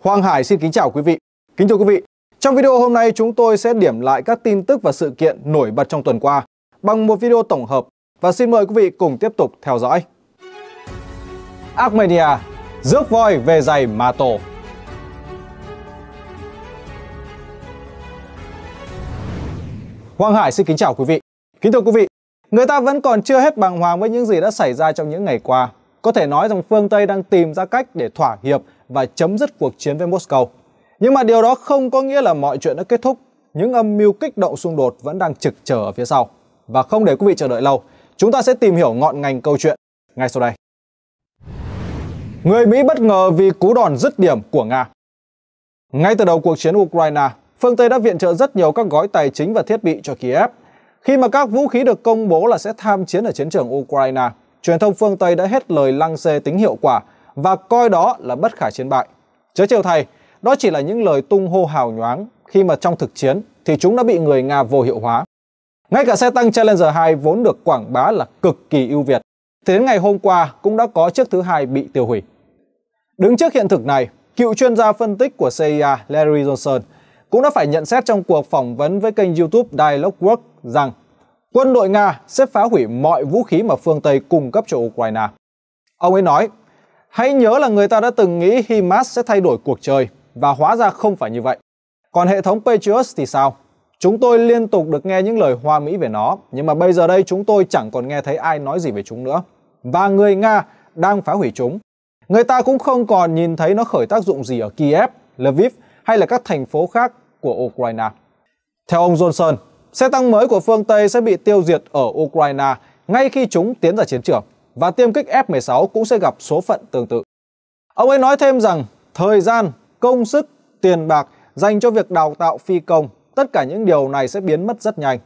Hoàng Hải xin kính chào quý vị. Kính thưa quý vị, trong video hôm nay chúng tôi sẽ điểm lại các tin tức và sự kiện nổi bật trong tuần qua bằng một video tổng hợp và xin mời quý vị cùng tiếp tục theo dõi. Armenia, rước voi về giày mà tổ. Hoàng Hải xin kính chào quý vị. Kính thưa quý vị, người ta vẫn còn chưa hết bàng hoàng với những gì đã xảy ra trong những ngày qua. Có thể nói rằng phương Tây đang tìm ra cách để thỏa hiệp và chấm dứt cuộc chiến với Moscow. Nhưng mà điều đó không có nghĩa là mọi chuyện đã kết thúc. Những âm mưu kích động xung đột vẫn đang trực chờ ở phía sau. Và không để quý vị chờ đợi lâu, chúng ta sẽ tìm hiểu ngọn ngành câu chuyện ngay sau đây. Người Mỹ bất ngờ vì cú đòn dứt điểm của Nga. Ngay từ đầu cuộc chiến Ukraine, phương Tây đã viện trợ rất nhiều các gói tài chính và thiết bị cho Kiev. Khi mà các vũ khí được công bố là sẽ tham chiến ở chiến trường Ukraine, truyền thông phương Tây đã hết lời lăng xê tính hiệu quả và coi đó là bất khả chiến bại. Chớ chiều thầy, đó chỉ là những lời tung hô hào nhoáng khi mà trong thực chiến thì chúng đã bị người Nga vô hiệu hóa. Ngay cả xe tăng Challenger 2 vốn được quảng bá là cực kỳ ưu việt, thì đến ngày hôm qua cũng đã có chiếc thứ hai bị tiêu hủy. Đứng trước hiện thực này, cựu chuyên gia phân tích của CIA Larry Johnson cũng đã phải nhận xét trong cuộc phỏng vấn với kênh YouTube Dialogue Work rằng quân đội Nga sẽ phá hủy mọi vũ khí mà phương Tây cung cấp cho Ukraine. Ông ấy nói, Hãy nhớ là người ta đã từng nghĩ HIMARS sẽ thay đổi cuộc chơi và hóa ra không phải như vậy. Còn hệ thống Patriot thì sao? Chúng tôi liên tục được nghe những lời hoa mỹ về nó, nhưng mà bây giờ đây chúng tôi chẳng còn nghe thấy ai nói gì về chúng nữa. Và người Nga đang phá hủy chúng. Người ta cũng không còn nhìn thấy nó khởi tác dụng gì ở Kiev, Lviv hay là các thành phố khác của Ukraine. Theo ông Johnson, xe tăng mới của phương Tây sẽ bị tiêu diệt ở Ukraine ngay khi chúng tiến ra chiến trường và tiêm kích F-16 cũng sẽ gặp số phận tương tự. Ông ấy nói thêm rằng thời gian, công sức, tiền bạc dành cho việc đào tạo phi công, tất cả những điều này sẽ biến mất rất nhanh.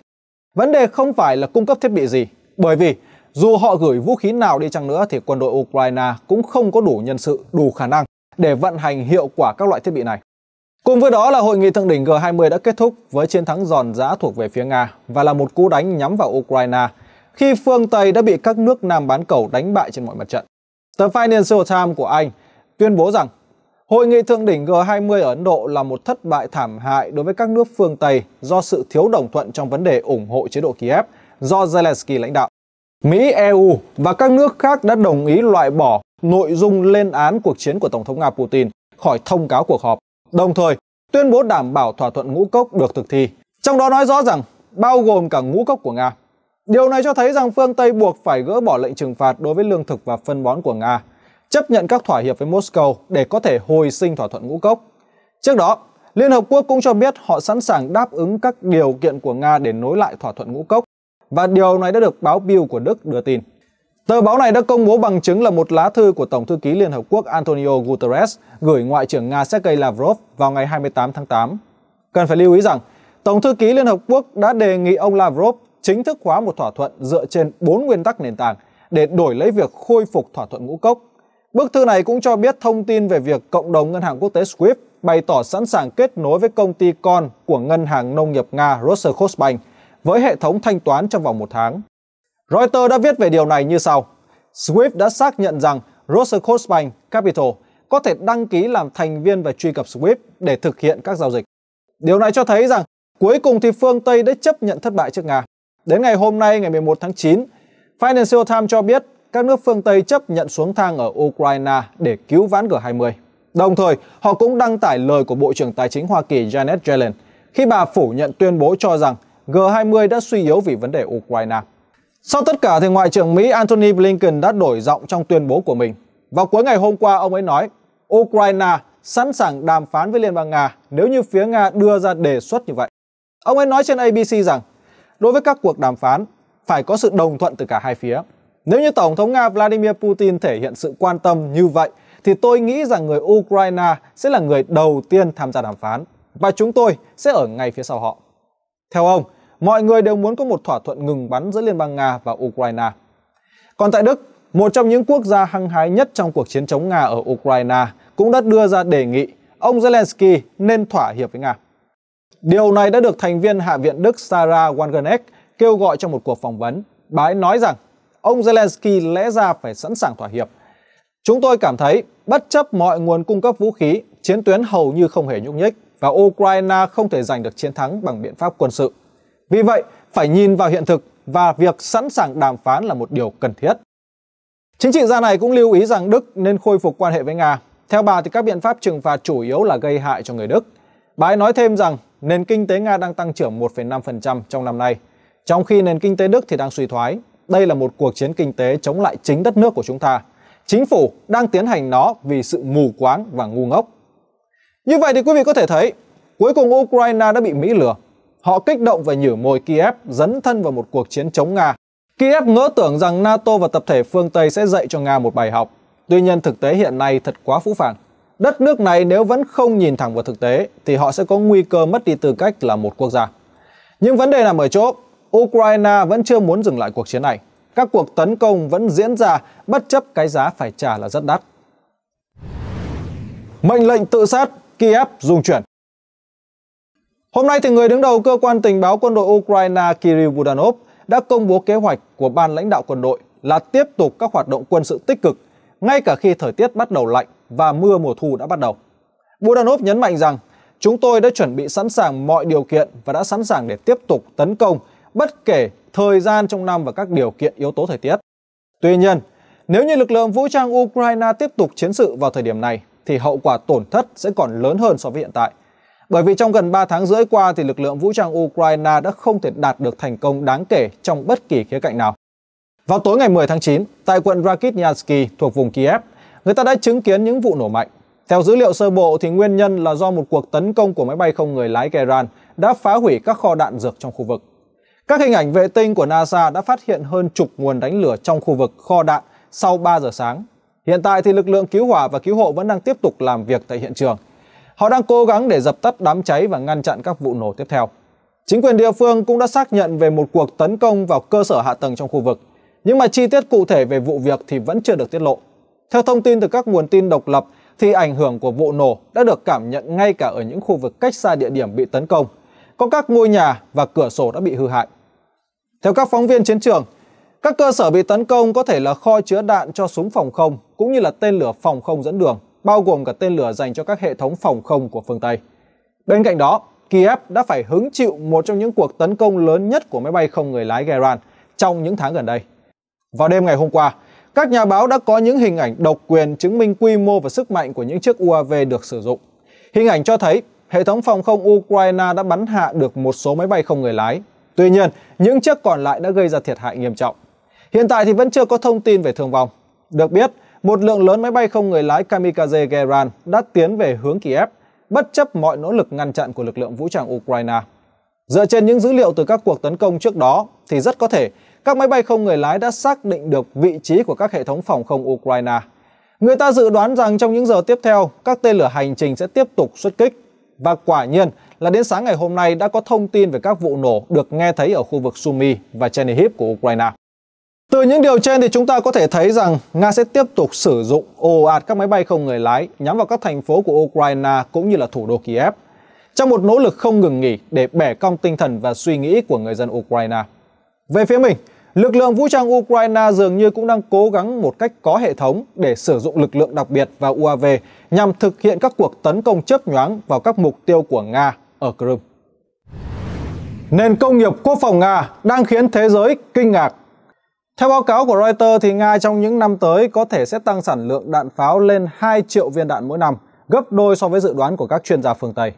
Vấn đề không phải là cung cấp thiết bị gì, bởi vì dù họ gửi vũ khí nào đi chăng nữa thì quân đội Ukraine cũng không có đủ nhân sự, đủ khả năng để vận hành hiệu quả các loại thiết bị này. Cùng với đó là hội nghị thượng đỉnh G20 đã kết thúc với chiến thắng giòn giã thuộc về phía Nga và là một cú đánh nhắm vào Ukraine khi phương Tây đã bị các nước Nam bán cầu đánh bại trên mọi mặt trận. Tờ Financial Times của Anh tuyên bố rằng Hội nghị thượng đỉnh G20 ở Ấn Độ là một thất bại thảm hại đối với các nước phương Tây do sự thiếu đồng thuận trong vấn đề ủng hộ chế độ Kiev do Zelensky lãnh đạo. Mỹ, EU và các nước khác đã đồng ý loại bỏ nội dung lên án cuộc chiến của Tổng thống Nga Putin khỏi thông cáo cuộc họp, đồng thời tuyên bố đảm bảo thỏa thuận ngũ cốc được thực thi. Trong đó nói rõ rằng bao gồm cả ngũ cốc của Nga. Điều này cho thấy rằng phương Tây buộc phải gỡ bỏ lệnh trừng phạt đối với lương thực và phân bón của Nga, chấp nhận các thỏa hiệp với Moscow để có thể hồi sinh thỏa thuận ngũ cốc. Trước đó, Liên Hợp Quốc cũng cho biết họ sẵn sàng đáp ứng các điều kiện của Nga để nối lại thỏa thuận ngũ cốc, và điều này đã được báo Bill của Đức đưa tin. Tờ báo này đã công bố bằng chứng là một lá thư của Tổng thư ký Liên Hợp Quốc Antonio Guterres gửi Ngoại trưởng Nga Sergei Lavrov vào ngày 28 tháng 8. Cần phải lưu ý rằng, Tổng thư ký Liên Hợp Quốc đã đề nghị ông Lavrov chính thức hóa một thỏa thuận dựa trên bốn nguyên tắc nền tảng để đổi lấy việc khôi phục thỏa thuận ngũ cốc. Bức thư này cũng cho biết thông tin về việc cộng đồng ngân hàng quốc tế SWIFT bày tỏ sẵn sàng kết nối với công ty con của ngân hàng nông nghiệp Nga Roskomnadzor với hệ thống thanh toán trong vòng một tháng. Reuters đã viết về điều này như sau. SWIFT đã xác nhận rằng Roskomnadzor Capital có thể đăng ký làm thành viên và truy cập SWIFT để thực hiện các giao dịch. Điều này cho thấy rằng cuối cùng thì phương Tây đã chấp nhận thất bại trước Nga. Đến ngày hôm nay ngày 11 tháng 9, Financial Times cho biết các nước phương Tây chấp nhận xuống thang ở Ukraine để cứu ván G20. Đồng thời, họ cũng đăng tải lời của Bộ trưởng Tài chính Hoa Kỳ Janet Yellen khi bà phủ nhận tuyên bố cho rằng G20 đã suy yếu vì vấn đề Ukraine. Sau tất cả thì Ngoại trưởng Mỹ Antony Blinken đã đổi giọng trong tuyên bố của mình. Vào cuối ngày hôm qua, ông ấy nói Ukraine sẵn sàng đàm phán với Liên bang Nga nếu như phía Nga đưa ra đề xuất như vậy. Ông ấy nói trên ABC rằng đối với các cuộc đàm phán phải có sự đồng thuận từ cả hai phía. Nếu như Tổng thống Nga Vladimir Putin thể hiện sự quan tâm như vậy thì tôi nghĩ rằng người Ukraine sẽ là người đầu tiên tham gia đàm phán và chúng tôi sẽ ở ngay phía sau họ. Theo ông, mọi người đều muốn có một thỏa thuận ngừng bắn giữa Liên bang Nga và Ukraine. Còn tại Đức, một trong những quốc gia hăng hái nhất trong cuộc chiến chống Nga ở Ukraine cũng đã đưa ra đề nghị ông Zelensky nên thỏa hiệp với Nga. Điều này đã được thành viên Hạ viện Đức Sarah Wagenknecht kêu gọi trong một cuộc phỏng vấn. Bà ấy nói rằng ông Zelensky lẽ ra phải sẵn sàng thỏa hiệp. Chúng tôi cảm thấy bất chấp mọi nguồn cung cấp vũ khí, chiến tuyến hầu như không hề nhúc nhích và Ukraine không thể giành được chiến thắng bằng biện pháp quân sự. Vì vậy, phải nhìn vào hiện thực và việc sẵn sàng đàm phán là một điều cần thiết. Chính trị gia này cũng lưu ý rằng Đức nên khôi phục quan hệ với Nga. Theo bà thì các biện pháp trừng phạt chủ yếu là gây hại cho người Đức. Bà ấy nói thêm rằng nền kinh tế Nga đang tăng trưởng 1,5% trong năm nay, trong khi nền kinh tế Đức thì đang suy thoái. Đây là một cuộc chiến kinh tế chống lại chính đất nước của chúng ta. Chính phủ đang tiến hành nó vì sự mù quáng và ngu ngốc. Như vậy thì quý vị có thể thấy, cuối cùng Ukraine đã bị Mỹ lừa. Họ kích động và nhử mồi Kiev dấn thân vào một cuộc chiến chống Nga. Kiev ngỡ tưởng rằng NATO và tập thể phương Tây sẽ dạy cho Nga một bài học. Tuy nhiên thực tế hiện nay thật quá phũ phàng đất nước này nếu vẫn không nhìn thẳng vào thực tế thì họ sẽ có nguy cơ mất đi tư cách là một quốc gia. Nhưng vấn đề nằm ở chỗ, Ukraine vẫn chưa muốn dừng lại cuộc chiến này. Các cuộc tấn công vẫn diễn ra bất chấp cái giá phải trả là rất đắt. Mệnh lệnh tự sát, Kiev dùng chuyển. Hôm nay thì người đứng đầu cơ quan tình báo quân đội Ukraine Kirill Budanov đã công bố kế hoạch của ban lãnh đạo quân đội là tiếp tục các hoạt động quân sự tích cực ngay cả khi thời tiết bắt đầu lạnh và mưa mùa thu đã bắt đầu. Budanov nhấn mạnh rằng chúng tôi đã chuẩn bị sẵn sàng mọi điều kiện và đã sẵn sàng để tiếp tục tấn công bất kể thời gian trong năm và các điều kiện yếu tố thời tiết. Tuy nhiên, nếu như lực lượng vũ trang Ukraine tiếp tục chiến sự vào thời điểm này thì hậu quả tổn thất sẽ còn lớn hơn so với hiện tại. Bởi vì trong gần 3 tháng rưỡi qua thì lực lượng vũ trang Ukraine đã không thể đạt được thành công đáng kể trong bất kỳ khía cạnh nào. Vào tối ngày 10 tháng 9, tại quận Rakitnyansky thuộc vùng Kiev, người ta đã chứng kiến những vụ nổ mạnh. Theo dữ liệu sơ bộ thì nguyên nhân là do một cuộc tấn công của máy bay không người lái Iran đã phá hủy các kho đạn dược trong khu vực. Các hình ảnh vệ tinh của NASA đã phát hiện hơn chục nguồn đánh lửa trong khu vực kho đạn sau 3 giờ sáng. Hiện tại thì lực lượng cứu hỏa và cứu hộ vẫn đang tiếp tục làm việc tại hiện trường. Họ đang cố gắng để dập tắt đám cháy và ngăn chặn các vụ nổ tiếp theo. Chính quyền địa phương cũng đã xác nhận về một cuộc tấn công vào cơ sở hạ tầng trong khu vực nhưng mà chi tiết cụ thể về vụ việc thì vẫn chưa được tiết lộ. Theo thông tin từ các nguồn tin độc lập thì ảnh hưởng của vụ nổ đã được cảm nhận ngay cả ở những khu vực cách xa địa điểm bị tấn công. Có các ngôi nhà và cửa sổ đã bị hư hại. Theo các phóng viên chiến trường, các cơ sở bị tấn công có thể là kho chứa đạn cho súng phòng không cũng như là tên lửa phòng không dẫn đường, bao gồm cả tên lửa dành cho các hệ thống phòng không của phương Tây. Bên cạnh đó, Kiev đã phải hứng chịu một trong những cuộc tấn công lớn nhất của máy bay không người lái Iran trong những tháng gần đây. Vào đêm ngày hôm qua, các nhà báo đã có những hình ảnh độc quyền chứng minh quy mô và sức mạnh của những chiếc UAV được sử dụng. Hình ảnh cho thấy hệ thống phòng không Ukraine đã bắn hạ được một số máy bay không người lái. Tuy nhiên, những chiếc còn lại đã gây ra thiệt hại nghiêm trọng. Hiện tại thì vẫn chưa có thông tin về thương vong. Được biết, một lượng lớn máy bay không người lái kamikaze Geran đã tiến về hướng Kiev, bất chấp mọi nỗ lực ngăn chặn của lực lượng vũ trang Ukraine. Dựa trên những dữ liệu từ các cuộc tấn công trước đó thì rất có thể các máy bay không người lái đã xác định được vị trí của các hệ thống phòng không Ukraine. Người ta dự đoán rằng trong những giờ tiếp theo, các tên lửa hành trình sẽ tiếp tục xuất kích. Và quả nhiên là đến sáng ngày hôm nay đã có thông tin về các vụ nổ được nghe thấy ở khu vực Sumy và Chernihiv của Ukraine. Từ những điều trên thì chúng ta có thể thấy rằng Nga sẽ tiếp tục sử dụng ồ ạt các máy bay không người lái nhắm vào các thành phố của Ukraine cũng như là thủ đô Kiev trong một nỗ lực không ngừng nghỉ để bẻ cong tinh thần và suy nghĩ của người dân Ukraine. Về phía mình, Lực lượng vũ trang Ukraine dường như cũng đang cố gắng một cách có hệ thống để sử dụng lực lượng đặc biệt và UAV nhằm thực hiện các cuộc tấn công chớp nhoáng vào các mục tiêu của Nga ở Crimea. Nền công nghiệp quốc phòng Nga đang khiến thế giới kinh ngạc. Theo báo cáo của Reuters thì Nga trong những năm tới có thể sẽ tăng sản lượng đạn pháo lên 2 triệu viên đạn mỗi năm, gấp đôi so với dự đoán của các chuyên gia phương Tây.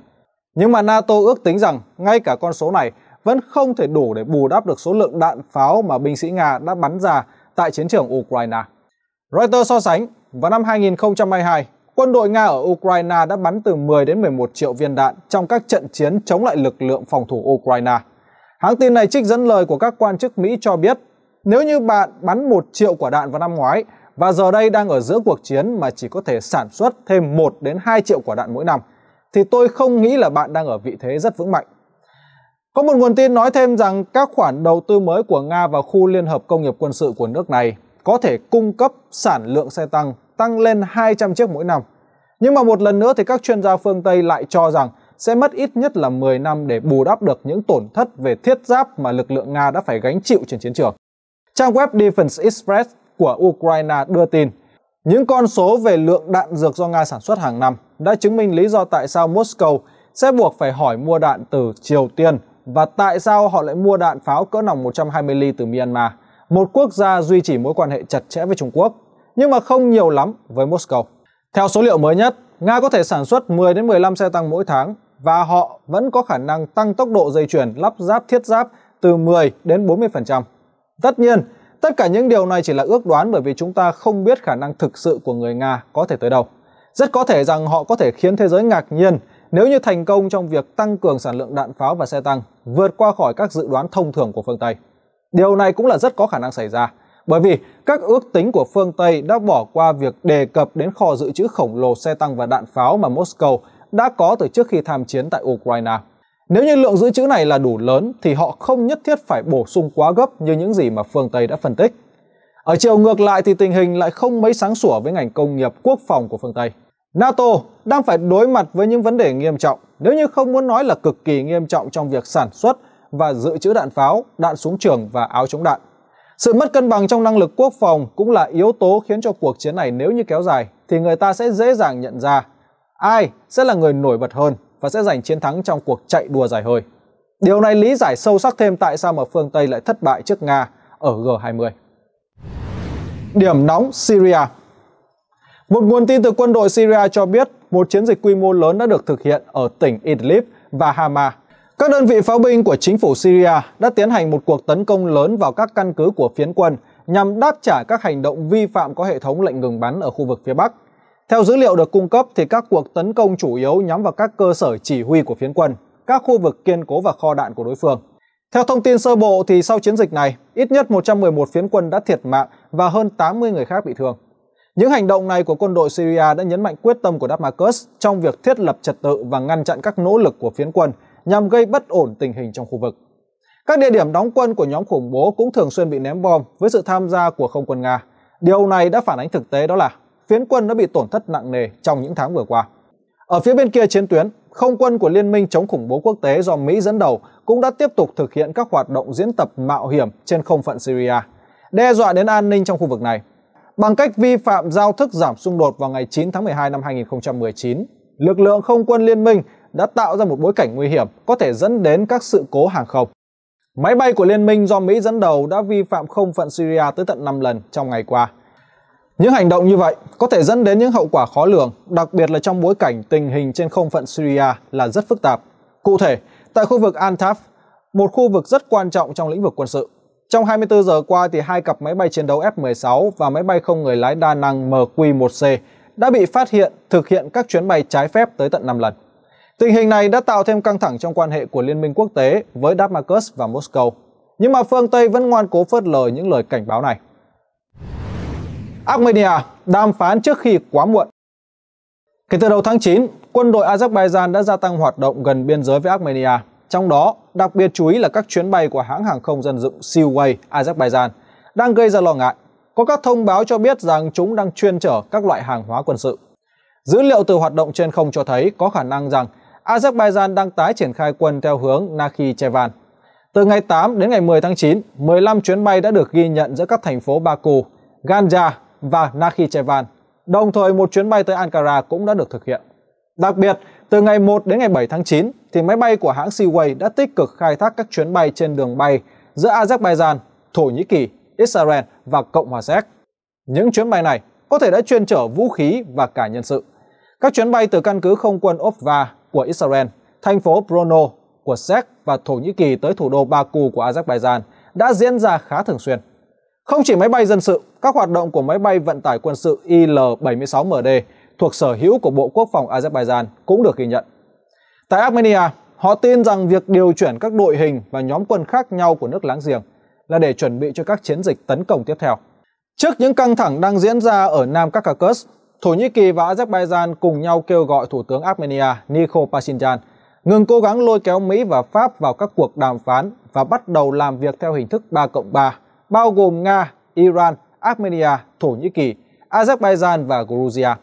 Nhưng mà NATO ước tính rằng ngay cả con số này vẫn không thể đủ để bù đắp được số lượng đạn pháo mà binh sĩ Nga đã bắn ra tại chiến trường Ukraine. Reuters so sánh, vào năm 2022, quân đội Nga ở Ukraine đã bắn từ 10 đến 11 triệu viên đạn trong các trận chiến chống lại lực lượng phòng thủ Ukraine. Hãng tin này trích dẫn lời của các quan chức Mỹ cho biết, nếu như bạn bắn 1 triệu quả đạn vào năm ngoái và giờ đây đang ở giữa cuộc chiến mà chỉ có thể sản xuất thêm 1 đến 2 triệu quả đạn mỗi năm, thì tôi không nghĩ là bạn đang ở vị thế rất vững mạnh. Có một nguồn tin nói thêm rằng các khoản đầu tư mới của Nga vào khu liên hợp công nghiệp quân sự của nước này có thể cung cấp sản lượng xe tăng tăng lên 200 chiếc mỗi năm. Nhưng mà một lần nữa thì các chuyên gia phương Tây lại cho rằng sẽ mất ít nhất là 10 năm để bù đắp được những tổn thất về thiết giáp mà lực lượng Nga đã phải gánh chịu trên chiến trường. Trang web Defense Express của Ukraine đưa tin, những con số về lượng đạn dược do Nga sản xuất hàng năm đã chứng minh lý do tại sao Moscow sẽ buộc phải hỏi mua đạn từ Triều Tiên và tại sao họ lại mua đạn pháo cỡ nòng 120 ly từ Myanmar, một quốc gia duy trì mối quan hệ chặt chẽ với Trung Quốc, nhưng mà không nhiều lắm với Moscow. Theo số liệu mới nhất, Nga có thể sản xuất 10 đến 15 xe tăng mỗi tháng và họ vẫn có khả năng tăng tốc độ dây chuyền lắp ráp thiết giáp từ 10 đến 40%. Tất nhiên, tất cả những điều này chỉ là ước đoán bởi vì chúng ta không biết khả năng thực sự của người Nga có thể tới đâu. Rất có thể rằng họ có thể khiến thế giới ngạc nhiên nếu như thành công trong việc tăng cường sản lượng đạn pháo và xe tăng vượt qua khỏi các dự đoán thông thường của phương Tây. Điều này cũng là rất có khả năng xảy ra, bởi vì các ước tính của phương Tây đã bỏ qua việc đề cập đến kho dự trữ khổng lồ xe tăng và đạn pháo mà Moscow đã có từ trước khi tham chiến tại Ukraine. Nếu như lượng dự trữ này là đủ lớn thì họ không nhất thiết phải bổ sung quá gấp như những gì mà phương Tây đã phân tích. Ở chiều ngược lại thì tình hình lại không mấy sáng sủa với ngành công nghiệp quốc phòng của phương Tây. NATO đang phải đối mặt với những vấn đề nghiêm trọng, nếu như không muốn nói là cực kỳ nghiêm trọng trong việc sản xuất và dự trữ đạn pháo, đạn súng trường và áo chống đạn. Sự mất cân bằng trong năng lực quốc phòng cũng là yếu tố khiến cho cuộc chiến này nếu như kéo dài thì người ta sẽ dễ dàng nhận ra ai sẽ là người nổi bật hơn và sẽ giành chiến thắng trong cuộc chạy đua dài hơi. Điều này lý giải sâu sắc thêm tại sao mà phương Tây lại thất bại trước Nga ở G20. Điểm nóng Syria một nguồn tin từ quân đội Syria cho biết một chiến dịch quy mô lớn đã được thực hiện ở tỉnh Idlib và Hama. Các đơn vị pháo binh của chính phủ Syria đã tiến hành một cuộc tấn công lớn vào các căn cứ của phiến quân nhằm đáp trả các hành động vi phạm có hệ thống lệnh ngừng bắn ở khu vực phía Bắc. Theo dữ liệu được cung cấp thì các cuộc tấn công chủ yếu nhắm vào các cơ sở chỉ huy của phiến quân, các khu vực kiên cố và kho đạn của đối phương. Theo thông tin sơ bộ thì sau chiến dịch này, ít nhất 111 phiến quân đã thiệt mạng và hơn 80 người khác bị thương. Những hành động này của quân đội Syria đã nhấn mạnh quyết tâm của Damascus trong việc thiết lập trật tự và ngăn chặn các nỗ lực của phiến quân nhằm gây bất ổn tình hình trong khu vực. Các địa điểm đóng quân của nhóm khủng bố cũng thường xuyên bị ném bom với sự tham gia của không quân Nga. Điều này đã phản ánh thực tế đó là phiến quân đã bị tổn thất nặng nề trong những tháng vừa qua. Ở phía bên kia chiến tuyến, không quân của Liên minh chống khủng bố quốc tế do Mỹ dẫn đầu cũng đã tiếp tục thực hiện các hoạt động diễn tập mạo hiểm trên không phận Syria, đe dọa đến an ninh trong khu vực này bằng cách vi phạm giao thức giảm xung đột vào ngày 9 tháng 12 năm 2019, lực lượng không quân liên minh đã tạo ra một bối cảnh nguy hiểm có thể dẫn đến các sự cố hàng không. Máy bay của liên minh do Mỹ dẫn đầu đã vi phạm không phận Syria tới tận 5 lần trong ngày qua. Những hành động như vậy có thể dẫn đến những hậu quả khó lường, đặc biệt là trong bối cảnh tình hình trên không phận Syria là rất phức tạp. Cụ thể, tại khu vực Antaf, một khu vực rất quan trọng trong lĩnh vực quân sự, trong 24 giờ qua, thì hai cặp máy bay chiến đấu F-16 và máy bay không người lái đa năng MQ-1C đã bị phát hiện thực hiện các chuyến bay trái phép tới tận 5 lần. Tình hình này đã tạo thêm căng thẳng trong quan hệ của Liên minh quốc tế với Damascus và Moscow. Nhưng mà phương Tây vẫn ngoan cố phớt lờ những lời cảnh báo này. Armenia đàm phán trước khi quá muộn Kể từ đầu tháng 9, quân đội Azerbaijan đã gia tăng hoạt động gần biên giới với Armenia trong đó, đặc biệt chú ý là các chuyến bay của hãng hàng không dân dụng Seaway Azerbaijan đang gây ra lo ngại. Có các thông báo cho biết rằng chúng đang chuyên chở các loại hàng hóa quân sự. Dữ liệu từ hoạt động trên không cho thấy có khả năng rằng Azerbaijan đang tái triển khai quân theo hướng Nakhichevan. Từ ngày 8 đến ngày 10 tháng 9, 15 chuyến bay đã được ghi nhận giữa các thành phố Baku, Ganja và Nakhichevan. Đồng thời một chuyến bay tới Ankara cũng đã được thực hiện. Đặc biệt, từ ngày 1 đến ngày 7 tháng 9, thì máy bay của hãng Seaway đã tích cực khai thác các chuyến bay trên đường bay giữa Azerbaijan, Thổ Nhĩ Kỳ, Israel và Cộng hòa Séc. Những chuyến bay này có thể đã chuyên chở vũ khí và cả nhân sự. Các chuyến bay từ căn cứ không quân Ofva của Israel, thành phố Brno của Séc và Thổ Nhĩ Kỳ tới thủ đô Baku của Azerbaijan đã diễn ra khá thường xuyên. Không chỉ máy bay dân sự, các hoạt động của máy bay vận tải quân sự IL-76MD thuộc sở hữu của Bộ Quốc phòng Azerbaijan cũng được ghi nhận. Tại Armenia, họ tin rằng việc điều chuyển các đội hình và nhóm quân khác nhau của nước láng giềng là để chuẩn bị cho các chiến dịch tấn công tiếp theo. Trước những căng thẳng đang diễn ra ở Nam Caucasus, Thổ Nhĩ Kỳ và Azerbaijan cùng nhau kêu gọi Thủ tướng Armenia Nikol Pashinyan ngừng cố gắng lôi kéo Mỹ và Pháp vào các cuộc đàm phán và bắt đầu làm việc theo hình thức 3 cộng 3, bao gồm Nga, Iran, Armenia, Thổ Nhĩ Kỳ, Azerbaijan và Georgia.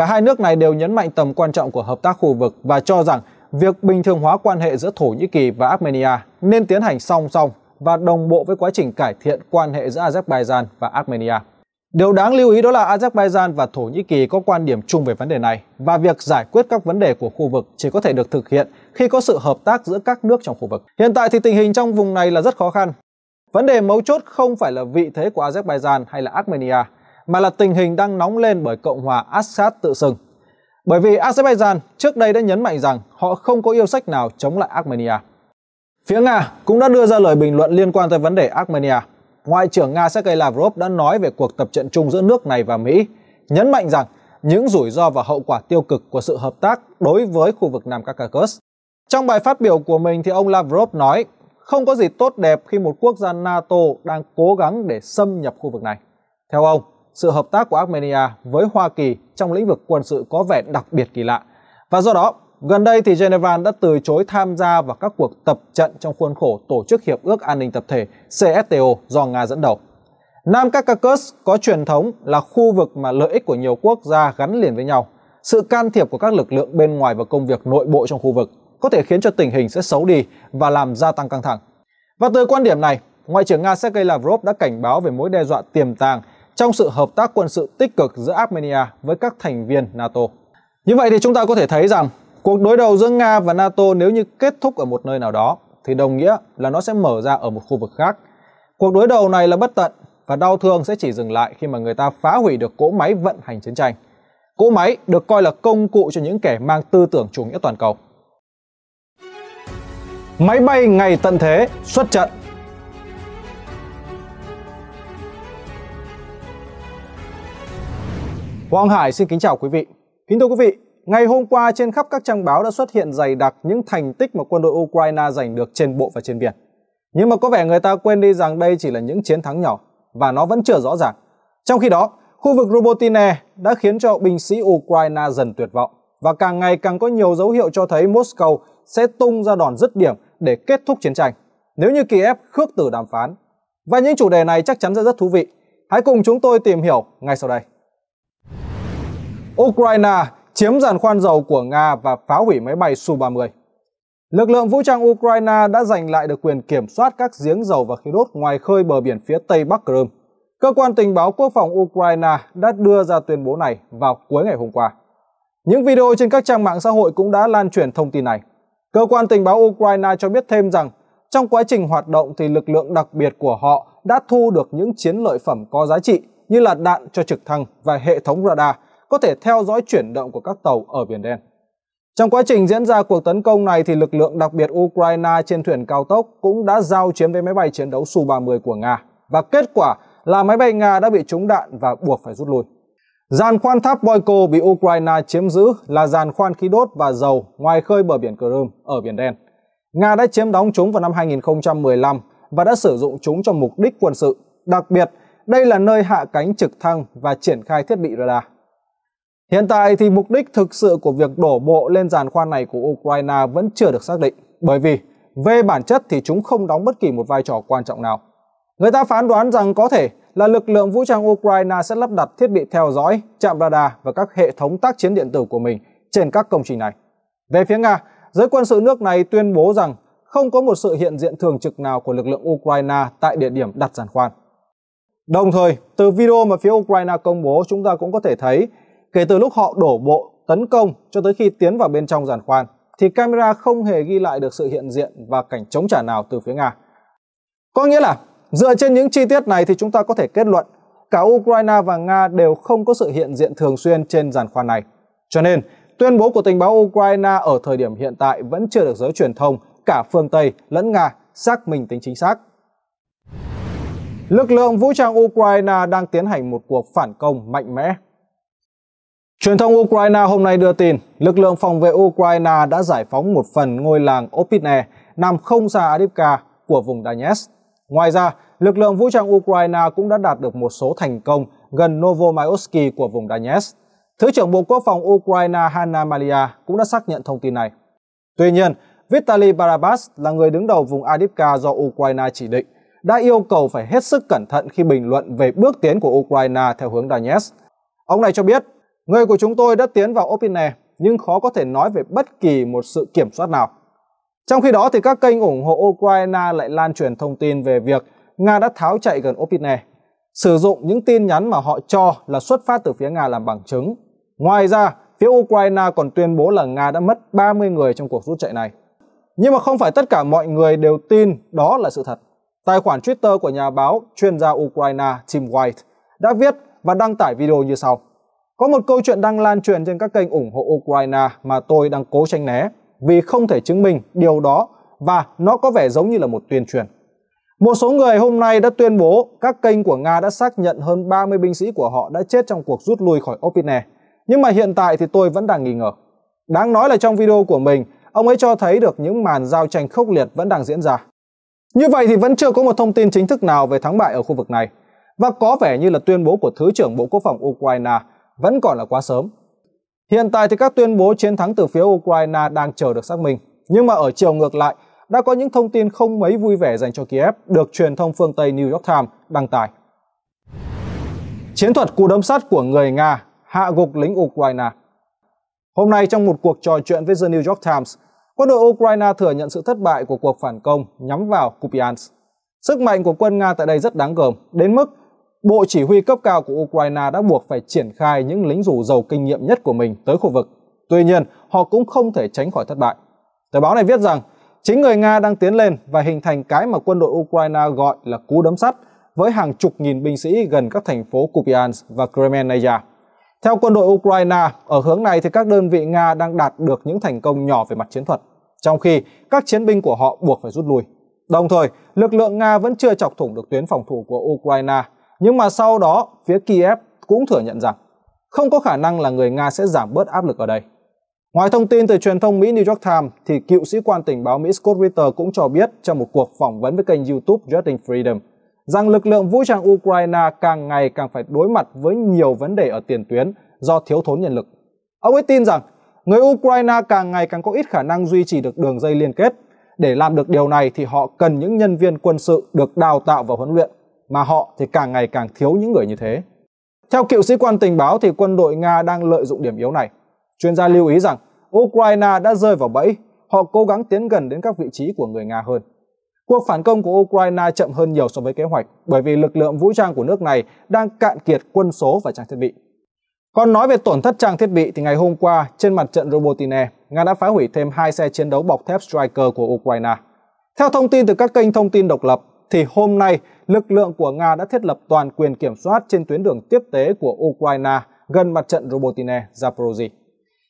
Cả hai nước này đều nhấn mạnh tầm quan trọng của hợp tác khu vực và cho rằng việc bình thường hóa quan hệ giữa Thổ Nhĩ Kỳ và Armenia nên tiến hành song song và đồng bộ với quá trình cải thiện quan hệ giữa Azerbaijan và Armenia. Điều đáng lưu ý đó là Azerbaijan và Thổ Nhĩ Kỳ có quan điểm chung về vấn đề này và việc giải quyết các vấn đề của khu vực chỉ có thể được thực hiện khi có sự hợp tác giữa các nước trong khu vực. Hiện tại thì tình hình trong vùng này là rất khó khăn. Vấn đề mấu chốt không phải là vị thế của Azerbaijan hay là Armenia mà là tình hình đang nóng lên bởi Cộng hòa Assad tự xưng. Bởi vì Azerbaijan trước đây đã nhấn mạnh rằng họ không có yêu sách nào chống lại Armenia. Phía Nga cũng đã đưa ra lời bình luận liên quan tới vấn đề Armenia. Ngoại trưởng Nga Sergei Lavrov đã nói về cuộc tập trận chung giữa nước này và Mỹ, nhấn mạnh rằng những rủi ro và hậu quả tiêu cực của sự hợp tác đối với khu vực Nam Caucasus. Trong bài phát biểu của mình thì ông Lavrov nói không có gì tốt đẹp khi một quốc gia NATO đang cố gắng để xâm nhập khu vực này. Theo ông, sự hợp tác của Armenia với Hoa Kỳ trong lĩnh vực quân sự có vẻ đặc biệt kỳ lạ. Và do đó, gần đây thì Geneva đã từ chối tham gia vào các cuộc tập trận trong khuôn khổ Tổ chức Hiệp ước An ninh Tập thể CSTO do Nga dẫn đầu. Nam Caucasus có truyền thống là khu vực mà lợi ích của nhiều quốc gia gắn liền với nhau. Sự can thiệp của các lực lượng bên ngoài vào công việc nội bộ trong khu vực có thể khiến cho tình hình sẽ xấu đi và làm gia tăng căng thẳng. Và từ quan điểm này, Ngoại trưởng Nga Sergei Lavrov đã cảnh báo về mối đe dọa tiềm tàng trong sự hợp tác quân sự tích cực giữa Armenia với các thành viên NATO. Như vậy thì chúng ta có thể thấy rằng cuộc đối đầu giữa Nga và NATO nếu như kết thúc ở một nơi nào đó thì đồng nghĩa là nó sẽ mở ra ở một khu vực khác. Cuộc đối đầu này là bất tận và đau thương sẽ chỉ dừng lại khi mà người ta phá hủy được cỗ máy vận hành chiến tranh. Cỗ máy được coi là công cụ cho những kẻ mang tư tưởng chủ nghĩa toàn cầu. Máy bay ngày tận thế xuất trận Hoàng Hải xin kính chào quý vị. Kính thưa quý vị, ngày hôm qua trên khắp các trang báo đã xuất hiện dày đặc những thành tích mà quân đội Ukraine giành được trên bộ và trên biển. Nhưng mà có vẻ người ta quên đi rằng đây chỉ là những chiến thắng nhỏ và nó vẫn chưa rõ ràng. Trong khi đó, khu vực Robotine đã khiến cho binh sĩ Ukraine dần tuyệt vọng và càng ngày càng có nhiều dấu hiệu cho thấy Moscow sẽ tung ra đòn dứt điểm để kết thúc chiến tranh nếu như Kiev khước từ đàm phán. Và những chủ đề này chắc chắn sẽ rất thú vị. Hãy cùng chúng tôi tìm hiểu ngay sau đây. Ukraine chiếm giàn khoan dầu của Nga và phá hủy máy bay Su-30. Lực lượng vũ trang Ukraine đã giành lại được quyền kiểm soát các giếng dầu và khí đốt ngoài khơi bờ biển phía tây Bắc Crimea. Cơ quan tình báo quốc phòng Ukraine đã đưa ra tuyên bố này vào cuối ngày hôm qua. Những video trên các trang mạng xã hội cũng đã lan truyền thông tin này. Cơ quan tình báo Ukraine cho biết thêm rằng trong quá trình hoạt động thì lực lượng đặc biệt của họ đã thu được những chiến lợi phẩm có giá trị như là đạn cho trực thăng và hệ thống radar có thể theo dõi chuyển động của các tàu ở Biển Đen. Trong quá trình diễn ra cuộc tấn công này thì lực lượng đặc biệt Ukraine trên thuyền cao tốc cũng đã giao chiến với máy bay chiến đấu Su-30 của Nga và kết quả là máy bay Nga đã bị trúng đạn và buộc phải rút lui. Giàn khoan tháp Boyko bị Ukraine chiếm giữ là giàn khoan khí đốt và dầu ngoài khơi bờ biển Crimea ở Biển Đen. Nga đã chiếm đóng chúng vào năm 2015 và đã sử dụng chúng cho mục đích quân sự. Đặc biệt, đây là nơi hạ cánh trực thăng và triển khai thiết bị radar. Hiện tại thì mục đích thực sự của việc đổ bộ lên giàn khoan này của Ukraine vẫn chưa được xác định, bởi vì về bản chất thì chúng không đóng bất kỳ một vai trò quan trọng nào. Người ta phán đoán rằng có thể là lực lượng vũ trang Ukraine sẽ lắp đặt thiết bị theo dõi, chạm radar và các hệ thống tác chiến điện tử của mình trên các công trình này. Về phía Nga, giới quân sự nước này tuyên bố rằng không có một sự hiện diện thường trực nào của lực lượng Ukraine tại địa điểm đặt giàn khoan. Đồng thời, từ video mà phía Ukraine công bố chúng ta cũng có thể thấy kể từ lúc họ đổ bộ, tấn công cho tới khi tiến vào bên trong giàn khoan, thì camera không hề ghi lại được sự hiện diện và cảnh chống trả nào từ phía Nga. Có nghĩa là dựa trên những chi tiết này thì chúng ta có thể kết luận cả Ukraine và Nga đều không có sự hiện diện thường xuyên trên giàn khoan này. Cho nên, tuyên bố của tình báo Ukraine ở thời điểm hiện tại vẫn chưa được giới truyền thông cả phương Tây lẫn Nga xác minh tính chính xác. Lực lượng vũ trang Ukraine đang tiến hành một cuộc phản công mạnh mẽ Truyền thông Ukraine hôm nay đưa tin, lực lượng phòng vệ Ukraine đã giải phóng một phần ngôi làng Opitne nằm không xa Adipka của vùng Donetsk. Ngoài ra, lực lượng vũ trang Ukraine cũng đã đạt được một số thành công gần Novomayotsky của vùng Donetsk. Thứ trưởng Bộ Quốc phòng Ukraine Hanna Malia cũng đã xác nhận thông tin này. Tuy nhiên, Vitaly Barabas là người đứng đầu vùng Adipka do Ukraine chỉ định, đã yêu cầu phải hết sức cẩn thận khi bình luận về bước tiến của Ukraine theo hướng Donetsk. Ông này cho biết Người của chúng tôi đã tiến vào Opine nhưng khó có thể nói về bất kỳ một sự kiểm soát nào. Trong khi đó thì các kênh ủng hộ Ukraine lại lan truyền thông tin về việc Nga đã tháo chạy gần Opine, sử dụng những tin nhắn mà họ cho là xuất phát từ phía Nga làm bằng chứng. Ngoài ra, phía Ukraine còn tuyên bố là Nga đã mất 30 người trong cuộc rút chạy này. Nhưng mà không phải tất cả mọi người đều tin đó là sự thật. Tài khoản Twitter của nhà báo chuyên gia Ukraine Tim White đã viết và đăng tải video như sau. Có một câu chuyện đang lan truyền trên các kênh ủng hộ Ukraine mà tôi đang cố tranh né vì không thể chứng minh điều đó và nó có vẻ giống như là một tuyên truyền. Một số người hôm nay đã tuyên bố các kênh của Nga đã xác nhận hơn 30 binh sĩ của họ đã chết trong cuộc rút lui khỏi Opine. Nhưng mà hiện tại thì tôi vẫn đang nghi ngờ. Đáng nói là trong video của mình, ông ấy cho thấy được những màn giao tranh khốc liệt vẫn đang diễn ra. Như vậy thì vẫn chưa có một thông tin chính thức nào về thắng bại ở khu vực này. Và có vẻ như là tuyên bố của Thứ trưởng Bộ Quốc phòng Ukraine vẫn còn là quá sớm. Hiện tại thì các tuyên bố chiến thắng từ phía Ukraine đang chờ được xác minh. Nhưng mà ở chiều ngược lại, đã có những thông tin không mấy vui vẻ dành cho Kiev được truyền thông phương Tây New York Times đăng tải. Chiến thuật cú đấm sắt của người Nga hạ gục lính Ukraine Hôm nay trong một cuộc trò chuyện với The New York Times, quân đội Ukraine thừa nhận sự thất bại của cuộc phản công nhắm vào Kupiansk. Sức mạnh của quân Nga tại đây rất đáng gờm, đến mức Bộ chỉ huy cấp cao của Ukraine đã buộc phải triển khai những lính dù giàu kinh nghiệm nhất của mình tới khu vực. Tuy nhiên, họ cũng không thể tránh khỏi thất bại. Tờ báo này viết rằng, chính người Nga đang tiến lên và hình thành cái mà quân đội Ukraine gọi là cú đấm sắt với hàng chục nghìn binh sĩ gần các thành phố Kupiansk và Kremenaya. Theo quân đội Ukraine, ở hướng này thì các đơn vị Nga đang đạt được những thành công nhỏ về mặt chiến thuật, trong khi các chiến binh của họ buộc phải rút lui. Đồng thời, lực lượng Nga vẫn chưa chọc thủng được tuyến phòng thủ của Ukraine nhưng mà sau đó, phía Kiev cũng thừa nhận rằng không có khả năng là người Nga sẽ giảm bớt áp lực ở đây. Ngoài thông tin từ truyền thông Mỹ New York Times, thì cựu sĩ quan tình báo Mỹ Scott Ritter cũng cho biết trong một cuộc phỏng vấn với kênh YouTube Justin Freedom rằng lực lượng vũ trang Ukraine càng ngày càng phải đối mặt với nhiều vấn đề ở tiền tuyến do thiếu thốn nhân lực. Ông ấy tin rằng người Ukraine càng ngày càng có ít khả năng duy trì được đường dây liên kết. Để làm được điều này thì họ cần những nhân viên quân sự được đào tạo và huấn luyện mà họ thì càng ngày càng thiếu những người như thế. Theo cựu sĩ quan tình báo thì quân đội Nga đang lợi dụng điểm yếu này. Chuyên gia lưu ý rằng Ukraine đã rơi vào bẫy, họ cố gắng tiến gần đến các vị trí của người Nga hơn. Cuộc phản công của Ukraine chậm hơn nhiều so với kế hoạch bởi vì lực lượng vũ trang của nước này đang cạn kiệt quân số và trang thiết bị. Còn nói về tổn thất trang thiết bị thì ngày hôm qua trên mặt trận Robotine, Nga đã phá hủy thêm hai xe chiến đấu bọc thép Striker của Ukraine. Theo thông tin từ các kênh thông tin độc lập, thì hôm nay lực lượng của Nga đã thiết lập toàn quyền kiểm soát trên tuyến đường tiếp tế của Ukraine gần mặt trận Robotine Zaporozhye.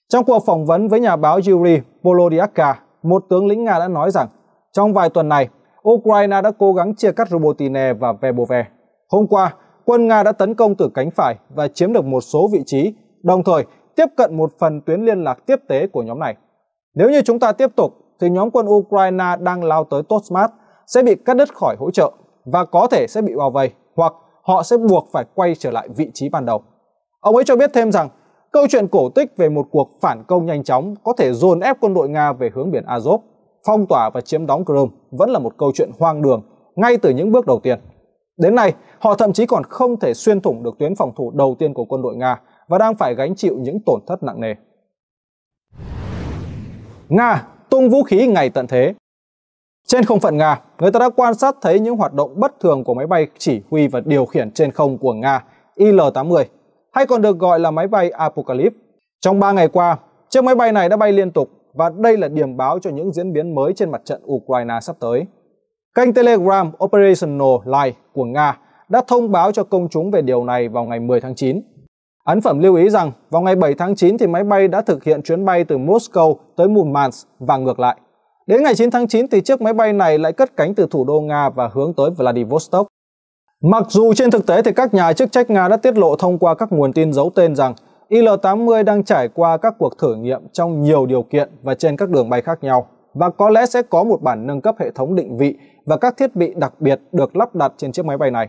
Trong cuộc phỏng vấn với nhà báo Yuri Volodyanka, một tướng lĩnh Nga đã nói rằng trong vài tuần này, Ukraine đã cố gắng chia cắt Robotine và Vebove. Hôm qua, quân Nga đã tấn công từ cánh phải và chiếm được một số vị trí, đồng thời tiếp cận một phần tuyến liên lạc tiếp tế của nhóm này. Nếu như chúng ta tiếp tục, thì nhóm quân Ukraine đang lao tới Tosmat sẽ bị cắt đứt khỏi hỗ trợ và có thể sẽ bị bao vây hoặc họ sẽ buộc phải quay trở lại vị trí ban đầu. Ông ấy cho biết thêm rằng câu chuyện cổ tích về một cuộc phản công nhanh chóng có thể dồn ép quân đội Nga về hướng biển Azov, phong tỏa và chiếm đóng Crimea vẫn là một câu chuyện hoang đường ngay từ những bước đầu tiên. Đến nay, họ thậm chí còn không thể xuyên thủng được tuyến phòng thủ đầu tiên của quân đội Nga và đang phải gánh chịu những tổn thất nặng nề. Nga tung vũ khí ngày tận thế trên không phận Nga, người ta đã quan sát thấy những hoạt động bất thường của máy bay chỉ huy và điều khiển trên không của Nga Il-80, hay còn được gọi là máy bay Apocalypse. Trong 3 ngày qua, chiếc máy bay này đã bay liên tục và đây là điểm báo cho những diễn biến mới trên mặt trận Ukraine sắp tới. Kênh Telegram Operational Live của Nga đã thông báo cho công chúng về điều này vào ngày 10 tháng 9. Ấn phẩm lưu ý rằng vào ngày 7 tháng 9 thì máy bay đã thực hiện chuyến bay từ Moscow tới Murmansk và ngược lại. Đến ngày 9 tháng 9 thì chiếc máy bay này lại cất cánh từ thủ đô Nga và hướng tới Vladivostok. Mặc dù trên thực tế thì các nhà chức trách Nga đã tiết lộ thông qua các nguồn tin giấu tên rằng IL-80 đang trải qua các cuộc thử nghiệm trong nhiều điều kiện và trên các đường bay khác nhau và có lẽ sẽ có một bản nâng cấp hệ thống định vị và các thiết bị đặc biệt được lắp đặt trên chiếc máy bay này.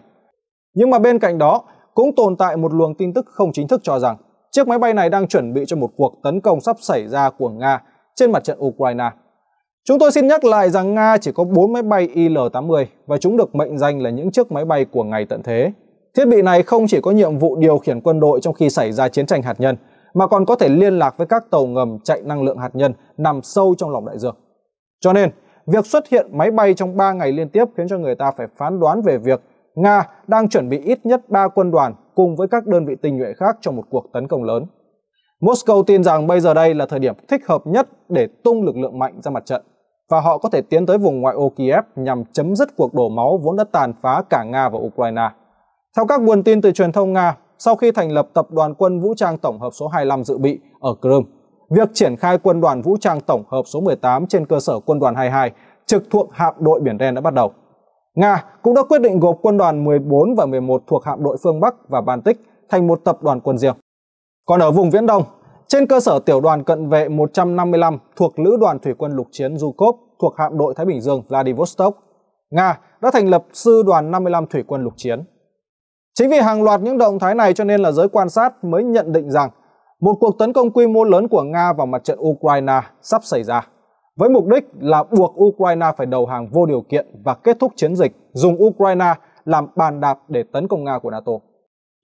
Nhưng mà bên cạnh đó cũng tồn tại một luồng tin tức không chính thức cho rằng chiếc máy bay này đang chuẩn bị cho một cuộc tấn công sắp xảy ra của Nga trên mặt trận Ukraine. Chúng tôi xin nhắc lại rằng Nga chỉ có 4 máy bay IL-80 và chúng được mệnh danh là những chiếc máy bay của ngày tận thế. Thiết bị này không chỉ có nhiệm vụ điều khiển quân đội trong khi xảy ra chiến tranh hạt nhân, mà còn có thể liên lạc với các tàu ngầm chạy năng lượng hạt nhân nằm sâu trong lòng đại dương. Cho nên, việc xuất hiện máy bay trong 3 ngày liên tiếp khiến cho người ta phải phán đoán về việc Nga đang chuẩn bị ít nhất 3 quân đoàn cùng với các đơn vị tình nhuệ khác trong một cuộc tấn công lớn. Moscow tin rằng bây giờ đây là thời điểm thích hợp nhất để tung lực lượng mạnh ra mặt trận và họ có thể tiến tới vùng ngoại ô Kiev nhằm chấm dứt cuộc đổ máu vốn đã tàn phá cả Nga và Ukraine. Theo các nguồn tin từ truyền thông Nga, sau khi thành lập tập đoàn quân vũ trang tổng hợp số 25 dự bị ở Crimea, việc triển khai quân đoàn vũ trang tổng hợp số 18 trên cơ sở quân đoàn 22 trực thuộc hạm đội Biển Đen đã bắt đầu. Nga cũng đã quyết định gộp quân đoàn 14 và 11 thuộc hạm đội phương Bắc và Baltic thành một tập đoàn quân riêng. Còn ở vùng Viễn Đông, trên cơ sở tiểu đoàn cận vệ 155 thuộc Lữ đoàn Thủy quân lục chiến Zhukov thuộc hạm đội Thái Bình Dương Vladivostok, Nga đã thành lập Sư đoàn 55 Thủy quân lục chiến. Chính vì hàng loạt những động thái này cho nên là giới quan sát mới nhận định rằng một cuộc tấn công quy mô lớn của Nga vào mặt trận Ukraine sắp xảy ra, với mục đích là buộc Ukraine phải đầu hàng vô điều kiện và kết thúc chiến dịch dùng Ukraine làm bàn đạp để tấn công Nga của NATO.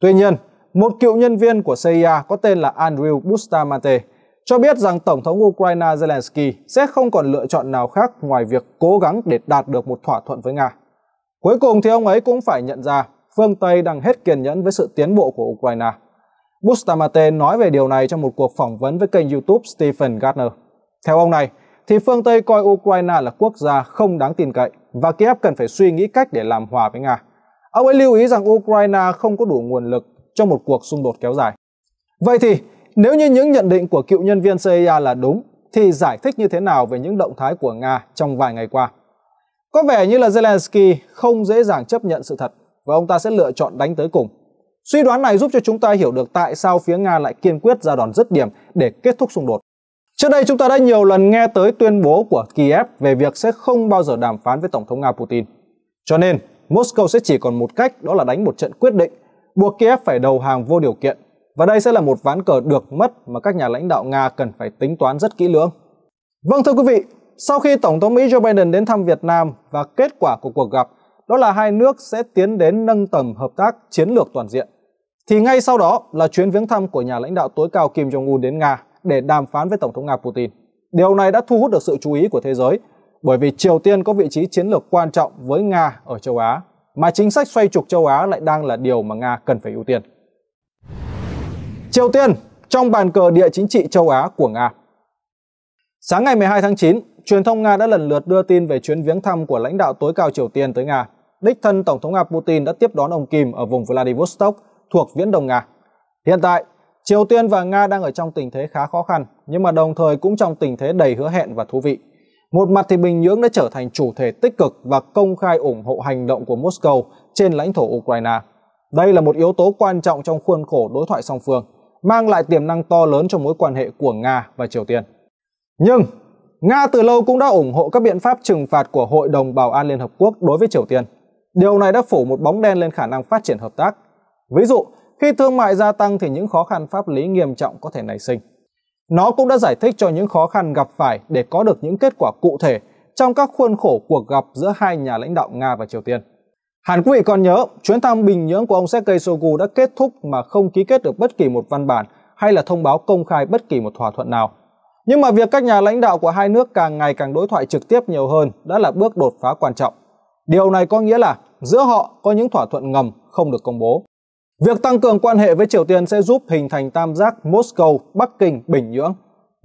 Tuy nhiên, một cựu nhân viên của CIA có tên là Andrew Bustamante, cho biết rằng Tổng thống Ukraine Zelensky sẽ không còn lựa chọn nào khác ngoài việc cố gắng để đạt được một thỏa thuận với Nga. Cuối cùng thì ông ấy cũng phải nhận ra phương Tây đang hết kiên nhẫn với sự tiến bộ của Ukraine. Bustamante nói về điều này trong một cuộc phỏng vấn với kênh YouTube Stephen Gardner. Theo ông này, thì phương Tây coi Ukraine là quốc gia không đáng tin cậy và Kiev cần phải suy nghĩ cách để làm hòa với Nga. Ông ấy lưu ý rằng Ukraine không có đủ nguồn lực trong một cuộc xung đột kéo dài. Vậy thì nếu như những nhận định của cựu nhân viên CIA là đúng thì giải thích như thế nào về những động thái của Nga trong vài ngày qua? Có vẻ như là Zelensky không dễ dàng chấp nhận sự thật và ông ta sẽ lựa chọn đánh tới cùng. Suy đoán này giúp cho chúng ta hiểu được tại sao phía Nga lại kiên quyết ra đòn dứt điểm để kết thúc xung đột. Trước đây chúng ta đã nhiều lần nghe tới tuyên bố của Kiev về việc sẽ không bao giờ đàm phán với Tổng thống Nga Putin. Cho nên, Moscow sẽ chỉ còn một cách đó là đánh một trận quyết định buộc Kiev phải đầu hàng vô điều kiện. Và đây sẽ là một ván cờ được mất mà các nhà lãnh đạo Nga cần phải tính toán rất kỹ lưỡng. Vâng thưa quý vị, sau khi Tổng thống Mỹ Joe Biden đến thăm Việt Nam và kết quả của cuộc gặp đó là hai nước sẽ tiến đến nâng tầm hợp tác chiến lược toàn diện. Thì ngay sau đó là chuyến viếng thăm của nhà lãnh đạo tối cao Kim Jong-un đến Nga để đàm phán với Tổng thống Nga Putin. Điều này đã thu hút được sự chú ý của thế giới bởi vì Triều Tiên có vị trí chiến lược quan trọng với Nga ở châu Á mà chính sách xoay trục châu Á lại đang là điều mà Nga cần phải ưu tiên. Triều Tiên trong bàn cờ địa chính trị châu Á của Nga Sáng ngày 12 tháng 9, truyền thông Nga đã lần lượt đưa tin về chuyến viếng thăm của lãnh đạo tối cao Triều Tiên tới Nga. Đích thân Tổng thống Nga Putin đã tiếp đón ông Kim ở vùng Vladivostok thuộc Viễn Đông Nga. Hiện tại, Triều Tiên và Nga đang ở trong tình thế khá khó khăn, nhưng mà đồng thời cũng trong tình thế đầy hứa hẹn và thú vị. Một mặt thì Bình Nhưỡng đã trở thành chủ thể tích cực và công khai ủng hộ hành động của Moscow trên lãnh thổ Ukraine. Đây là một yếu tố quan trọng trong khuôn khổ đối thoại song phương, mang lại tiềm năng to lớn cho mối quan hệ của Nga và Triều Tiên. Nhưng, Nga từ lâu cũng đã ủng hộ các biện pháp trừng phạt của Hội đồng Bảo an Liên Hợp Quốc đối với Triều Tiên. Điều này đã phủ một bóng đen lên khả năng phát triển hợp tác. Ví dụ, khi thương mại gia tăng thì những khó khăn pháp lý nghiêm trọng có thể nảy sinh. Nó cũng đã giải thích cho những khó khăn gặp phải để có được những kết quả cụ thể trong các khuôn khổ cuộc gặp giữa hai nhà lãnh đạo Nga và Triều Tiên. Hàn Quý vị còn nhớ, chuyến thăm Bình Nhưỡng của ông Sergei Shoigu đã kết thúc mà không ký kết được bất kỳ một văn bản hay là thông báo công khai bất kỳ một thỏa thuận nào. Nhưng mà việc các nhà lãnh đạo của hai nước càng ngày càng đối thoại trực tiếp nhiều hơn đã là bước đột phá quan trọng. Điều này có nghĩa là giữa họ có những thỏa thuận ngầm không được công bố. Việc tăng cường quan hệ với Triều Tiên sẽ giúp hình thành tam giác Moscow, Bắc Kinh, Bình Nhưỡng.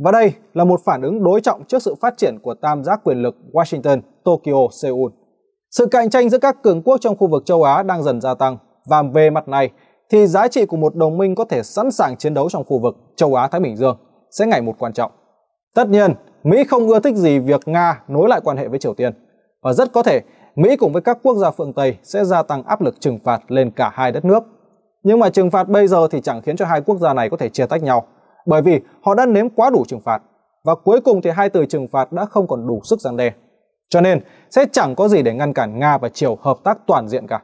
Và đây là một phản ứng đối trọng trước sự phát triển của tam giác quyền lực Washington, Tokyo, Seoul. Sự cạnh tranh giữa các cường quốc trong khu vực châu Á đang dần gia tăng và về mặt này thì giá trị của một đồng minh có thể sẵn sàng chiến đấu trong khu vực châu Á Thái Bình Dương sẽ ngày một quan trọng. Tất nhiên, Mỹ không ưa thích gì việc Nga nối lại quan hệ với Triều Tiên và rất có thể Mỹ cùng với các quốc gia phương Tây sẽ gia tăng áp lực trừng phạt lên cả hai đất nước nhưng mà trừng phạt bây giờ thì chẳng khiến cho hai quốc gia này có thể chia tách nhau, bởi vì họ đã nếm quá đủ trừng phạt và cuối cùng thì hai từ trừng phạt đã không còn đủ sức giăng đe. Cho nên sẽ chẳng có gì để ngăn cản Nga và Triều hợp tác toàn diện cả.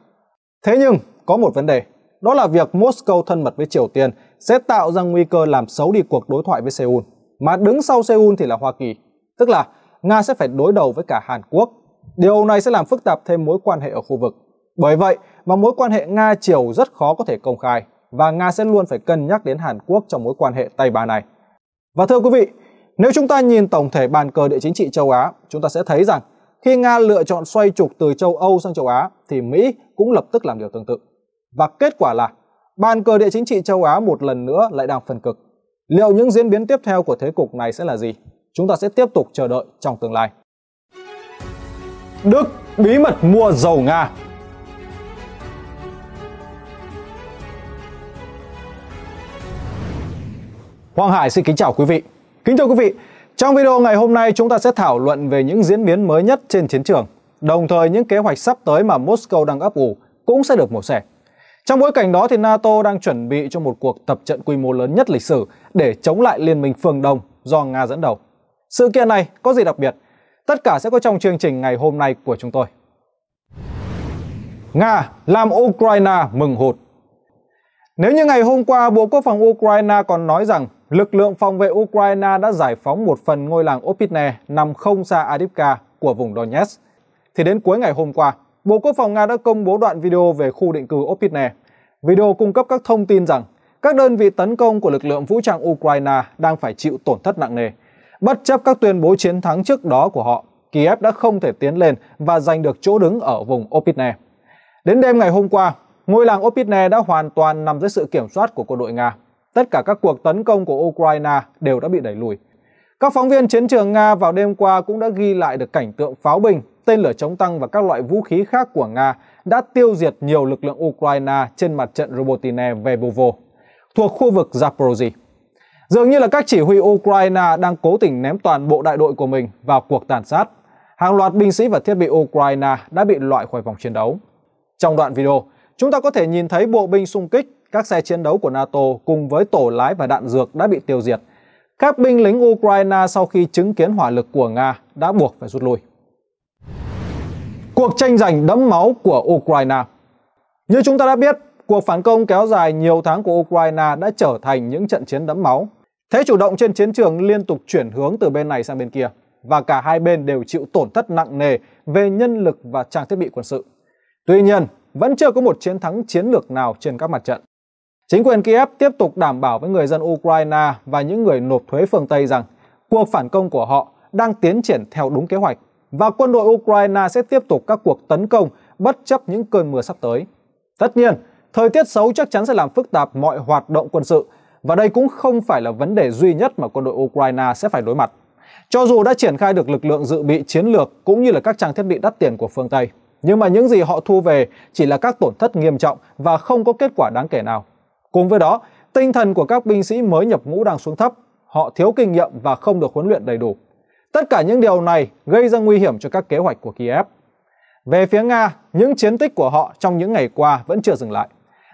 Thế nhưng có một vấn đề, đó là việc Moscow thân mật với Triều Tiên sẽ tạo ra nguy cơ làm xấu đi cuộc đối thoại với Seoul, mà đứng sau Seoul thì là Hoa Kỳ, tức là Nga sẽ phải đối đầu với cả Hàn Quốc. Điều này sẽ làm phức tạp thêm mối quan hệ ở khu vực. Bởi vậy, mà mối quan hệ Nga-Triều rất khó có thể công khai và Nga sẽ luôn phải cân nhắc đến Hàn Quốc trong mối quan hệ Tây Ba này. Và thưa quý vị, nếu chúng ta nhìn tổng thể bàn cờ địa chính trị châu Á, chúng ta sẽ thấy rằng khi Nga lựa chọn xoay trục từ châu Âu sang châu Á thì Mỹ cũng lập tức làm điều tương tự. Và kết quả là bàn cờ địa chính trị châu Á một lần nữa lại đang phân cực. Liệu những diễn biến tiếp theo của thế cục này sẽ là gì? Chúng ta sẽ tiếp tục chờ đợi trong tương lai. Đức bí mật mua dầu Nga Hoàng Hải xin kính chào quý vị. Kính thưa quý vị, trong video ngày hôm nay chúng ta sẽ thảo luận về những diễn biến mới nhất trên chiến trường, đồng thời những kế hoạch sắp tới mà Moscow đang ấp ủ cũng sẽ được mổ xẻ. Trong bối cảnh đó thì NATO đang chuẩn bị cho một cuộc tập trận quy mô lớn nhất lịch sử để chống lại liên minh phương Đông do Nga dẫn đầu. Sự kiện này có gì đặc biệt? Tất cả sẽ có trong chương trình ngày hôm nay của chúng tôi. Nga làm Ukraine mừng hụt nếu như ngày hôm qua, Bộ Quốc phòng Ukraine còn nói rằng lực lượng phòng vệ Ukraine đã giải phóng một phần ngôi làng Opitne nằm không xa Adivka của vùng Donetsk, thì đến cuối ngày hôm qua, Bộ Quốc phòng Nga đã công bố đoạn video về khu định cư Opitne. Video cung cấp các thông tin rằng các đơn vị tấn công của lực lượng vũ trang Ukraine đang phải chịu tổn thất nặng nề. Bất chấp các tuyên bố chiến thắng trước đó của họ, Kiev đã không thể tiến lên và giành được chỗ đứng ở vùng Opitne. Đến đêm ngày hôm qua, Ngôi làng Opitne đã hoàn toàn nằm dưới sự kiểm soát của quân đội Nga. Tất cả các cuộc tấn công của Ukraine đều đã bị đẩy lùi. Các phóng viên chiến trường Nga vào đêm qua cũng đã ghi lại được cảnh tượng pháo binh, tên lửa chống tăng và các loại vũ khí khác của Nga đã tiêu diệt nhiều lực lượng Ukraine trên mặt trận Robotine Vebovo thuộc khu vực Zaporozhye. Dường như là các chỉ huy Ukraine đang cố tình ném toàn bộ đại đội của mình vào cuộc tàn sát. Hàng loạt binh sĩ và thiết bị Ukraine đã bị loại khỏi vòng chiến đấu. Trong đoạn video, Chúng ta có thể nhìn thấy bộ binh xung kích, các xe chiến đấu của NATO cùng với tổ lái và đạn dược đã bị tiêu diệt. Các binh lính Ukraine sau khi chứng kiến hỏa lực của Nga đã buộc phải rút lui. Cuộc tranh giành đẫm máu của Ukraine Như chúng ta đã biết, cuộc phản công kéo dài nhiều tháng của Ukraine đã trở thành những trận chiến đẫm máu. Thế chủ động trên chiến trường liên tục chuyển hướng từ bên này sang bên kia và cả hai bên đều chịu tổn thất nặng nề về nhân lực và trang thiết bị quân sự. Tuy nhiên, vẫn chưa có một chiến thắng chiến lược nào trên các mặt trận. Chính quyền Kiev tiếp tục đảm bảo với người dân Ukraine và những người nộp thuế phương Tây rằng cuộc phản công của họ đang tiến triển theo đúng kế hoạch và quân đội Ukraine sẽ tiếp tục các cuộc tấn công bất chấp những cơn mưa sắp tới. Tất nhiên, thời tiết xấu chắc chắn sẽ làm phức tạp mọi hoạt động quân sự và đây cũng không phải là vấn đề duy nhất mà quân đội Ukraine sẽ phải đối mặt. Cho dù đã triển khai được lực lượng dự bị chiến lược cũng như là các trang thiết bị đắt tiền của phương Tây, nhưng mà những gì họ thu về chỉ là các tổn thất nghiêm trọng và không có kết quả đáng kể nào. Cùng với đó, tinh thần của các binh sĩ mới nhập ngũ đang xuống thấp, họ thiếu kinh nghiệm và không được huấn luyện đầy đủ. Tất cả những điều này gây ra nguy hiểm cho các kế hoạch của Kiev. Về phía Nga, những chiến tích của họ trong những ngày qua vẫn chưa dừng lại.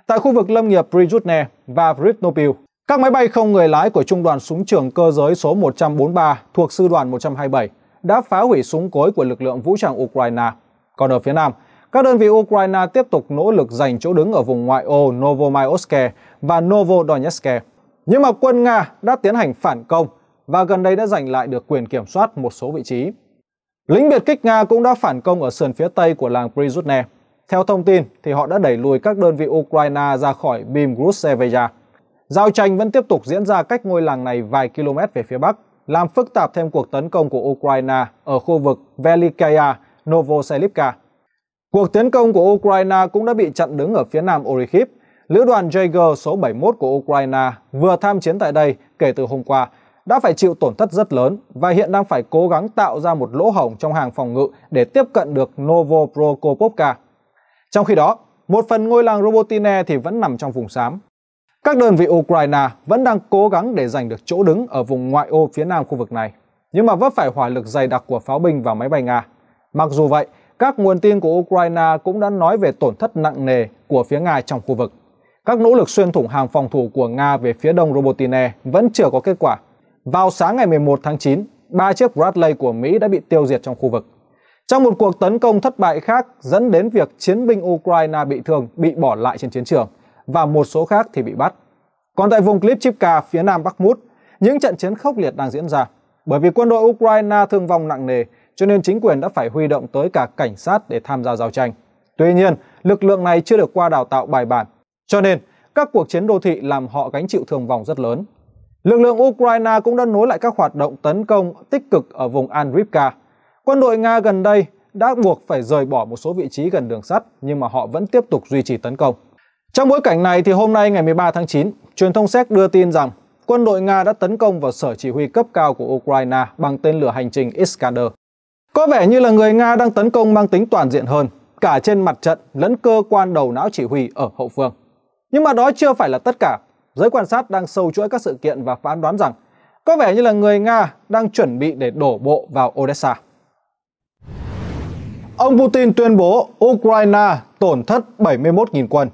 Tại khu vực lâm nghiệp Pryutne và Vritnopil, các máy bay không người lái của Trung đoàn Súng trường Cơ giới số 143 thuộc Sư đoàn 127 đã phá hủy súng cối của lực lượng vũ trang Ukraine còn ở phía Nam, các đơn vị Ukraine tiếp tục nỗ lực giành chỗ đứng ở vùng ngoại ô Novomayoske và Novodonetsk. Nhưng mà quân Nga đã tiến hành phản công và gần đây đã giành lại được quyền kiểm soát một số vị trí. Lính biệt kích Nga cũng đã phản công ở sườn phía tây của làng Prizutne. Theo thông tin, thì họ đã đẩy lùi các đơn vị Ukraine ra khỏi Bimgrusheveja. Giao tranh vẫn tiếp tục diễn ra cách ngôi làng này vài km về phía bắc, làm phức tạp thêm cuộc tấn công của Ukraine ở khu vực Velikaya Novoselivka. Cuộc tiến công của Ukraine cũng đã bị chặn đứng ở phía nam Orykhip. Lữ đoàn Jager số 71 của Ukraine vừa tham chiến tại đây kể từ hôm qua đã phải chịu tổn thất rất lớn và hiện đang phải cố gắng tạo ra một lỗ hổng trong hàng phòng ngự để tiếp cận được Novo Novoprokopovka. Trong khi đó, một phần ngôi làng Robotine thì vẫn nằm trong vùng xám. Các đơn vị Ukraine vẫn đang cố gắng để giành được chỗ đứng ở vùng ngoại ô phía nam khu vực này, nhưng mà vấp phải hỏa lực dày đặc của pháo binh và máy bay Nga. Mặc dù vậy, các nguồn tin của Ukraine cũng đã nói về tổn thất nặng nề của phía Nga trong khu vực. Các nỗ lực xuyên thủng hàng phòng thủ của Nga về phía đông Robotine vẫn chưa có kết quả. Vào sáng ngày 11 tháng 9, ba chiếc Bradley của Mỹ đã bị tiêu diệt trong khu vực. Trong một cuộc tấn công thất bại khác dẫn đến việc chiến binh Ukraine bị thương, bị bỏ lại trên chiến trường và một số khác thì bị bắt. Còn tại vùng Klipchivka phía nam Bắc Mút, những trận chiến khốc liệt đang diễn ra bởi vì quân đội Ukraine thương vong nặng nề cho nên chính quyền đã phải huy động tới cả cảnh sát để tham gia giao tranh. Tuy nhiên, lực lượng này chưa được qua đào tạo bài bản, cho nên các cuộc chiến đô thị làm họ gánh chịu thương vong rất lớn. Lực lượng Ukraine cũng đã nối lại các hoạt động tấn công tích cực ở vùng Andrivka. Quân đội Nga gần đây đã buộc phải rời bỏ một số vị trí gần đường sắt nhưng mà họ vẫn tiếp tục duy trì tấn công. Trong bối cảnh này thì hôm nay ngày 13 tháng 9, truyền thông Séc đưa tin rằng quân đội Nga đã tấn công vào sở chỉ huy cấp cao của Ukraine bằng tên lửa hành trình Iskander. Có vẻ như là người Nga đang tấn công mang tính toàn diện hơn, cả trên mặt trận lẫn cơ quan đầu não chỉ huy ở hậu phương. Nhưng mà đó chưa phải là tất cả. Giới quan sát đang sâu chuỗi các sự kiện và phán đoán rằng có vẻ như là người Nga đang chuẩn bị để đổ bộ vào Odessa. Ông Putin tuyên bố Ukraine tổn thất 71.000 quân.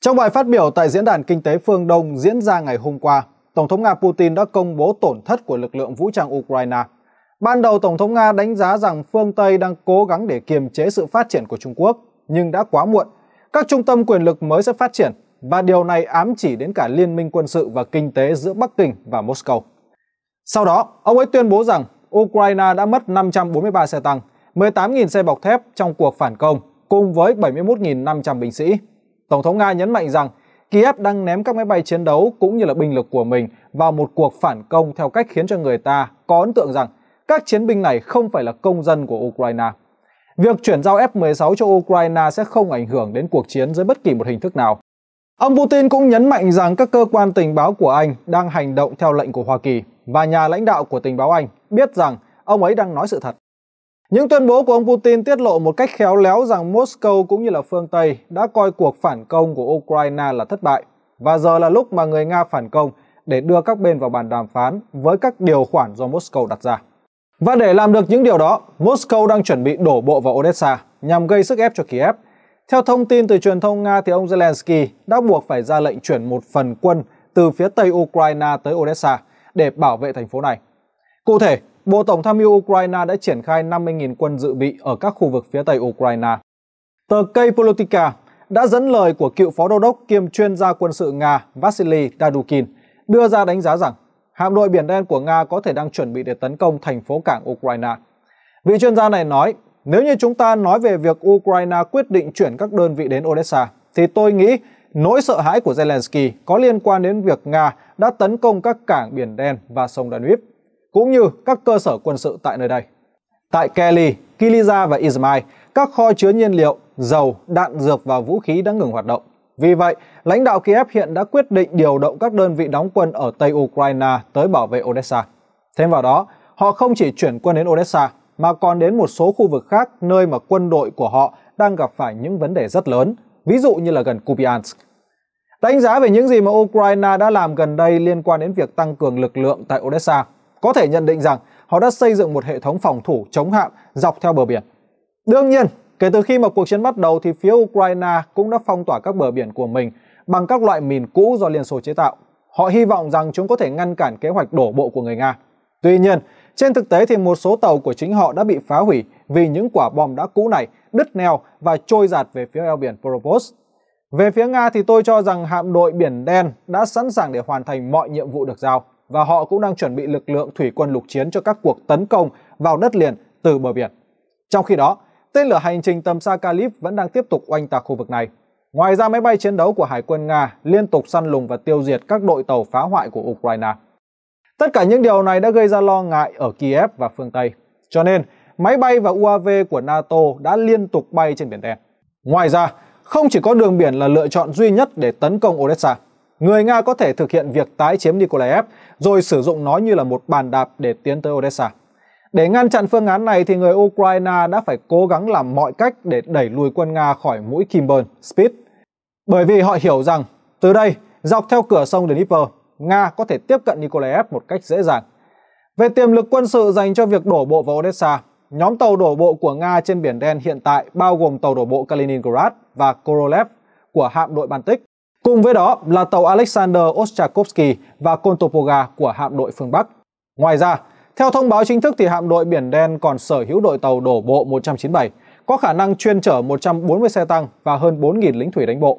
Trong bài phát biểu tại Diễn đàn Kinh tế Phương Đông diễn ra ngày hôm qua, Tổng thống Nga Putin đã công bố tổn thất của lực lượng vũ trang Ukraine – Ban đầu Tổng thống Nga đánh giá rằng phương Tây đang cố gắng để kiềm chế sự phát triển của Trung Quốc, nhưng đã quá muộn. Các trung tâm quyền lực mới sẽ phát triển và điều này ám chỉ đến cả liên minh quân sự và kinh tế giữa Bắc Kinh và Moscow. Sau đó, ông ấy tuyên bố rằng Ukraine đã mất 543 xe tăng, 18.000 xe bọc thép trong cuộc phản công cùng với 71.500 binh sĩ. Tổng thống Nga nhấn mạnh rằng Kiev đang ném các máy bay chiến đấu cũng như là binh lực của mình vào một cuộc phản công theo cách khiến cho người ta có ấn tượng rằng các chiến binh này không phải là công dân của Ukraine. Việc chuyển giao F-16 cho Ukraine sẽ không ảnh hưởng đến cuộc chiến dưới bất kỳ một hình thức nào. Ông Putin cũng nhấn mạnh rằng các cơ quan tình báo của Anh đang hành động theo lệnh của Hoa Kỳ và nhà lãnh đạo của tình báo Anh biết rằng ông ấy đang nói sự thật. Những tuyên bố của ông Putin tiết lộ một cách khéo léo rằng Moscow cũng như là phương Tây đã coi cuộc phản công của Ukraine là thất bại và giờ là lúc mà người Nga phản công để đưa các bên vào bàn đàm phán với các điều khoản do Moscow đặt ra. Và để làm được những điều đó, Moscow đang chuẩn bị đổ bộ vào Odessa nhằm gây sức ép cho Kiev. Theo thông tin từ truyền thông Nga thì ông Zelensky đã buộc phải ra lệnh chuyển một phần quân từ phía tây Ukraine tới Odessa để bảo vệ thành phố này. Cụ thể, Bộ Tổng tham mưu Ukraine đã triển khai 50.000 quân dự bị ở các khu vực phía tây Ukraine. Tờ K Politica đã dẫn lời của cựu phó đô đốc kiêm chuyên gia quân sự Nga Vasily Dadukin đưa ra đánh giá rằng hạm đội Biển Đen của Nga có thể đang chuẩn bị để tấn công thành phố cảng Ukraine. Vị chuyên gia này nói, nếu như chúng ta nói về việc Ukraine quyết định chuyển các đơn vị đến Odessa, thì tôi nghĩ nỗi sợ hãi của Zelensky có liên quan đến việc Nga đã tấn công các cảng Biển Đen và sông Danube, cũng như các cơ sở quân sự tại nơi đây. Tại Kelly, Kiliza và Izmail, các kho chứa nhiên liệu, dầu, đạn dược và vũ khí đã ngừng hoạt động. Vì vậy, lãnh đạo Kiev hiện đã quyết định điều động các đơn vị đóng quân ở Tây Ukraine tới bảo vệ Odessa. Thêm vào đó, họ không chỉ chuyển quân đến Odessa mà còn đến một số khu vực khác nơi mà quân đội của họ đang gặp phải những vấn đề rất lớn, ví dụ như là gần Kupiansk. Đánh giá về những gì mà Ukraine đã làm gần đây liên quan đến việc tăng cường lực lượng tại Odessa, có thể nhận định rằng họ đã xây dựng một hệ thống phòng thủ chống hạm dọc theo bờ biển. Đương nhiên, kể từ khi mà cuộc chiến bắt đầu thì phía Ukraine cũng đã phong tỏa các bờ biển của mình bằng các loại mìn cũ do Liên Xô chế tạo. Họ hy vọng rằng chúng có thể ngăn cản kế hoạch đổ bộ của người Nga. Tuy nhiên, trên thực tế thì một số tàu của chính họ đã bị phá hủy vì những quả bom đã cũ này đứt neo và trôi giạt về phía eo biển Propos. Về phía Nga thì tôi cho rằng hạm đội Biển Đen đã sẵn sàng để hoàn thành mọi nhiệm vụ được giao và họ cũng đang chuẩn bị lực lượng thủy quân lục chiến cho các cuộc tấn công vào đất liền từ bờ biển. Trong khi đó, tên lửa hành trình tầm xa Calip vẫn đang tiếp tục oanh tạc khu vực này Ngoài ra, máy bay chiến đấu của Hải quân Nga liên tục săn lùng và tiêu diệt các đội tàu phá hoại của Ukraine. Tất cả những điều này đã gây ra lo ngại ở Kiev và phương Tây. Cho nên, máy bay và UAV của NATO đã liên tục bay trên Biển Đen. Ngoài ra, không chỉ có đường biển là lựa chọn duy nhất để tấn công Odessa. Người Nga có thể thực hiện việc tái chiếm Nikolaev rồi sử dụng nó như là một bàn đạp để tiến tới Odessa. Để ngăn chặn phương án này thì người Ukraine đã phải cố gắng làm mọi cách để đẩy lùi quân Nga khỏi mũi Kimber, Spit bởi vì họ hiểu rằng từ đây dọc theo cửa sông Dnipro, Nga có thể tiếp cận Nikolaev một cách dễ dàng. Về tiềm lực quân sự dành cho việc đổ bộ vào Odessa, nhóm tàu đổ bộ của Nga trên Biển Đen hiện tại bao gồm tàu đổ bộ Kaliningrad và Korolev của hạm đội Baltic, cùng với đó là tàu Alexander Ostrakovsky và Kontopoga của hạm đội phương Bắc. Ngoài ra, theo thông báo chính thức thì hạm đội Biển Đen còn sở hữu đội tàu đổ bộ 197, có khả năng chuyên chở 140 xe tăng và hơn 4.000 lính thủy đánh bộ.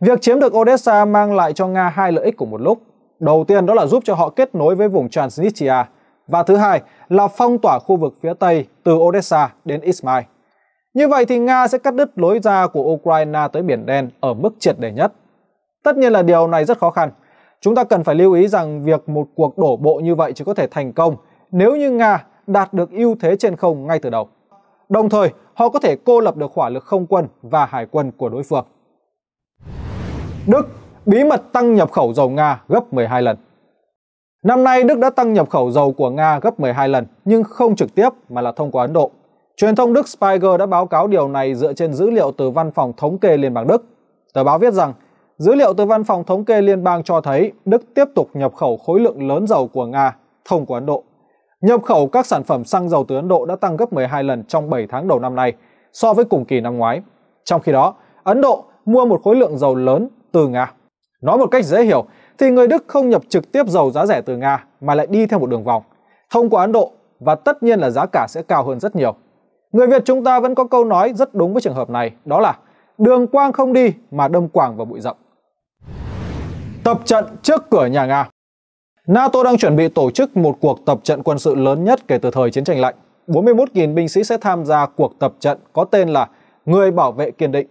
Việc chiếm được Odessa mang lại cho Nga hai lợi ích cùng một lúc. Đầu tiên đó là giúp cho họ kết nối với vùng Transnistria và thứ hai là phong tỏa khu vực phía Tây từ Odessa đến Ismail. Như vậy thì Nga sẽ cắt đứt lối ra của Ukraine tới Biển Đen ở mức triệt để nhất. Tất nhiên là điều này rất khó khăn. Chúng ta cần phải lưu ý rằng việc một cuộc đổ bộ như vậy chỉ có thể thành công nếu như Nga đạt được ưu thế trên không ngay từ đầu. Đồng thời, họ có thể cô lập được hỏa lực không quân và hải quân của đối phương. Đức bí mật tăng nhập khẩu dầu Nga gấp 12 lần. Năm nay Đức đã tăng nhập khẩu dầu của Nga gấp 12 lần nhưng không trực tiếp mà là thông qua Ấn Độ. Truyền thông Đức Spiegel đã báo cáo điều này dựa trên dữ liệu từ Văn phòng Thống kê Liên bang Đức. Tờ báo viết rằng dữ liệu từ Văn phòng Thống kê Liên bang cho thấy Đức tiếp tục nhập khẩu khối lượng lớn dầu của Nga thông qua Ấn Độ. Nhập khẩu các sản phẩm xăng dầu từ Ấn Độ đã tăng gấp 12 lần trong 7 tháng đầu năm nay so với cùng kỳ năm ngoái. Trong khi đó, Ấn Độ mua một khối lượng dầu lớn từ Nga. Nói một cách dễ hiểu thì người Đức không nhập trực tiếp dầu giá rẻ từ Nga mà lại đi theo một đường vòng, thông qua Ấn Độ và tất nhiên là giá cả sẽ cao hơn rất nhiều. Người Việt chúng ta vẫn có câu nói rất đúng với trường hợp này, đó là đường quang không đi mà đâm quảng vào bụi rậm. Tập trận trước cửa nhà Nga NATO đang chuẩn bị tổ chức một cuộc tập trận quân sự lớn nhất kể từ thời chiến tranh lạnh. 41.000 binh sĩ sẽ tham gia cuộc tập trận có tên là Người bảo vệ kiên định.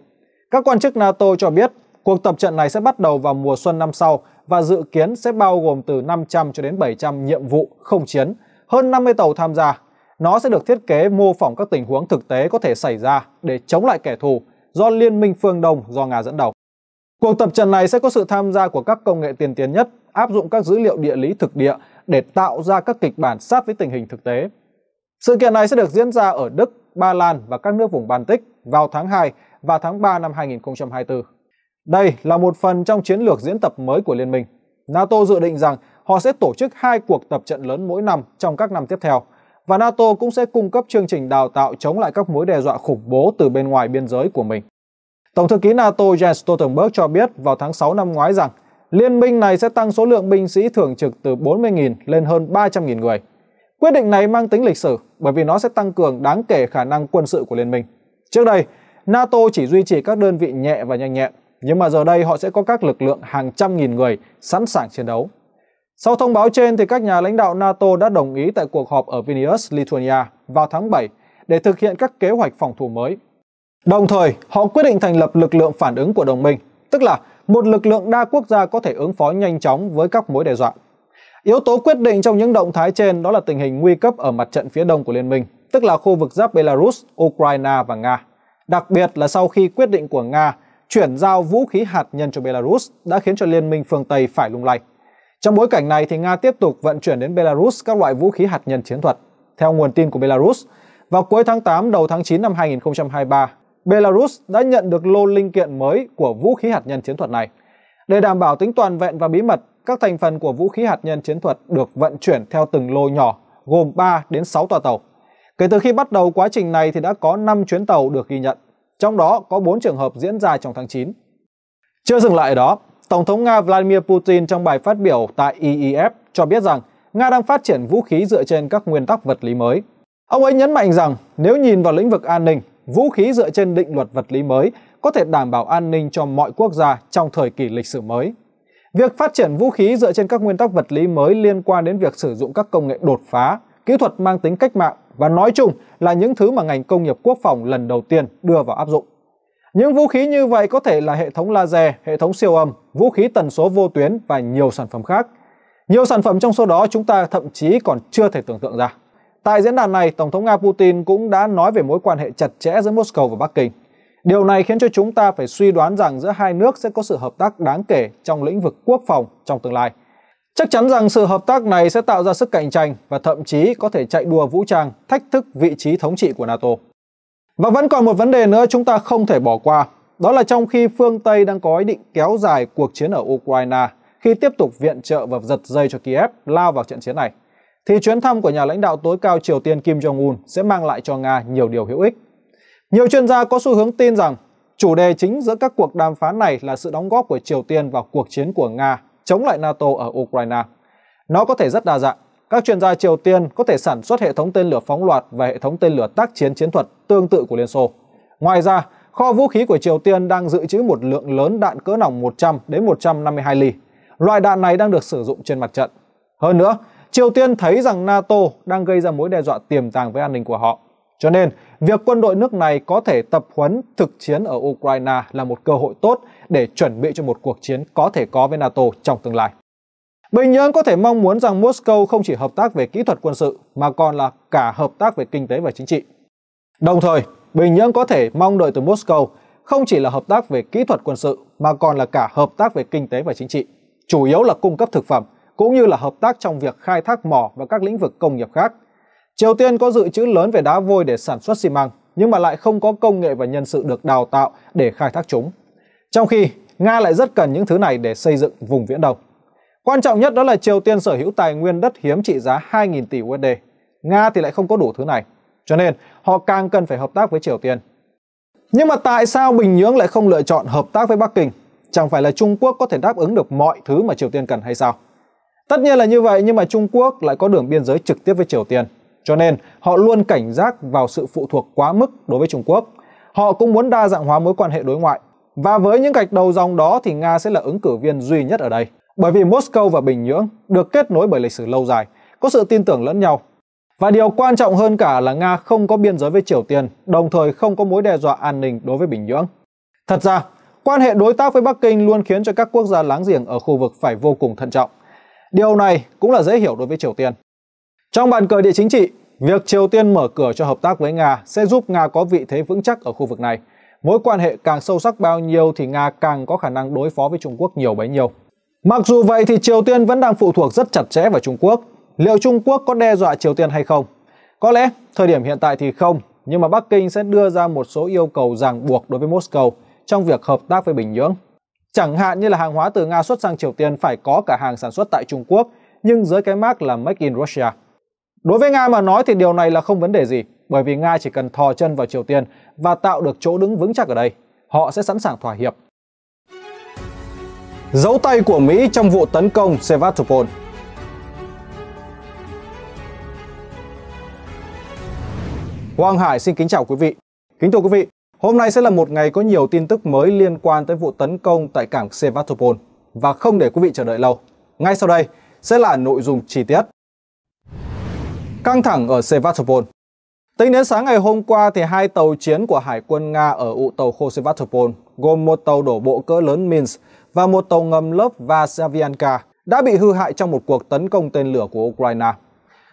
Các quan chức NATO cho biết Cuộc tập trận này sẽ bắt đầu vào mùa xuân năm sau và dự kiến sẽ bao gồm từ 500 cho đến 700 nhiệm vụ không chiến, hơn 50 tàu tham gia. Nó sẽ được thiết kế mô phỏng các tình huống thực tế có thể xảy ra để chống lại kẻ thù do Liên minh phương Đông do Nga dẫn đầu. Cuộc tập trận này sẽ có sự tham gia của các công nghệ tiên tiến nhất, áp dụng các dữ liệu địa lý thực địa để tạo ra các kịch bản sát với tình hình thực tế. Sự kiện này sẽ được diễn ra ở Đức, Ba Lan và các nước vùng Baltic vào tháng 2 và tháng 3 năm 2024. Đây là một phần trong chiến lược diễn tập mới của Liên minh. NATO dự định rằng họ sẽ tổ chức hai cuộc tập trận lớn mỗi năm trong các năm tiếp theo, và NATO cũng sẽ cung cấp chương trình đào tạo chống lại các mối đe dọa khủng bố từ bên ngoài biên giới của mình. Tổng thư ký NATO Jens Stoltenberg cho biết vào tháng 6 năm ngoái rằng liên minh này sẽ tăng số lượng binh sĩ thường trực từ 40.000 lên hơn 300.000 người. Quyết định này mang tính lịch sử bởi vì nó sẽ tăng cường đáng kể khả năng quân sự của liên minh. Trước đây, NATO chỉ duy trì các đơn vị nhẹ và nhanh nhẹn, nhưng mà giờ đây họ sẽ có các lực lượng hàng trăm nghìn người sẵn sàng chiến đấu. Sau thông báo trên thì các nhà lãnh đạo NATO đã đồng ý tại cuộc họp ở Vilnius, Lithuania vào tháng 7 để thực hiện các kế hoạch phòng thủ mới. Đồng thời, họ quyết định thành lập lực lượng phản ứng của đồng minh, tức là một lực lượng đa quốc gia có thể ứng phó nhanh chóng với các mối đe dọa. Yếu tố quyết định trong những động thái trên đó là tình hình nguy cấp ở mặt trận phía đông của liên minh, tức là khu vực giáp Belarus, Ukraine và Nga. Đặc biệt là sau khi quyết định của Nga chuyển giao vũ khí hạt nhân cho Belarus đã khiến cho Liên minh phương Tây phải lung lay. Trong bối cảnh này thì Nga tiếp tục vận chuyển đến Belarus các loại vũ khí hạt nhân chiến thuật. Theo nguồn tin của Belarus, vào cuối tháng 8 đầu tháng 9 năm 2023, Belarus đã nhận được lô linh kiện mới của vũ khí hạt nhân chiến thuật này. Để đảm bảo tính toàn vẹn và bí mật, các thành phần của vũ khí hạt nhân chiến thuật được vận chuyển theo từng lô nhỏ, gồm 3 đến 6 tòa tàu. Kể từ khi bắt đầu quá trình này thì đã có 5 chuyến tàu được ghi nhận trong đó có 4 trường hợp diễn ra trong tháng 9. Chưa dừng lại đó, Tổng thống Nga Vladimir Putin trong bài phát biểu tại IEF e cho biết rằng Nga đang phát triển vũ khí dựa trên các nguyên tắc vật lý mới. Ông ấy nhấn mạnh rằng nếu nhìn vào lĩnh vực an ninh, vũ khí dựa trên định luật vật lý mới có thể đảm bảo an ninh cho mọi quốc gia trong thời kỳ lịch sử mới. Việc phát triển vũ khí dựa trên các nguyên tắc vật lý mới liên quan đến việc sử dụng các công nghệ đột phá, kỹ thuật mang tính cách mạng và nói chung là những thứ mà ngành công nghiệp quốc phòng lần đầu tiên đưa vào áp dụng. Những vũ khí như vậy có thể là hệ thống laser, hệ thống siêu âm, vũ khí tần số vô tuyến và nhiều sản phẩm khác. Nhiều sản phẩm trong số đó chúng ta thậm chí còn chưa thể tưởng tượng ra. Tại diễn đàn này, Tổng thống Nga Putin cũng đã nói về mối quan hệ chặt chẽ giữa Moscow và Bắc Kinh. Điều này khiến cho chúng ta phải suy đoán rằng giữa hai nước sẽ có sự hợp tác đáng kể trong lĩnh vực quốc phòng trong tương lai – Chắc chắn rằng sự hợp tác này sẽ tạo ra sức cạnh tranh và thậm chí có thể chạy đua vũ trang, thách thức vị trí thống trị của NATO. Và vẫn còn một vấn đề nữa chúng ta không thể bỏ qua, đó là trong khi phương Tây đang có ý định kéo dài cuộc chiến ở Ukraine khi tiếp tục viện trợ và giật dây cho Kiev lao vào trận chiến này, thì chuyến thăm của nhà lãnh đạo tối cao Triều Tiên Kim Jong-un sẽ mang lại cho Nga nhiều điều hữu ích. Nhiều chuyên gia có xu hướng tin rằng chủ đề chính giữa các cuộc đàm phán này là sự đóng góp của Triều Tiên vào cuộc chiến của Nga chống lại NATO ở Ukraine. Nó có thể rất đa dạng. Các chuyên gia Triều Tiên có thể sản xuất hệ thống tên lửa phóng loạt và hệ thống tên lửa tác chiến chiến thuật tương tự của Liên Xô. Ngoài ra, kho vũ khí của Triều Tiên đang dự trữ một lượng lớn đạn cỡ nòng 100 đến 152 ly. Loại đạn này đang được sử dụng trên mặt trận. Hơn nữa, Triều Tiên thấy rằng NATO đang gây ra mối đe dọa tiềm tàng với an ninh của họ. Cho nên, việc quân đội nước này có thể tập huấn thực chiến ở Ukraine là một cơ hội tốt để chuẩn bị cho một cuộc chiến có thể có với NATO trong tương lai. Bình nhưỡng có thể mong muốn rằng Moscow không chỉ hợp tác về kỹ thuật quân sự mà còn là cả hợp tác về kinh tế và chính trị. Đồng thời, Bình Nhưỡng có thể mong đợi từ Moscow không chỉ là hợp tác về kỹ thuật quân sự mà còn là cả hợp tác về kinh tế và chính trị, chủ yếu là cung cấp thực phẩm cũng như là hợp tác trong việc khai thác mỏ và các lĩnh vực công nghiệp khác – Triều Tiên có dự trữ lớn về đá vôi để sản xuất xi măng, nhưng mà lại không có công nghệ và nhân sự được đào tạo để khai thác chúng. Trong khi, Nga lại rất cần những thứ này để xây dựng vùng Viễn Đông. Quan trọng nhất đó là Triều Tiên sở hữu tài nguyên đất hiếm trị giá 2.000 tỷ USD. Nga thì lại không có đủ thứ này. Cho nên, họ càng cần phải hợp tác với Triều Tiên. Nhưng mà tại sao Bình Nhưỡng lại không lựa chọn hợp tác với Bắc Kinh? Chẳng phải là Trung Quốc có thể đáp ứng được mọi thứ mà Triều Tiên cần hay sao? Tất nhiên là như vậy nhưng mà Trung Quốc lại có đường biên giới trực tiếp với Triều Tiên. Cho nên, họ luôn cảnh giác vào sự phụ thuộc quá mức đối với Trung Quốc. Họ cũng muốn đa dạng hóa mối quan hệ đối ngoại. Và với những gạch đầu dòng đó thì Nga sẽ là ứng cử viên duy nhất ở đây. Bởi vì Moscow và Bình Nhưỡng được kết nối bởi lịch sử lâu dài, có sự tin tưởng lẫn nhau. Và điều quan trọng hơn cả là Nga không có biên giới với Triều Tiên, đồng thời không có mối đe dọa an ninh đối với Bình Nhưỡng. Thật ra, quan hệ đối tác với Bắc Kinh luôn khiến cho các quốc gia láng giềng ở khu vực phải vô cùng thận trọng. Điều này cũng là dễ hiểu đối với Triều Tiên. Trong bàn cờ địa chính trị, việc Triều Tiên mở cửa cho hợp tác với Nga sẽ giúp Nga có vị thế vững chắc ở khu vực này. Mối quan hệ càng sâu sắc bao nhiêu thì Nga càng có khả năng đối phó với Trung Quốc nhiều bấy nhiêu. Mặc dù vậy thì Triều Tiên vẫn đang phụ thuộc rất chặt chẽ vào Trung Quốc. Liệu Trung Quốc có đe dọa Triều Tiên hay không? Có lẽ thời điểm hiện tại thì không, nhưng mà Bắc Kinh sẽ đưa ra một số yêu cầu ràng buộc đối với Moscow trong việc hợp tác với Bình Nhưỡng. Chẳng hạn như là hàng hóa từ Nga xuất sang Triều Tiên phải có cả hàng sản xuất tại Trung Quốc nhưng dưới cái mác là Make in Russia. Đối với Nga mà nói thì điều này là không vấn đề gì, bởi vì Nga chỉ cần thò chân vào Triều Tiên và tạo được chỗ đứng vững chắc ở đây, họ sẽ sẵn sàng thỏa hiệp. Dấu tay của Mỹ trong vụ tấn công Sevastopol hoàng Hải xin kính chào quý vị. Kính thưa quý vị, hôm nay sẽ là một ngày có nhiều tin tức mới liên quan tới vụ tấn công tại cảng Sevastopol và không để quý vị chờ đợi lâu. Ngay sau đây sẽ là nội dung chi tiết căng thẳng ở Sevastopol. Tính đến sáng ngày hôm qua, thì hai tàu chiến của Hải quân Nga ở ụ tàu khô Sevastopol, gồm một tàu đổ bộ cỡ lớn Minsk và một tàu ngầm lớp Vasavianka, đã bị hư hại trong một cuộc tấn công tên lửa của Ukraine.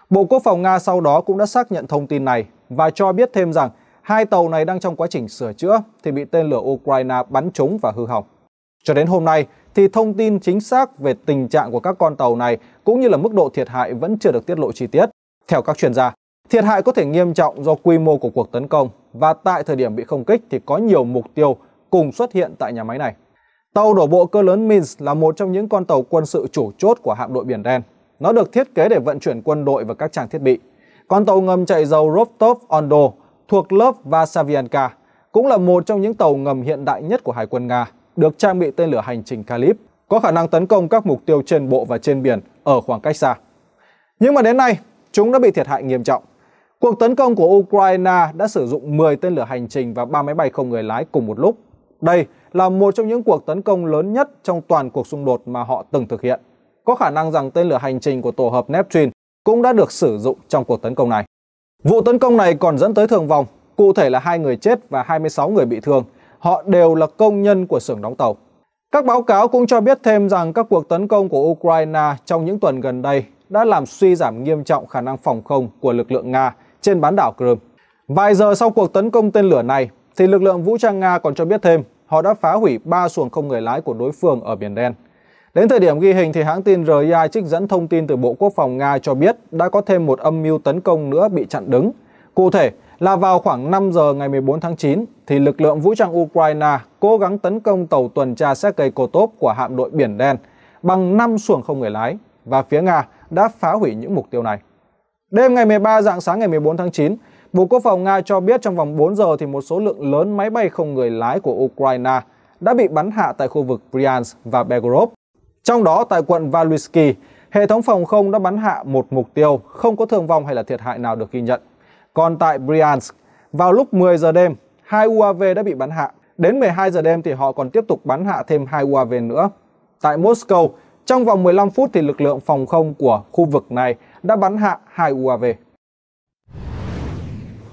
Bộ Quốc phòng Nga sau đó cũng đã xác nhận thông tin này và cho biết thêm rằng hai tàu này đang trong quá trình sửa chữa thì bị tên lửa Ukraine bắn trúng và hư hỏng. Cho đến hôm nay thì thông tin chính xác về tình trạng của các con tàu này cũng như là mức độ thiệt hại vẫn chưa được tiết lộ chi tiết. Theo các chuyên gia, thiệt hại có thể nghiêm trọng do quy mô của cuộc tấn công và tại thời điểm bị không kích thì có nhiều mục tiêu cùng xuất hiện tại nhà máy này. Tàu đổ bộ cơ lớn Minsk là một trong những con tàu quân sự chủ chốt của hạm đội Biển Đen. Nó được thiết kế để vận chuyển quân đội và các trang thiết bị. Con tàu ngầm chạy dầu Rostov-on-Don thuộc lớp Vasavianka cũng là một trong những tàu ngầm hiện đại nhất của Hải quân Nga, được trang bị tên lửa hành trình Kalib, có khả năng tấn công các mục tiêu trên bộ và trên biển ở khoảng cách xa. Nhưng mà đến nay, chúng đã bị thiệt hại nghiêm trọng. Cuộc tấn công của Ukraine đã sử dụng 10 tên lửa hành trình và 3 máy bay không người lái cùng một lúc. Đây là một trong những cuộc tấn công lớn nhất trong toàn cuộc xung đột mà họ từng thực hiện. Có khả năng rằng tên lửa hành trình của tổ hợp Neptune cũng đã được sử dụng trong cuộc tấn công này. Vụ tấn công này còn dẫn tới thương vong, cụ thể là hai người chết và 26 người bị thương. Họ đều là công nhân của xưởng đóng tàu. Các báo cáo cũng cho biết thêm rằng các cuộc tấn công của Ukraine trong những tuần gần đây đã làm suy giảm nghiêm trọng khả năng phòng không của lực lượng Nga trên bán đảo Crimea. Vài giờ sau cuộc tấn công tên lửa này, thì lực lượng vũ trang Nga còn cho biết thêm họ đã phá hủy 3 xuồng không người lái của đối phương ở Biển Đen. Đến thời điểm ghi hình thì hãng tin RIA trích dẫn thông tin từ Bộ Quốc phòng Nga cho biết đã có thêm một âm mưu tấn công nữa bị chặn đứng. Cụ thể là vào khoảng 5 giờ ngày 14 tháng 9 thì lực lượng vũ trang Ukraine cố gắng tấn công tàu tuần tra Sergei Kotov của hạm đội Biển Đen bằng 5 xuồng không người lái và phía Nga đã phá hủy những mục tiêu này. Đêm ngày 13 dạng sáng ngày 14 tháng 9, Bộ Quốc phòng Nga cho biết trong vòng 4 giờ thì một số lượng lớn máy bay không người lái của Ukraine đã bị bắn hạ tại khu vực Bryansk và Belgorod. Trong đó tại quận Valuisky, hệ thống phòng không đã bắn hạ một mục tiêu, không có thương vong hay là thiệt hại nào được ghi nhận. Còn tại Bryansk, vào lúc 10 giờ đêm, hai UAV đã bị bắn hạ. Đến 12 giờ đêm thì họ còn tiếp tục bắn hạ thêm hai UAV nữa. Tại Moscow, trong vòng 15 phút thì lực lượng phòng không của khu vực này đã bắn hạ hai UAV.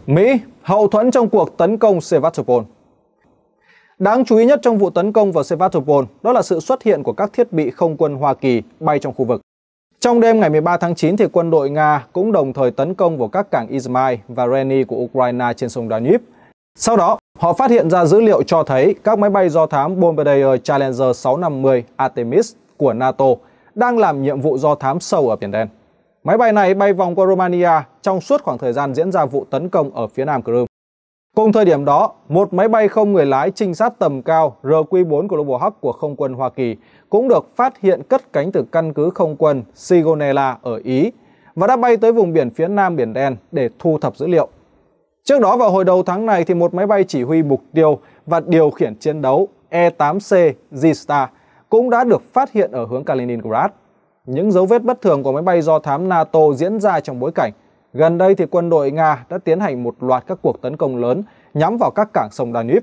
Mỹ hậu thuẫn trong cuộc tấn công Sevastopol Đáng chú ý nhất trong vụ tấn công vào Sevastopol đó là sự xuất hiện của các thiết bị không quân Hoa Kỳ bay trong khu vực. Trong đêm ngày 13 tháng 9 thì quân đội Nga cũng đồng thời tấn công vào các cảng Izmail và Reni của Ukraine trên sông Danube. Sau đó, họ phát hiện ra dữ liệu cho thấy các máy bay do thám Bombardier Challenger 650 Artemis của NATO đang làm nhiệm vụ do thám sâu ở Biển Đen. Máy bay này bay vòng qua Romania trong suốt khoảng thời gian diễn ra vụ tấn công ở phía nam Crimea. Cùng thời điểm đó, một máy bay không người lái trinh sát tầm cao RQ-4 Global Hawk của không quân Hoa Kỳ cũng được phát hiện cất cánh từ căn cứ không quân Sigonella ở Ý và đã bay tới vùng biển phía nam Biển Đen để thu thập dữ liệu. Trước đó vào hồi đầu tháng này thì một máy bay chỉ huy mục tiêu và điều khiển chiến đấu E-8C G-Star cũng đã được phát hiện ở hướng Kaliningrad. Những dấu vết bất thường của máy bay do thám NATO diễn ra trong bối cảnh gần đây thì quân đội Nga đã tiến hành một loạt các cuộc tấn công lớn nhắm vào các cảng sông Danube.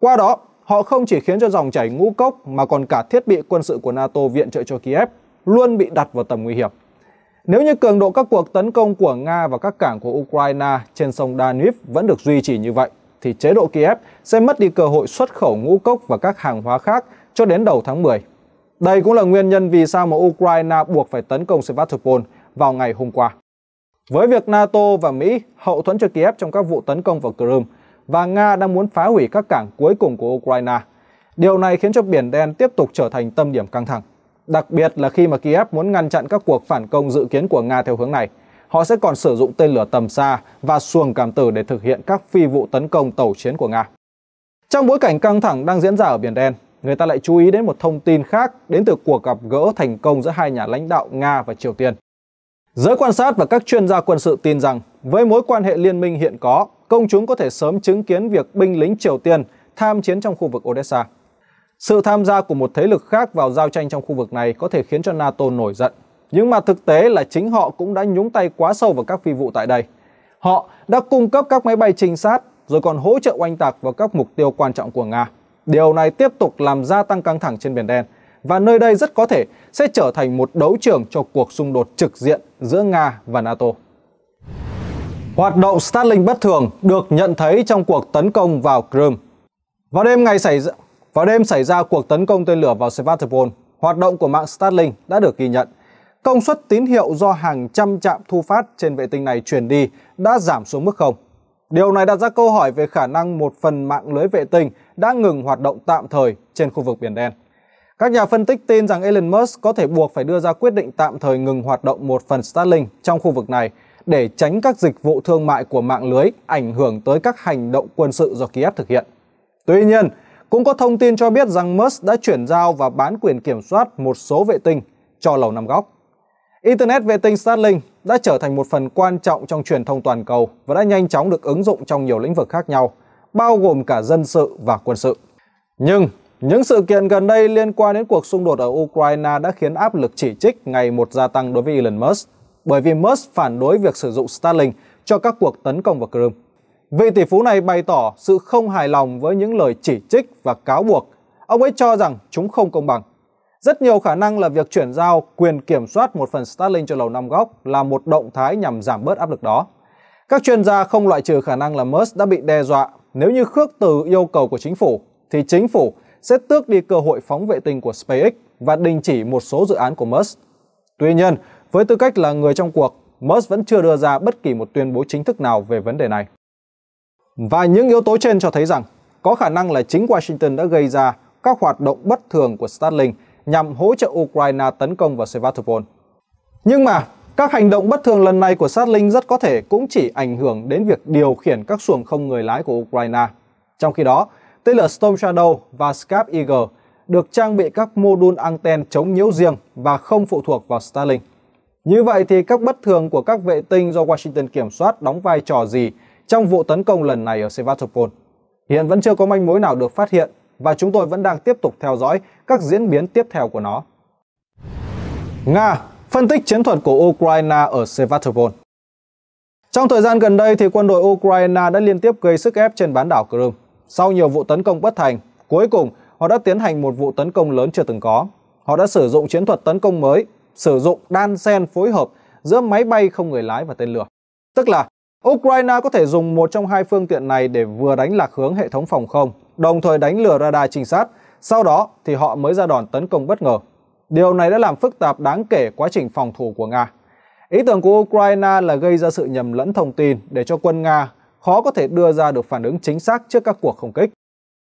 Qua đó, họ không chỉ khiến cho dòng chảy ngũ cốc mà còn cả thiết bị quân sự của NATO viện trợ cho Kiev luôn bị đặt vào tầm nguy hiểm. Nếu như cường độ các cuộc tấn công của Nga vào các cảng của Ukraine trên sông Danube vẫn được duy trì như vậy, thì chế độ Kiev sẽ mất đi cơ hội xuất khẩu ngũ cốc và các hàng hóa khác cho đến đầu tháng 10. Đây cũng là nguyên nhân vì sao mà Ukraine buộc phải tấn công Sevastopol vào ngày hôm qua. Với việc NATO và Mỹ hậu thuẫn cho Kiev trong các vụ tấn công vào Crimea và Nga đang muốn phá hủy các cảng cuối cùng của Ukraine, điều này khiến cho Biển Đen tiếp tục trở thành tâm điểm căng thẳng. Đặc biệt là khi mà Kiev muốn ngăn chặn các cuộc phản công dự kiến của Nga theo hướng này, họ sẽ còn sử dụng tên lửa tầm xa và xuồng cảm tử để thực hiện các phi vụ tấn công tàu chiến của Nga. Trong bối cảnh căng thẳng đang diễn ra ở Biển Đen, người ta lại chú ý đến một thông tin khác đến từ cuộc gặp gỡ thành công giữa hai nhà lãnh đạo Nga và Triều Tiên. Giới quan sát và các chuyên gia quân sự tin rằng với mối quan hệ liên minh hiện có, công chúng có thể sớm chứng kiến việc binh lính Triều Tiên tham chiến trong khu vực Odessa. Sự tham gia của một thế lực khác vào giao tranh trong khu vực này có thể khiến cho NATO nổi giận. Nhưng mà thực tế là chính họ cũng đã nhúng tay quá sâu vào các phi vụ tại đây. Họ đã cung cấp các máy bay trinh sát rồi còn hỗ trợ oanh tạc vào các mục tiêu quan trọng của Nga. Điều này tiếp tục làm gia tăng căng thẳng trên Biển Đen và nơi đây rất có thể sẽ trở thành một đấu trường cho cuộc xung đột trực diện giữa Nga và NATO. Hoạt động Starlink bất thường được nhận thấy trong cuộc tấn công vào Crimea. Vào đêm ngày xảy ra vào đêm xảy ra cuộc tấn công tên lửa vào Sevastopol, hoạt động của mạng Starlink đã được ghi nhận. Công suất tín hiệu do hàng trăm trạm thu phát trên vệ tinh này truyền đi đã giảm xuống mức không. Điều này đặt ra câu hỏi về khả năng một phần mạng lưới vệ tinh đã ngừng hoạt động tạm thời trên khu vực Biển Đen. Các nhà phân tích tin rằng Elon Musk có thể buộc phải đưa ra quyết định tạm thời ngừng hoạt động một phần Starlink trong khu vực này để tránh các dịch vụ thương mại của mạng lưới ảnh hưởng tới các hành động quân sự do Kiev thực hiện. Tuy nhiên, cũng có thông tin cho biết rằng Musk đã chuyển giao và bán quyền kiểm soát một số vệ tinh cho Lầu Năm Góc. Internet vệ tinh Starlink đã trở thành một phần quan trọng trong truyền thông toàn cầu và đã nhanh chóng được ứng dụng trong nhiều lĩnh vực khác nhau, bao gồm cả dân sự và quân sự. Nhưng những sự kiện gần đây liên quan đến cuộc xung đột ở Ukraine đã khiến áp lực chỉ trích ngày một gia tăng đối với Elon Musk, bởi vì Musk phản đối việc sử dụng Starlink cho các cuộc tấn công vào Crimea. Vị tỷ phú này bày tỏ sự không hài lòng với những lời chỉ trích và cáo buộc. Ông ấy cho rằng chúng không công bằng. Rất nhiều khả năng là việc chuyển giao quyền kiểm soát một phần Starlink cho Lầu Năm Góc là một động thái nhằm giảm bớt áp lực đó. Các chuyên gia không loại trừ khả năng là Musk đã bị đe dọa nếu như khước từ yêu cầu của chính phủ thì chính phủ sẽ tước đi cơ hội phóng vệ tinh của SpaceX và đình chỉ một số dự án của Musk. Tuy nhiên, với tư cách là người trong cuộc, Musk vẫn chưa đưa ra bất kỳ một tuyên bố chính thức nào về vấn đề này. Và những yếu tố trên cho thấy rằng có khả năng là chính Washington đã gây ra các hoạt động bất thường của Starlink nhằm hỗ trợ Ukraine tấn công vào Sevastopol. Nhưng mà các hành động bất thường lần này của sát linh rất có thể cũng chỉ ảnh hưởng đến việc điều khiển các xuồng không người lái của Ukraine. Trong khi đó, tên lửa Storm Shadow và Scap Eagle được trang bị các mô đun anten chống nhiễu riêng và không phụ thuộc vào Starlink. Như vậy thì các bất thường của các vệ tinh do Washington kiểm soát đóng vai trò gì trong vụ tấn công lần này ở Sevastopol? Hiện vẫn chưa có manh mối nào được phát hiện và chúng tôi vẫn đang tiếp tục theo dõi các diễn biến tiếp theo của nó. Nga phân tích chiến thuật của Ukraine ở Sevastopol Trong thời gian gần đây thì quân đội Ukraine đã liên tiếp gây sức ép trên bán đảo Crimea. Sau nhiều vụ tấn công bất thành, cuối cùng họ đã tiến hành một vụ tấn công lớn chưa từng có. Họ đã sử dụng chiến thuật tấn công mới, sử dụng đan xen phối hợp giữa máy bay không người lái và tên lửa. Tức là Ukraine có thể dùng một trong hai phương tiện này để vừa đánh lạc hướng hệ thống phòng không, đồng thời đánh lừa radar trinh sát, sau đó thì họ mới ra đòn tấn công bất ngờ. Điều này đã làm phức tạp đáng kể quá trình phòng thủ của Nga. Ý tưởng của Ukraine là gây ra sự nhầm lẫn thông tin để cho quân Nga khó có thể đưa ra được phản ứng chính xác trước các cuộc không kích.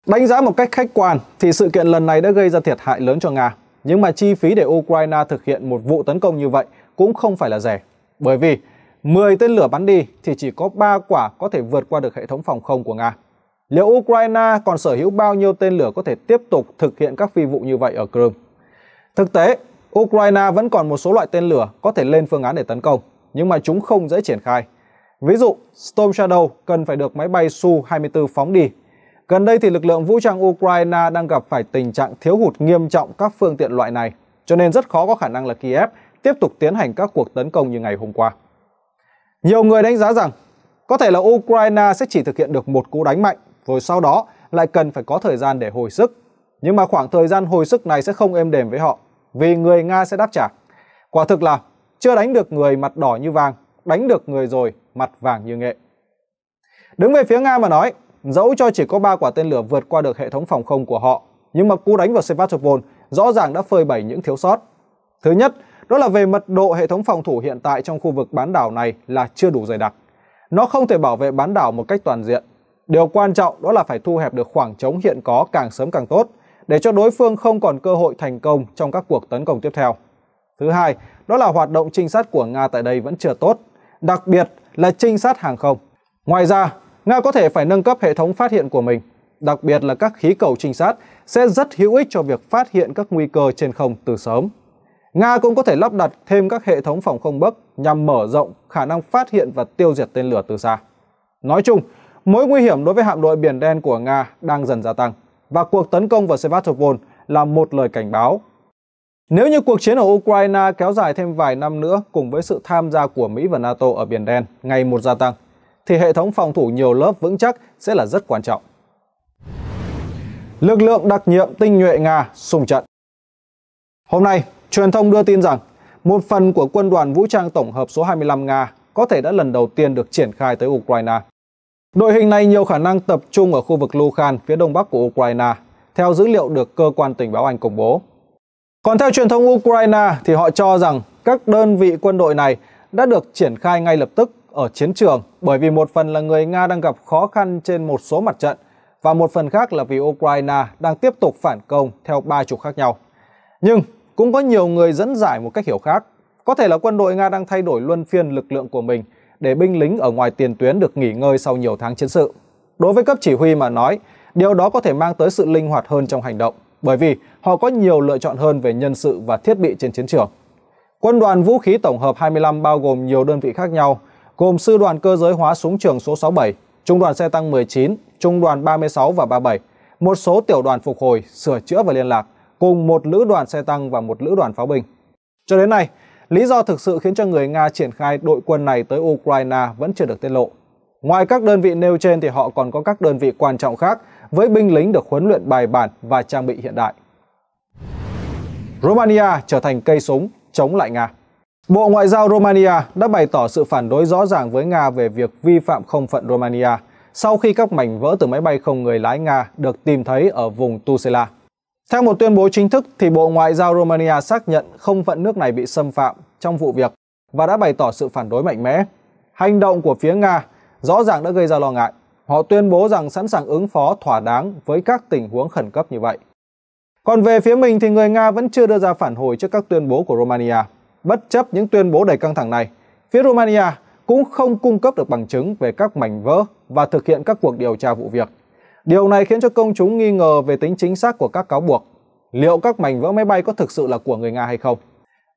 Đánh giá một cách khách quan thì sự kiện lần này đã gây ra thiệt hại lớn cho Nga, nhưng mà chi phí để Ukraine thực hiện một vụ tấn công như vậy cũng không phải là rẻ. Bởi vì 10 tên lửa bắn đi thì chỉ có 3 quả có thể vượt qua được hệ thống phòng không của Nga. Liệu Ukraine còn sở hữu bao nhiêu tên lửa có thể tiếp tục thực hiện các phi vụ như vậy ở Crimea? Thực tế, Ukraine vẫn còn một số loại tên lửa có thể lên phương án để tấn công, nhưng mà chúng không dễ triển khai. Ví dụ, Storm Shadow cần phải được máy bay Su-24 phóng đi. Gần đây thì lực lượng vũ trang Ukraine đang gặp phải tình trạng thiếu hụt nghiêm trọng các phương tiện loại này, cho nên rất khó có khả năng là Kiev tiếp tục tiến hành các cuộc tấn công như ngày hôm qua. Nhiều người đánh giá rằng có thể là Ukraine sẽ chỉ thực hiện được một cú đánh mạnh rồi sau đó lại cần phải có thời gian để hồi sức. Nhưng mà khoảng thời gian hồi sức này sẽ không êm đềm với họ, vì người Nga sẽ đáp trả. Quả thực là chưa đánh được người mặt đỏ như vàng, đánh được người rồi mặt vàng như nghệ. Đứng về phía Nga mà nói, dẫu cho chỉ có 3 quả tên lửa vượt qua được hệ thống phòng không của họ, nhưng mà cú đánh vào Sevastopol rõ ràng đã phơi bày những thiếu sót. Thứ nhất, đó là về mật độ hệ thống phòng thủ hiện tại trong khu vực bán đảo này là chưa đủ dày đặc. Nó không thể bảo vệ bán đảo một cách toàn diện Điều quan trọng đó là phải thu hẹp được khoảng trống hiện có càng sớm càng tốt để cho đối phương không còn cơ hội thành công trong các cuộc tấn công tiếp theo. Thứ hai, đó là hoạt động trinh sát của Nga tại đây vẫn chưa tốt, đặc biệt là trinh sát hàng không. Ngoài ra, Nga có thể phải nâng cấp hệ thống phát hiện của mình, đặc biệt là các khí cầu trinh sát sẽ rất hữu ích cho việc phát hiện các nguy cơ trên không từ sớm. Nga cũng có thể lắp đặt thêm các hệ thống phòng không bấc nhằm mở rộng khả năng phát hiện và tiêu diệt tên lửa từ xa. Nói chung, mối nguy hiểm đối với hạm đội Biển Đen của Nga đang dần gia tăng và cuộc tấn công vào Sevastopol là một lời cảnh báo. Nếu như cuộc chiến ở Ukraine kéo dài thêm vài năm nữa cùng với sự tham gia của Mỹ và NATO ở Biển Đen ngày một gia tăng, thì hệ thống phòng thủ nhiều lớp vững chắc sẽ là rất quan trọng. Lực lượng đặc nhiệm tinh nhuệ Nga xung trận Hôm nay, truyền thông đưa tin rằng một phần của quân đoàn vũ trang tổng hợp số 25 Nga có thể đã lần đầu tiên được triển khai tới Ukraine Đội hình này nhiều khả năng tập trung ở khu vực Lukan phía đông bắc của Ukraine, theo dữ liệu được cơ quan tình báo Anh công bố. Còn theo truyền thông Ukraine thì họ cho rằng các đơn vị quân đội này đã được triển khai ngay lập tức ở chiến trường bởi vì một phần là người Nga đang gặp khó khăn trên một số mặt trận và một phần khác là vì Ukraine đang tiếp tục phản công theo ba trục khác nhau. Nhưng cũng có nhiều người dẫn giải một cách hiểu khác. Có thể là quân đội Nga đang thay đổi luân phiên lực lượng của mình – để binh lính ở ngoài tiền tuyến được nghỉ ngơi sau nhiều tháng chiến sự. Đối với cấp chỉ huy mà nói, điều đó có thể mang tới sự linh hoạt hơn trong hành động, bởi vì họ có nhiều lựa chọn hơn về nhân sự và thiết bị trên chiến trường. Quân đoàn vũ khí tổng hợp 25 bao gồm nhiều đơn vị khác nhau, gồm sư đoàn cơ giới hóa súng trường số 67, trung đoàn xe tăng 19, trung đoàn 36 và 37, một số tiểu đoàn phục hồi, sửa chữa và liên lạc, cùng một lữ đoàn xe tăng và một lữ đoàn pháo binh. Cho đến nay, Lý do thực sự khiến cho người Nga triển khai đội quân này tới Ukraine vẫn chưa được tiết lộ. Ngoài các đơn vị nêu trên thì họ còn có các đơn vị quan trọng khác với binh lính được huấn luyện bài bản và trang bị hiện đại. Romania trở thành cây súng chống lại Nga. Bộ Ngoại giao Romania đã bày tỏ sự phản đối rõ ràng với Nga về việc vi phạm không phận Romania sau khi các mảnh vỡ từ máy bay không người lái Nga được tìm thấy ở vùng Tuzela. Theo một tuyên bố chính thức thì Bộ Ngoại giao Romania xác nhận không phận nước này bị xâm phạm trong vụ việc và đã bày tỏ sự phản đối mạnh mẽ. Hành động của phía Nga rõ ràng đã gây ra lo ngại. Họ tuyên bố rằng sẵn sàng ứng phó thỏa đáng với các tình huống khẩn cấp như vậy. Còn về phía mình thì người Nga vẫn chưa đưa ra phản hồi trước các tuyên bố của Romania. Bất chấp những tuyên bố đầy căng thẳng này, phía Romania cũng không cung cấp được bằng chứng về các mảnh vỡ và thực hiện các cuộc điều tra vụ việc. Điều này khiến cho công chúng nghi ngờ về tính chính xác của các cáo buộc. Liệu các mảnh vỡ máy bay có thực sự là của người Nga hay không?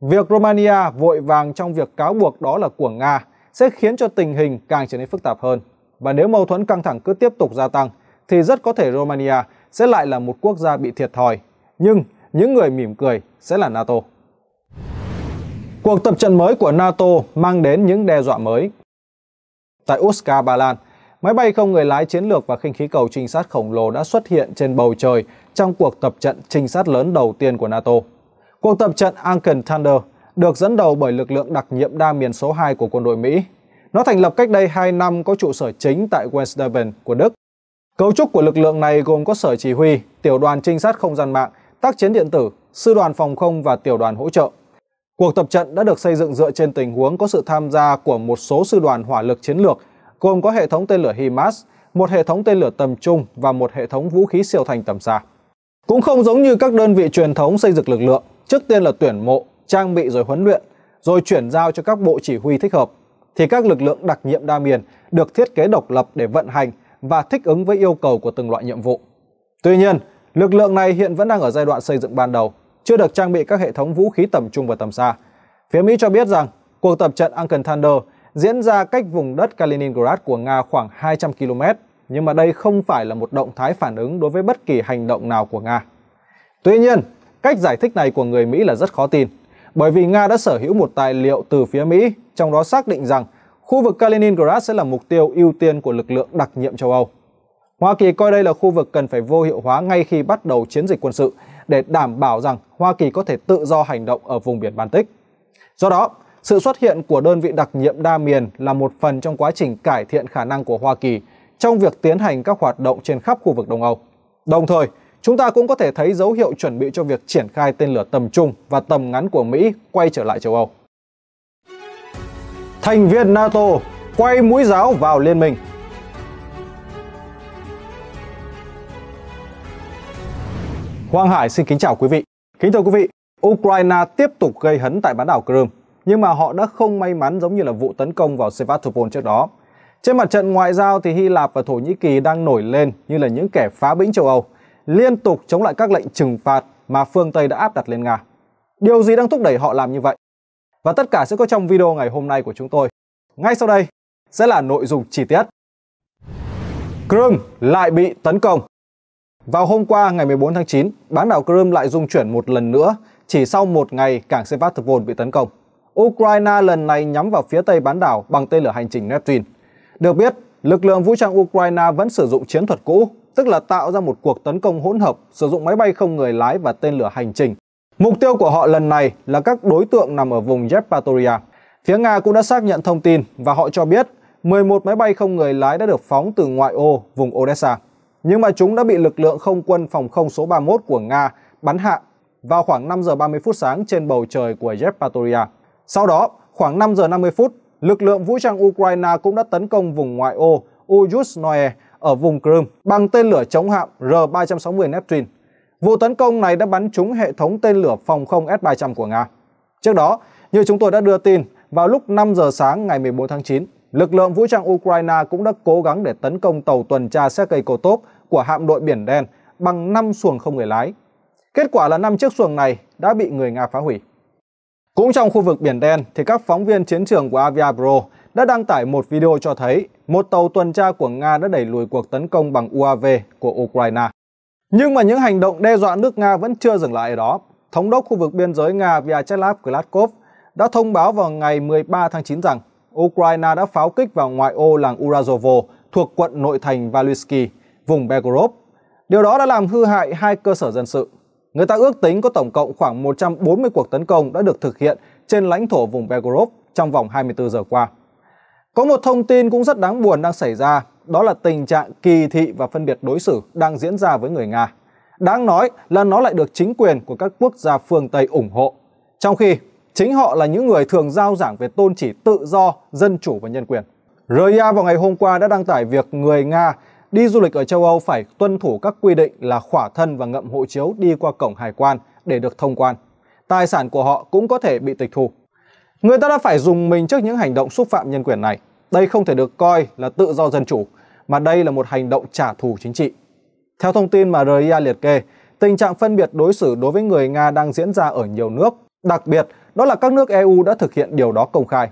Việc Romania vội vàng trong việc cáo buộc đó là của Nga sẽ khiến cho tình hình càng trở nên phức tạp hơn. Và nếu mâu thuẫn căng thẳng cứ tiếp tục gia tăng, thì rất có thể Romania sẽ lại là một quốc gia bị thiệt thòi. Nhưng những người mỉm cười sẽ là NATO. Cuộc tập trận mới của NATO mang đến những đe dọa mới. Tại Uska, Ba Lan, Máy bay không người lái chiến lược và khinh khí cầu trinh sát khổng lồ đã xuất hiện trên bầu trời trong cuộc tập trận trinh sát lớn đầu tiên của NATO. Cuộc tập trận Anken Thunder được dẫn đầu bởi lực lượng đặc nhiệm đa miền số 2 của quân đội Mỹ. Nó thành lập cách đây 2 năm có trụ sở chính tại Westdeven của Đức. Cấu trúc của lực lượng này gồm có sở chỉ huy, tiểu đoàn trinh sát không gian mạng, tác chiến điện tử, sư đoàn phòng không và tiểu đoàn hỗ trợ. Cuộc tập trận đã được xây dựng dựa trên tình huống có sự tham gia của một số sư đoàn hỏa lực chiến lược gồm có hệ thống tên lửa HIMARS, một hệ thống tên lửa tầm trung và một hệ thống vũ khí siêu thanh tầm xa. Cũng không giống như các đơn vị truyền thống xây dựng lực lượng, trước tiên là tuyển mộ, trang bị rồi huấn luyện, rồi chuyển giao cho các bộ chỉ huy thích hợp, thì các lực lượng đặc nhiệm đa miền được thiết kế độc lập để vận hành và thích ứng với yêu cầu của từng loại nhiệm vụ. Tuy nhiên, lực lượng này hiện vẫn đang ở giai đoạn xây dựng ban đầu, chưa được trang bị các hệ thống vũ khí tầm trung và tầm xa. Phía Mỹ cho biết rằng cuộc tập trận Uncle Thunder diễn ra cách vùng đất Kaliningrad của Nga khoảng 200 km, nhưng mà đây không phải là một động thái phản ứng đối với bất kỳ hành động nào của Nga. Tuy nhiên, cách giải thích này của người Mỹ là rất khó tin, bởi vì Nga đã sở hữu một tài liệu từ phía Mỹ, trong đó xác định rằng khu vực Kaliningrad sẽ là mục tiêu ưu tiên của lực lượng đặc nhiệm châu Âu. Hoa Kỳ coi đây là khu vực cần phải vô hiệu hóa ngay khi bắt đầu chiến dịch quân sự để đảm bảo rằng Hoa Kỳ có thể tự do hành động ở vùng biển Baltic. Do đó, sự xuất hiện của đơn vị đặc nhiệm đa miền là một phần trong quá trình cải thiện khả năng của Hoa Kỳ trong việc tiến hành các hoạt động trên khắp khu vực Đông Âu. Đồng thời, chúng ta cũng có thể thấy dấu hiệu chuẩn bị cho việc triển khai tên lửa tầm trung và tầm ngắn của Mỹ quay trở lại châu Âu. Thành viên NATO quay mũi giáo vào liên minh. Hoàng Hải xin kính chào quý vị. Kính thưa quý vị, Ukraine tiếp tục gây hấn tại bán đảo Crimea nhưng mà họ đã không may mắn giống như là vụ tấn công vào Sevastopol trước đó. Trên mặt trận ngoại giao thì Hy Lạp và Thổ Nhĩ Kỳ đang nổi lên như là những kẻ phá bĩnh châu Âu, liên tục chống lại các lệnh trừng phạt mà phương Tây đã áp đặt lên Nga. Điều gì đang thúc đẩy họ làm như vậy? Và tất cả sẽ có trong video ngày hôm nay của chúng tôi. Ngay sau đây sẽ là nội dung chi tiết. Crimea lại bị tấn công. Vào hôm qua ngày 14 tháng 9, bán đảo Crimea lại dung chuyển một lần nữa chỉ sau một ngày cảng Sevastopol bị tấn công. Ukraine lần này nhắm vào phía tây bán đảo bằng tên lửa hành trình Neptune. Được biết, lực lượng vũ trang Ukraine vẫn sử dụng chiến thuật cũ, tức là tạo ra một cuộc tấn công hỗn hợp sử dụng máy bay không người lái và tên lửa hành trình. Mục tiêu của họ lần này là các đối tượng nằm ở vùng Yevpatoria. Phía Nga cũng đã xác nhận thông tin và họ cho biết 11 máy bay không người lái đã được phóng từ ngoại ô vùng Odessa, nhưng mà chúng đã bị lực lượng không quân phòng không số 31 của Nga bắn hạ vào khoảng 5 giờ 30 phút sáng trên bầu trời của Yevpatoria. Sau đó, khoảng 5 giờ 50 phút, lực lượng vũ trang Ukraine cũng đã tấn công vùng ngoại ô Uyuzhnoye ở vùng Crimea bằng tên lửa chống hạm R-360 Neptune. Vụ tấn công này đã bắn trúng hệ thống tên lửa phòng không S-300 của Nga. Trước đó, như chúng tôi đã đưa tin, vào lúc 5 giờ sáng ngày 14 tháng 9, lực lượng vũ trang Ukraine cũng đã cố gắng để tấn công tàu tuần tra xe Sergei Kotov của hạm đội Biển Đen bằng 5 xuồng không người lái. Kết quả là 5 chiếc xuồng này đã bị người Nga phá hủy. Cũng trong khu vực Biển Đen thì các phóng viên chiến trường của Avia Pro đã đăng tải một video cho thấy một tàu tuần tra của Nga đã đẩy lùi cuộc tấn công bằng UAV của Ukraine. Nhưng mà những hành động đe dọa nước Nga vẫn chưa dừng lại ở đó. Thống đốc khu vực biên giới Nga Vyacheslav Gladkov đã thông báo vào ngày 13 tháng 9 rằng Ukraine đã pháo kích vào ngoại ô làng Urazovo thuộc quận nội thành Valysky, vùng Belgorod. Điều đó đã làm hư hại hai cơ sở dân sự Người ta ước tính có tổng cộng khoảng 140 cuộc tấn công đã được thực hiện trên lãnh thổ vùng Belgorod trong vòng 24 giờ qua. Có một thông tin cũng rất đáng buồn đang xảy ra, đó là tình trạng kỳ thị và phân biệt đối xử đang diễn ra với người Nga. Đáng nói là nó lại được chính quyền của các quốc gia phương Tây ủng hộ, trong khi chính họ là những người thường giao giảng về tôn chỉ tự do, dân chủ và nhân quyền. RIA vào ngày hôm qua đã đăng tải việc người Nga đi du lịch ở châu Âu phải tuân thủ các quy định là khỏa thân và ngậm hộ chiếu đi qua cổng hải quan để được thông quan. Tài sản của họ cũng có thể bị tịch thu. Người ta đã phải dùng mình trước những hành động xúc phạm nhân quyền này. Đây không thể được coi là tự do dân chủ, mà đây là một hành động trả thù chính trị. Theo thông tin mà RIA liệt kê, tình trạng phân biệt đối xử đối với người Nga đang diễn ra ở nhiều nước, đặc biệt đó là các nước EU đã thực hiện điều đó công khai.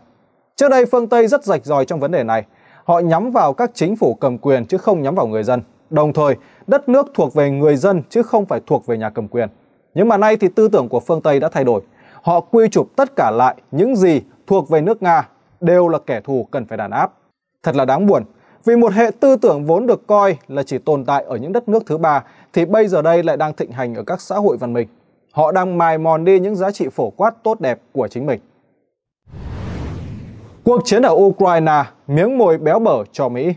Trước đây phương Tây rất rạch ròi trong vấn đề này, họ nhắm vào các chính phủ cầm quyền chứ không nhắm vào người dân. Đồng thời, đất nước thuộc về người dân chứ không phải thuộc về nhà cầm quyền. Nhưng mà nay thì tư tưởng của phương Tây đã thay đổi. Họ quy chụp tất cả lại những gì thuộc về nước Nga đều là kẻ thù cần phải đàn áp. Thật là đáng buồn, vì một hệ tư tưởng vốn được coi là chỉ tồn tại ở những đất nước thứ ba thì bây giờ đây lại đang thịnh hành ở các xã hội văn minh. Họ đang mài mòn đi những giá trị phổ quát tốt đẹp của chính mình. Cuộc chiến ở Ukraine miếng mồi béo bở cho Mỹ.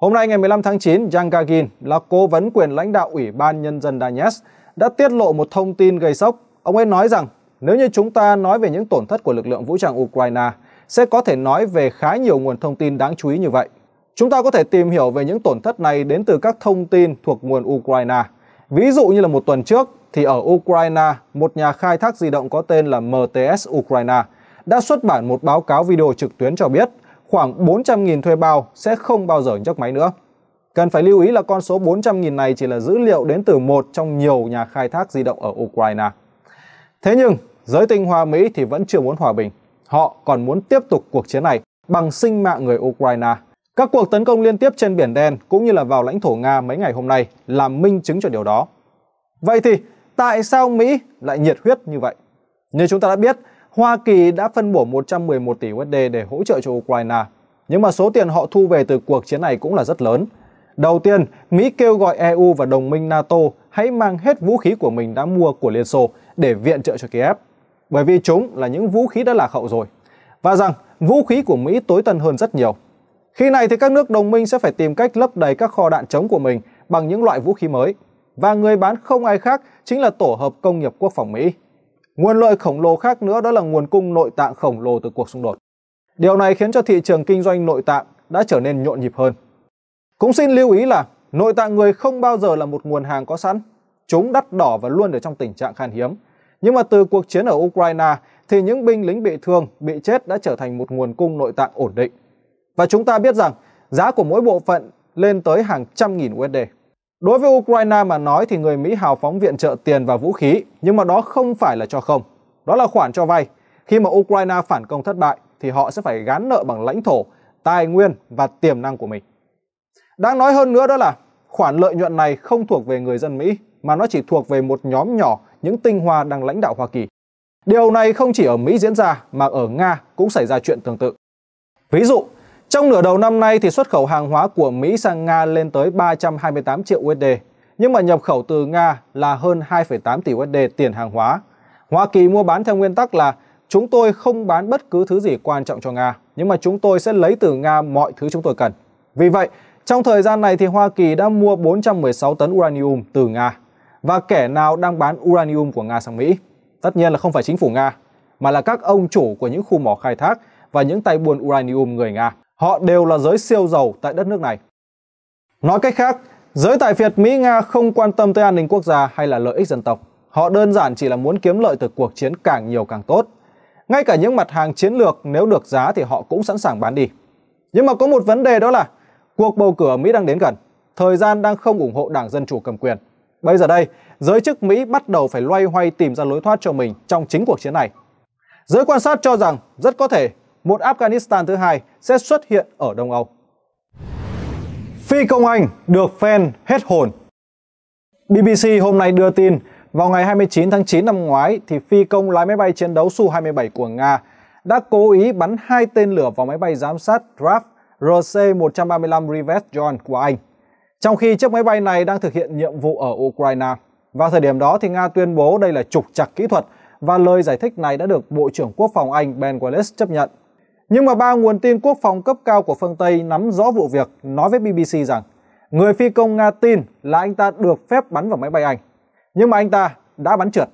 Hôm nay ngày 15 tháng 9, Yang Gagin là cố vấn quyền lãnh đạo Ủy ban Nhân dân Donetsk đã tiết lộ một thông tin gây sốc. Ông ấy nói rằng nếu như chúng ta nói về những tổn thất của lực lượng vũ trang Ukraine, sẽ có thể nói về khá nhiều nguồn thông tin đáng chú ý như vậy. Chúng ta có thể tìm hiểu về những tổn thất này đến từ các thông tin thuộc nguồn Ukraine. Ví dụ như là một tuần trước thì ở Ukraine, một nhà khai thác di động có tên là MTS Ukraine – đã xuất bản một báo cáo video trực tuyến cho biết khoảng 400.000 thuê bao sẽ không bao giờ nhấc máy nữa. Cần phải lưu ý là con số 400.000 này chỉ là dữ liệu đến từ một trong nhiều nhà khai thác di động ở Ukraine. Thế nhưng, giới tinh hoa Mỹ thì vẫn chưa muốn hòa bình. Họ còn muốn tiếp tục cuộc chiến này bằng sinh mạng người Ukraine. Các cuộc tấn công liên tiếp trên Biển Đen cũng như là vào lãnh thổ Nga mấy ngày hôm nay là minh chứng cho điều đó. Vậy thì, tại sao Mỹ lại nhiệt huyết như vậy? Như chúng ta đã biết, Hoa Kỳ đã phân bổ 111 tỷ USD để hỗ trợ cho Ukraine. Nhưng mà số tiền họ thu về từ cuộc chiến này cũng là rất lớn. Đầu tiên, Mỹ kêu gọi EU và đồng minh NATO hãy mang hết vũ khí của mình đã mua của Liên Xô để viện trợ cho Kiev, bởi vì chúng là những vũ khí đã lạc hậu rồi, và rằng vũ khí của Mỹ tối tân hơn rất nhiều. Khi này thì các nước đồng minh sẽ phải tìm cách lấp đầy các kho đạn chống của mình bằng những loại vũ khí mới, và người bán không ai khác chính là Tổ hợp Công nghiệp Quốc phòng Mỹ, Nguồn lợi khổng lồ khác nữa đó là nguồn cung nội tạng khổng lồ từ cuộc xung đột. Điều này khiến cho thị trường kinh doanh nội tạng đã trở nên nhộn nhịp hơn. Cũng xin lưu ý là nội tạng người không bao giờ là một nguồn hàng có sẵn. Chúng đắt đỏ và luôn ở trong tình trạng khan hiếm. Nhưng mà từ cuộc chiến ở Ukraine thì những binh lính bị thương, bị chết đã trở thành một nguồn cung nội tạng ổn định. Và chúng ta biết rằng giá của mỗi bộ phận lên tới hàng trăm nghìn USD. Đối với Ukraine mà nói thì người Mỹ hào phóng viện trợ tiền và vũ khí, nhưng mà đó không phải là cho không. Đó là khoản cho vay. Khi mà Ukraine phản công thất bại thì họ sẽ phải gán nợ bằng lãnh thổ, tài nguyên và tiềm năng của mình. Đáng nói hơn nữa đó là khoản lợi nhuận này không thuộc về người dân Mỹ mà nó chỉ thuộc về một nhóm nhỏ những tinh hoa đang lãnh đạo Hoa Kỳ. Điều này không chỉ ở Mỹ diễn ra mà ở Nga cũng xảy ra chuyện tương tự. Ví dụ, trong nửa đầu năm nay thì xuất khẩu hàng hóa của Mỹ sang Nga lên tới 328 triệu USD, nhưng mà nhập khẩu từ Nga là hơn 2,8 tỷ USD tiền hàng hóa. Hoa Kỳ mua bán theo nguyên tắc là chúng tôi không bán bất cứ thứ gì quan trọng cho Nga, nhưng mà chúng tôi sẽ lấy từ Nga mọi thứ chúng tôi cần. Vì vậy, trong thời gian này thì Hoa Kỳ đã mua 416 tấn uranium từ Nga. Và kẻ nào đang bán uranium của Nga sang Mỹ? Tất nhiên là không phải chính phủ Nga, mà là các ông chủ của những khu mỏ khai thác và những tay buôn uranium người Nga. Họ đều là giới siêu giàu tại đất nước này. Nói cách khác, giới tài phiệt Mỹ Nga không quan tâm tới an ninh quốc gia hay là lợi ích dân tộc. Họ đơn giản chỉ là muốn kiếm lợi từ cuộc chiến càng nhiều càng tốt. Ngay cả những mặt hàng chiến lược nếu được giá thì họ cũng sẵn sàng bán đi. Nhưng mà có một vấn đề đó là cuộc bầu cử ở Mỹ đang đến gần, thời gian đang không ủng hộ Đảng Dân Chủ cầm quyền. Bây giờ đây, giới chức Mỹ bắt đầu phải loay hoay tìm ra lối thoát cho mình trong chính cuộc chiến này. Giới quan sát cho rằng rất có thể một Afghanistan thứ hai sẽ xuất hiện ở Đông Âu. Phi công Anh được fan hết hồn BBC hôm nay đưa tin, vào ngày 29 tháng 9 năm ngoái thì phi công lái máy bay chiến đấu Su-27 của Nga đã cố ý bắn hai tên lửa vào máy bay giám sát RAF RC-135 Rivet John của Anh. Trong khi chiếc máy bay này đang thực hiện nhiệm vụ ở Ukraine. Vào thời điểm đó thì Nga tuyên bố đây là trục trặc kỹ thuật và lời giải thích này đã được Bộ trưởng Quốc phòng Anh Ben Wallace chấp nhận. Nhưng mà ba nguồn tin quốc phòng cấp cao của phương Tây nắm rõ vụ việc nói với BBC rằng người phi công Nga tin là anh ta được phép bắn vào máy bay Anh. Nhưng mà anh ta đã bắn trượt.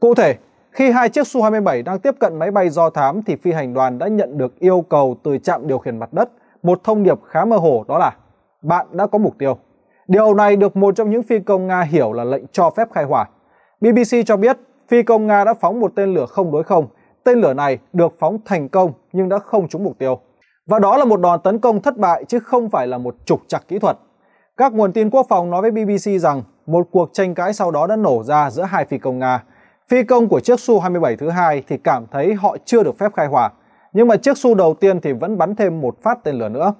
Cụ thể, khi hai chiếc Su-27 đang tiếp cận máy bay do thám thì phi hành đoàn đã nhận được yêu cầu từ trạm điều khiển mặt đất một thông điệp khá mơ hồ đó là bạn đã có mục tiêu. Điều này được một trong những phi công Nga hiểu là lệnh cho phép khai hỏa. BBC cho biết phi công Nga đã phóng một tên lửa không đối không tên lửa này được phóng thành công nhưng đã không trúng mục tiêu. Và đó là một đòn tấn công thất bại chứ không phải là một trục trặc kỹ thuật. Các nguồn tin quốc phòng nói với BBC rằng một cuộc tranh cãi sau đó đã nổ ra giữa hai phi công Nga. Phi công của chiếc Su-27 thứ hai thì cảm thấy họ chưa được phép khai hỏa, nhưng mà chiếc Su đầu tiên thì vẫn bắn thêm một phát tên lửa nữa.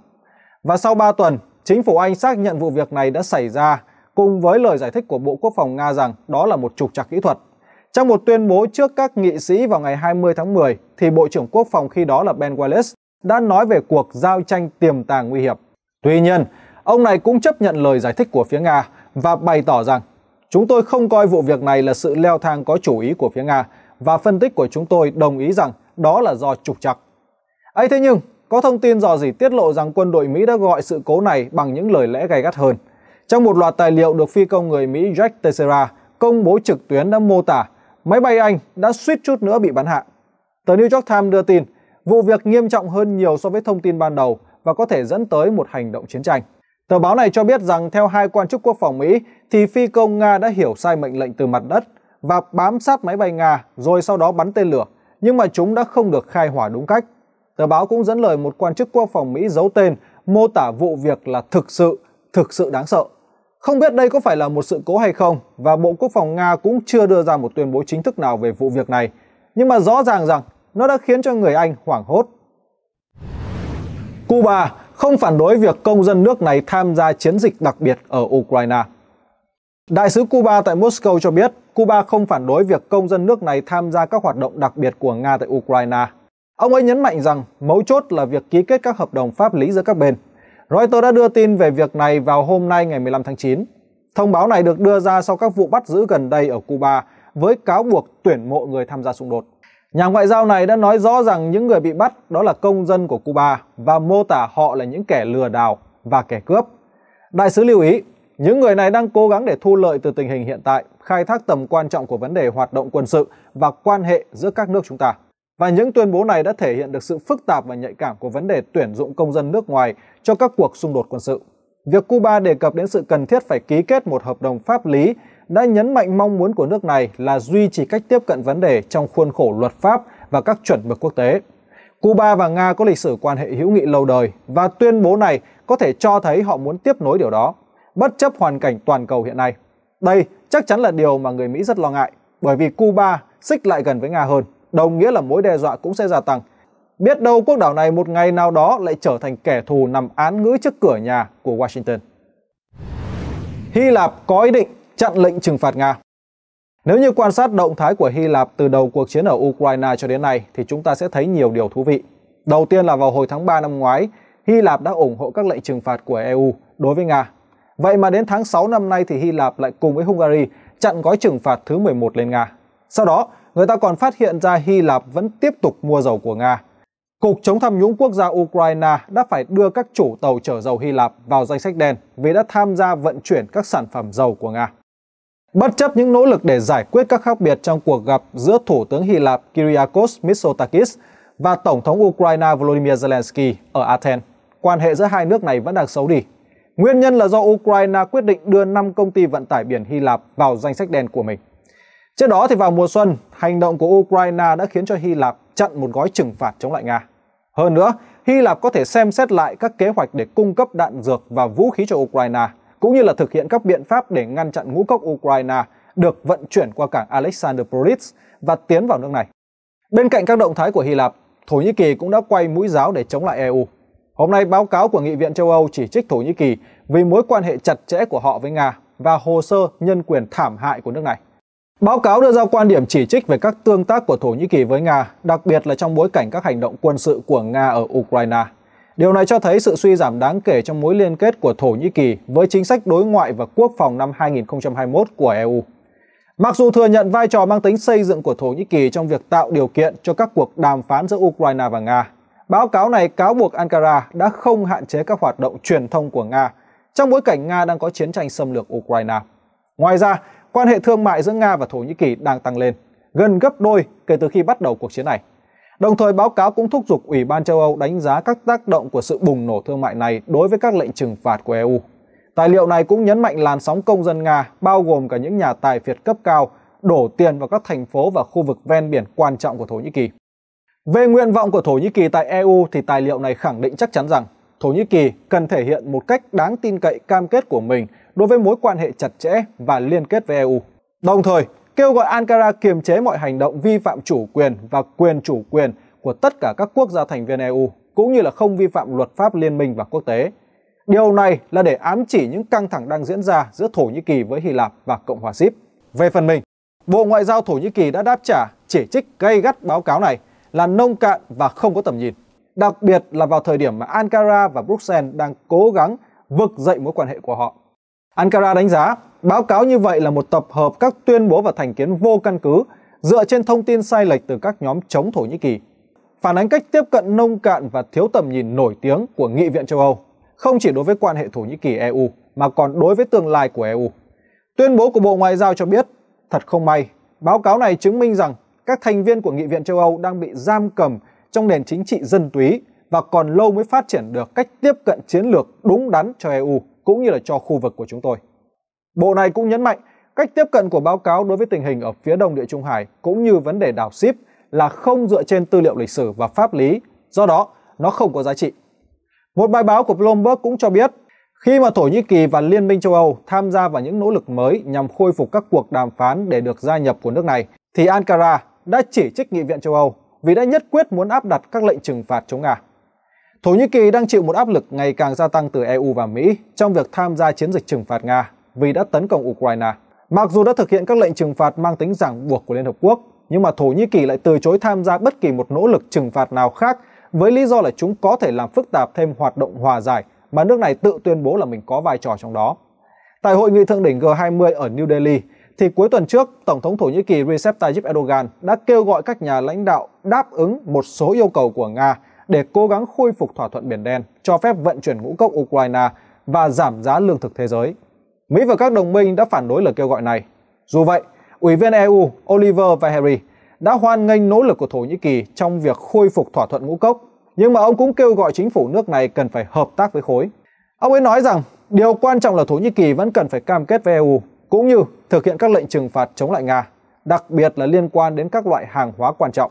Và sau 3 tuần, chính phủ Anh xác nhận vụ việc này đã xảy ra cùng với lời giải thích của Bộ Quốc phòng Nga rằng đó là một trục trặc kỹ thuật. Trong một tuyên bố trước các nghị sĩ vào ngày 20 tháng 10, thì Bộ trưởng Quốc phòng khi đó là Ben Wallace đã nói về cuộc giao tranh tiềm tàng nguy hiểm. Tuy nhiên, ông này cũng chấp nhận lời giải thích của phía Nga và bày tỏ rằng Chúng tôi không coi vụ việc này là sự leo thang có chủ ý của phía Nga và phân tích của chúng tôi đồng ý rằng đó là do trục trặc. ấy thế nhưng, có thông tin dò dỉ tiết lộ rằng quân đội Mỹ đã gọi sự cố này bằng những lời lẽ gay gắt hơn. Trong một loạt tài liệu được phi công người Mỹ Jack Teixeira công bố trực tuyến đã mô tả máy bay Anh đã suýt chút nữa bị bắn hạ. Tờ New York Times đưa tin, vụ việc nghiêm trọng hơn nhiều so với thông tin ban đầu và có thể dẫn tới một hành động chiến tranh. Tờ báo này cho biết rằng theo hai quan chức quốc phòng Mỹ thì phi công Nga đã hiểu sai mệnh lệnh từ mặt đất và bám sát máy bay Nga rồi sau đó bắn tên lửa, nhưng mà chúng đã không được khai hỏa đúng cách. Tờ báo cũng dẫn lời một quan chức quốc phòng Mỹ giấu tên mô tả vụ việc là thực sự, thực sự đáng sợ. Không biết đây có phải là một sự cố hay không và Bộ Quốc phòng Nga cũng chưa đưa ra một tuyên bố chính thức nào về vụ việc này, nhưng mà rõ ràng rằng nó đã khiến cho người Anh hoảng hốt. Cuba không phản đối việc công dân nước này tham gia chiến dịch đặc biệt ở Ukraine. Đại sứ Cuba tại Moscow cho biết Cuba không phản đối việc công dân nước này tham gia các hoạt động đặc biệt của Nga tại Ukraine. Ông ấy nhấn mạnh rằng mấu chốt là việc ký kết các hợp đồng pháp lý giữa các bên. Reuters đã đưa tin về việc này vào hôm nay ngày 15 tháng 9. Thông báo này được đưa ra sau các vụ bắt giữ gần đây ở Cuba với cáo buộc tuyển mộ người tham gia xung đột. Nhà ngoại giao này đã nói rõ rằng những người bị bắt đó là công dân của Cuba và mô tả họ là những kẻ lừa đảo và kẻ cướp. Đại sứ lưu ý, những người này đang cố gắng để thu lợi từ tình hình hiện tại, khai thác tầm quan trọng của vấn đề hoạt động quân sự và quan hệ giữa các nước chúng ta. Và những tuyên bố này đã thể hiện được sự phức tạp và nhạy cảm của vấn đề tuyển dụng công dân nước ngoài cho các cuộc xung đột quân sự. Việc Cuba đề cập đến sự cần thiết phải ký kết một hợp đồng pháp lý đã nhấn mạnh mong muốn của nước này là duy trì cách tiếp cận vấn đề trong khuôn khổ luật pháp và các chuẩn mực quốc tế. Cuba và Nga có lịch sử quan hệ hữu nghị lâu đời và tuyên bố này có thể cho thấy họ muốn tiếp nối điều đó, bất chấp hoàn cảnh toàn cầu hiện nay. Đây chắc chắn là điều mà người Mỹ rất lo ngại, bởi vì Cuba xích lại gần với Nga hơn đồng nghĩa là mối đe dọa cũng sẽ gia tăng. Biết đâu quốc đảo này một ngày nào đó lại trở thành kẻ thù nằm án ngữ trước cửa nhà của Washington. Hy Lạp có ý định chặn lệnh trừng phạt Nga. Nếu như quan sát động thái của Hy Lạp từ đầu cuộc chiến ở Ukraine cho đến nay thì chúng ta sẽ thấy nhiều điều thú vị. Đầu tiên là vào hồi tháng 3 năm ngoái, Hy Lạp đã ủng hộ các lệnh trừng phạt của EU đối với Nga. Vậy mà đến tháng 6 năm nay thì Hy Lạp lại cùng với Hungary chặn gói trừng phạt thứ 11 lên Nga. Sau đó, người ta còn phát hiện ra Hy Lạp vẫn tiếp tục mua dầu của Nga. Cục chống tham nhũng quốc gia Ukraine đã phải đưa các chủ tàu chở dầu Hy Lạp vào danh sách đen vì đã tham gia vận chuyển các sản phẩm dầu của Nga. Bất chấp những nỗ lực để giải quyết các khác biệt trong cuộc gặp giữa Thủ tướng Hy Lạp Kyriakos Mitsotakis và Tổng thống Ukraine Volodymyr Zelensky ở Athens, quan hệ giữa hai nước này vẫn đang xấu đi. Nguyên nhân là do Ukraine quyết định đưa 5 công ty vận tải biển Hy Lạp vào danh sách đen của mình. Trước đó thì vào mùa xuân, hành động của Ukraine đã khiến cho Hy Lạp chặn một gói trừng phạt chống lại Nga. Hơn nữa, Hy Lạp có thể xem xét lại các kế hoạch để cung cấp đạn dược và vũ khí cho Ukraine, cũng như là thực hiện các biện pháp để ngăn chặn ngũ cốc Ukraine được vận chuyển qua cảng Alexander Poritz và tiến vào nước này. Bên cạnh các động thái của Hy Lạp, Thổ Nhĩ Kỳ cũng đã quay mũi giáo để chống lại EU. Hôm nay, báo cáo của Nghị viện châu Âu chỉ trích Thổ Nhĩ Kỳ vì mối quan hệ chặt chẽ của họ với Nga và hồ sơ nhân quyền thảm hại của nước này. Báo cáo đưa ra quan điểm chỉ trích về các tương tác của Thổ Nhĩ Kỳ với Nga, đặc biệt là trong bối cảnh các hành động quân sự của Nga ở Ukraine. Điều này cho thấy sự suy giảm đáng kể trong mối liên kết của Thổ Nhĩ Kỳ với chính sách đối ngoại và quốc phòng năm 2021 của EU. Mặc dù thừa nhận vai trò mang tính xây dựng của Thổ Nhĩ Kỳ trong việc tạo điều kiện cho các cuộc đàm phán giữa Ukraine và Nga, báo cáo này cáo buộc Ankara đã không hạn chế các hoạt động truyền thông của Nga trong bối cảnh Nga đang có chiến tranh xâm lược Ukraine. Ngoài ra, quan hệ thương mại giữa Nga và Thổ Nhĩ Kỳ đang tăng lên, gần gấp đôi kể từ khi bắt đầu cuộc chiến này. Đồng thời báo cáo cũng thúc giục Ủy ban châu Âu đánh giá các tác động của sự bùng nổ thương mại này đối với các lệnh trừng phạt của EU. Tài liệu này cũng nhấn mạnh làn sóng công dân Nga bao gồm cả những nhà tài phiệt cấp cao đổ tiền vào các thành phố và khu vực ven biển quan trọng của Thổ Nhĩ Kỳ. Về nguyện vọng của Thổ Nhĩ Kỳ tại EU thì tài liệu này khẳng định chắc chắn rằng Thổ Nhĩ Kỳ cần thể hiện một cách đáng tin cậy cam kết của mình đối với mối quan hệ chặt chẽ và liên kết với EU. Đồng thời, kêu gọi Ankara kiềm chế mọi hành động vi phạm chủ quyền và quyền chủ quyền của tất cả các quốc gia thành viên EU, cũng như là không vi phạm luật pháp liên minh và quốc tế. Điều này là để ám chỉ những căng thẳng đang diễn ra giữa Thổ Nhĩ Kỳ với Hy Lạp và Cộng hòa Sip. Về phần mình, Bộ Ngoại giao Thổ Nhĩ Kỳ đã đáp trả chỉ trích gây gắt báo cáo này là nông cạn và không có tầm nhìn. Đặc biệt là vào thời điểm mà Ankara và Bruxelles đang cố gắng vực dậy mối quan hệ của họ. Ankara đánh giá báo cáo như vậy là một tập hợp các tuyên bố và thành kiến vô căn cứ dựa trên thông tin sai lệch từ các nhóm chống Thổ Nhĩ Kỳ, phản ánh cách tiếp cận nông cạn và thiếu tầm nhìn nổi tiếng của Nghị viện châu Âu, không chỉ đối với quan hệ Thổ Nhĩ Kỳ-EU mà còn đối với tương lai của EU. Tuyên bố của Bộ Ngoại giao cho biết, thật không may, báo cáo này chứng minh rằng các thành viên của Nghị viện châu Âu đang bị giam cầm trong nền chính trị dân túy và còn lâu mới phát triển được cách tiếp cận chiến lược đúng đắn cho EU cũng như là cho khu vực của chúng tôi. Bộ này cũng nhấn mạnh cách tiếp cận của báo cáo đối với tình hình ở phía đông địa Trung Hải cũng như vấn đề đảo ship là không dựa trên tư liệu lịch sử và pháp lý, do đó nó không có giá trị. Một bài báo của Bloomberg cũng cho biết khi mà Thổ Nhĩ Kỳ và Liên minh châu Âu tham gia vào những nỗ lực mới nhằm khôi phục các cuộc đàm phán để được gia nhập của nước này, thì Ankara đã chỉ trích Nghị viện châu Âu vì đã nhất quyết muốn áp đặt các lệnh trừng phạt chống Nga. Thổ Nhĩ Kỳ đang chịu một áp lực ngày càng gia tăng từ EU và Mỹ trong việc tham gia chiến dịch trừng phạt Nga vì đã tấn công Ukraine. Mặc dù đã thực hiện các lệnh trừng phạt mang tính ràng buộc của Liên Hợp Quốc, nhưng mà Thổ Nhĩ Kỳ lại từ chối tham gia bất kỳ một nỗ lực trừng phạt nào khác với lý do là chúng có thể làm phức tạp thêm hoạt động hòa giải mà nước này tự tuyên bố là mình có vai trò trong đó. Tại hội nghị thượng đỉnh G20 ở New Delhi, thì cuối tuần trước, Tổng thống Thổ Nhĩ Kỳ Recep Tayyip Erdogan đã kêu gọi các nhà lãnh đạo đáp ứng một số yêu cầu của Nga để cố gắng khôi phục thỏa thuận Biển Đen cho phép vận chuyển ngũ cốc Ukraine và giảm giá lương thực thế giới. Mỹ và các đồng minh đã phản đối lời kêu gọi này. Dù vậy, Ủy viên EU Oliver Vaheri đã hoan nghênh nỗ lực của Thổ Nhĩ Kỳ trong việc khôi phục thỏa thuận ngũ cốc, nhưng mà ông cũng kêu gọi chính phủ nước này cần phải hợp tác với khối. Ông ấy nói rằng điều quan trọng là Thổ Nhĩ Kỳ vẫn cần phải cam kết với EU, cũng như thực hiện các lệnh trừng phạt chống lại Nga, đặc biệt là liên quan đến các loại hàng hóa quan trọng.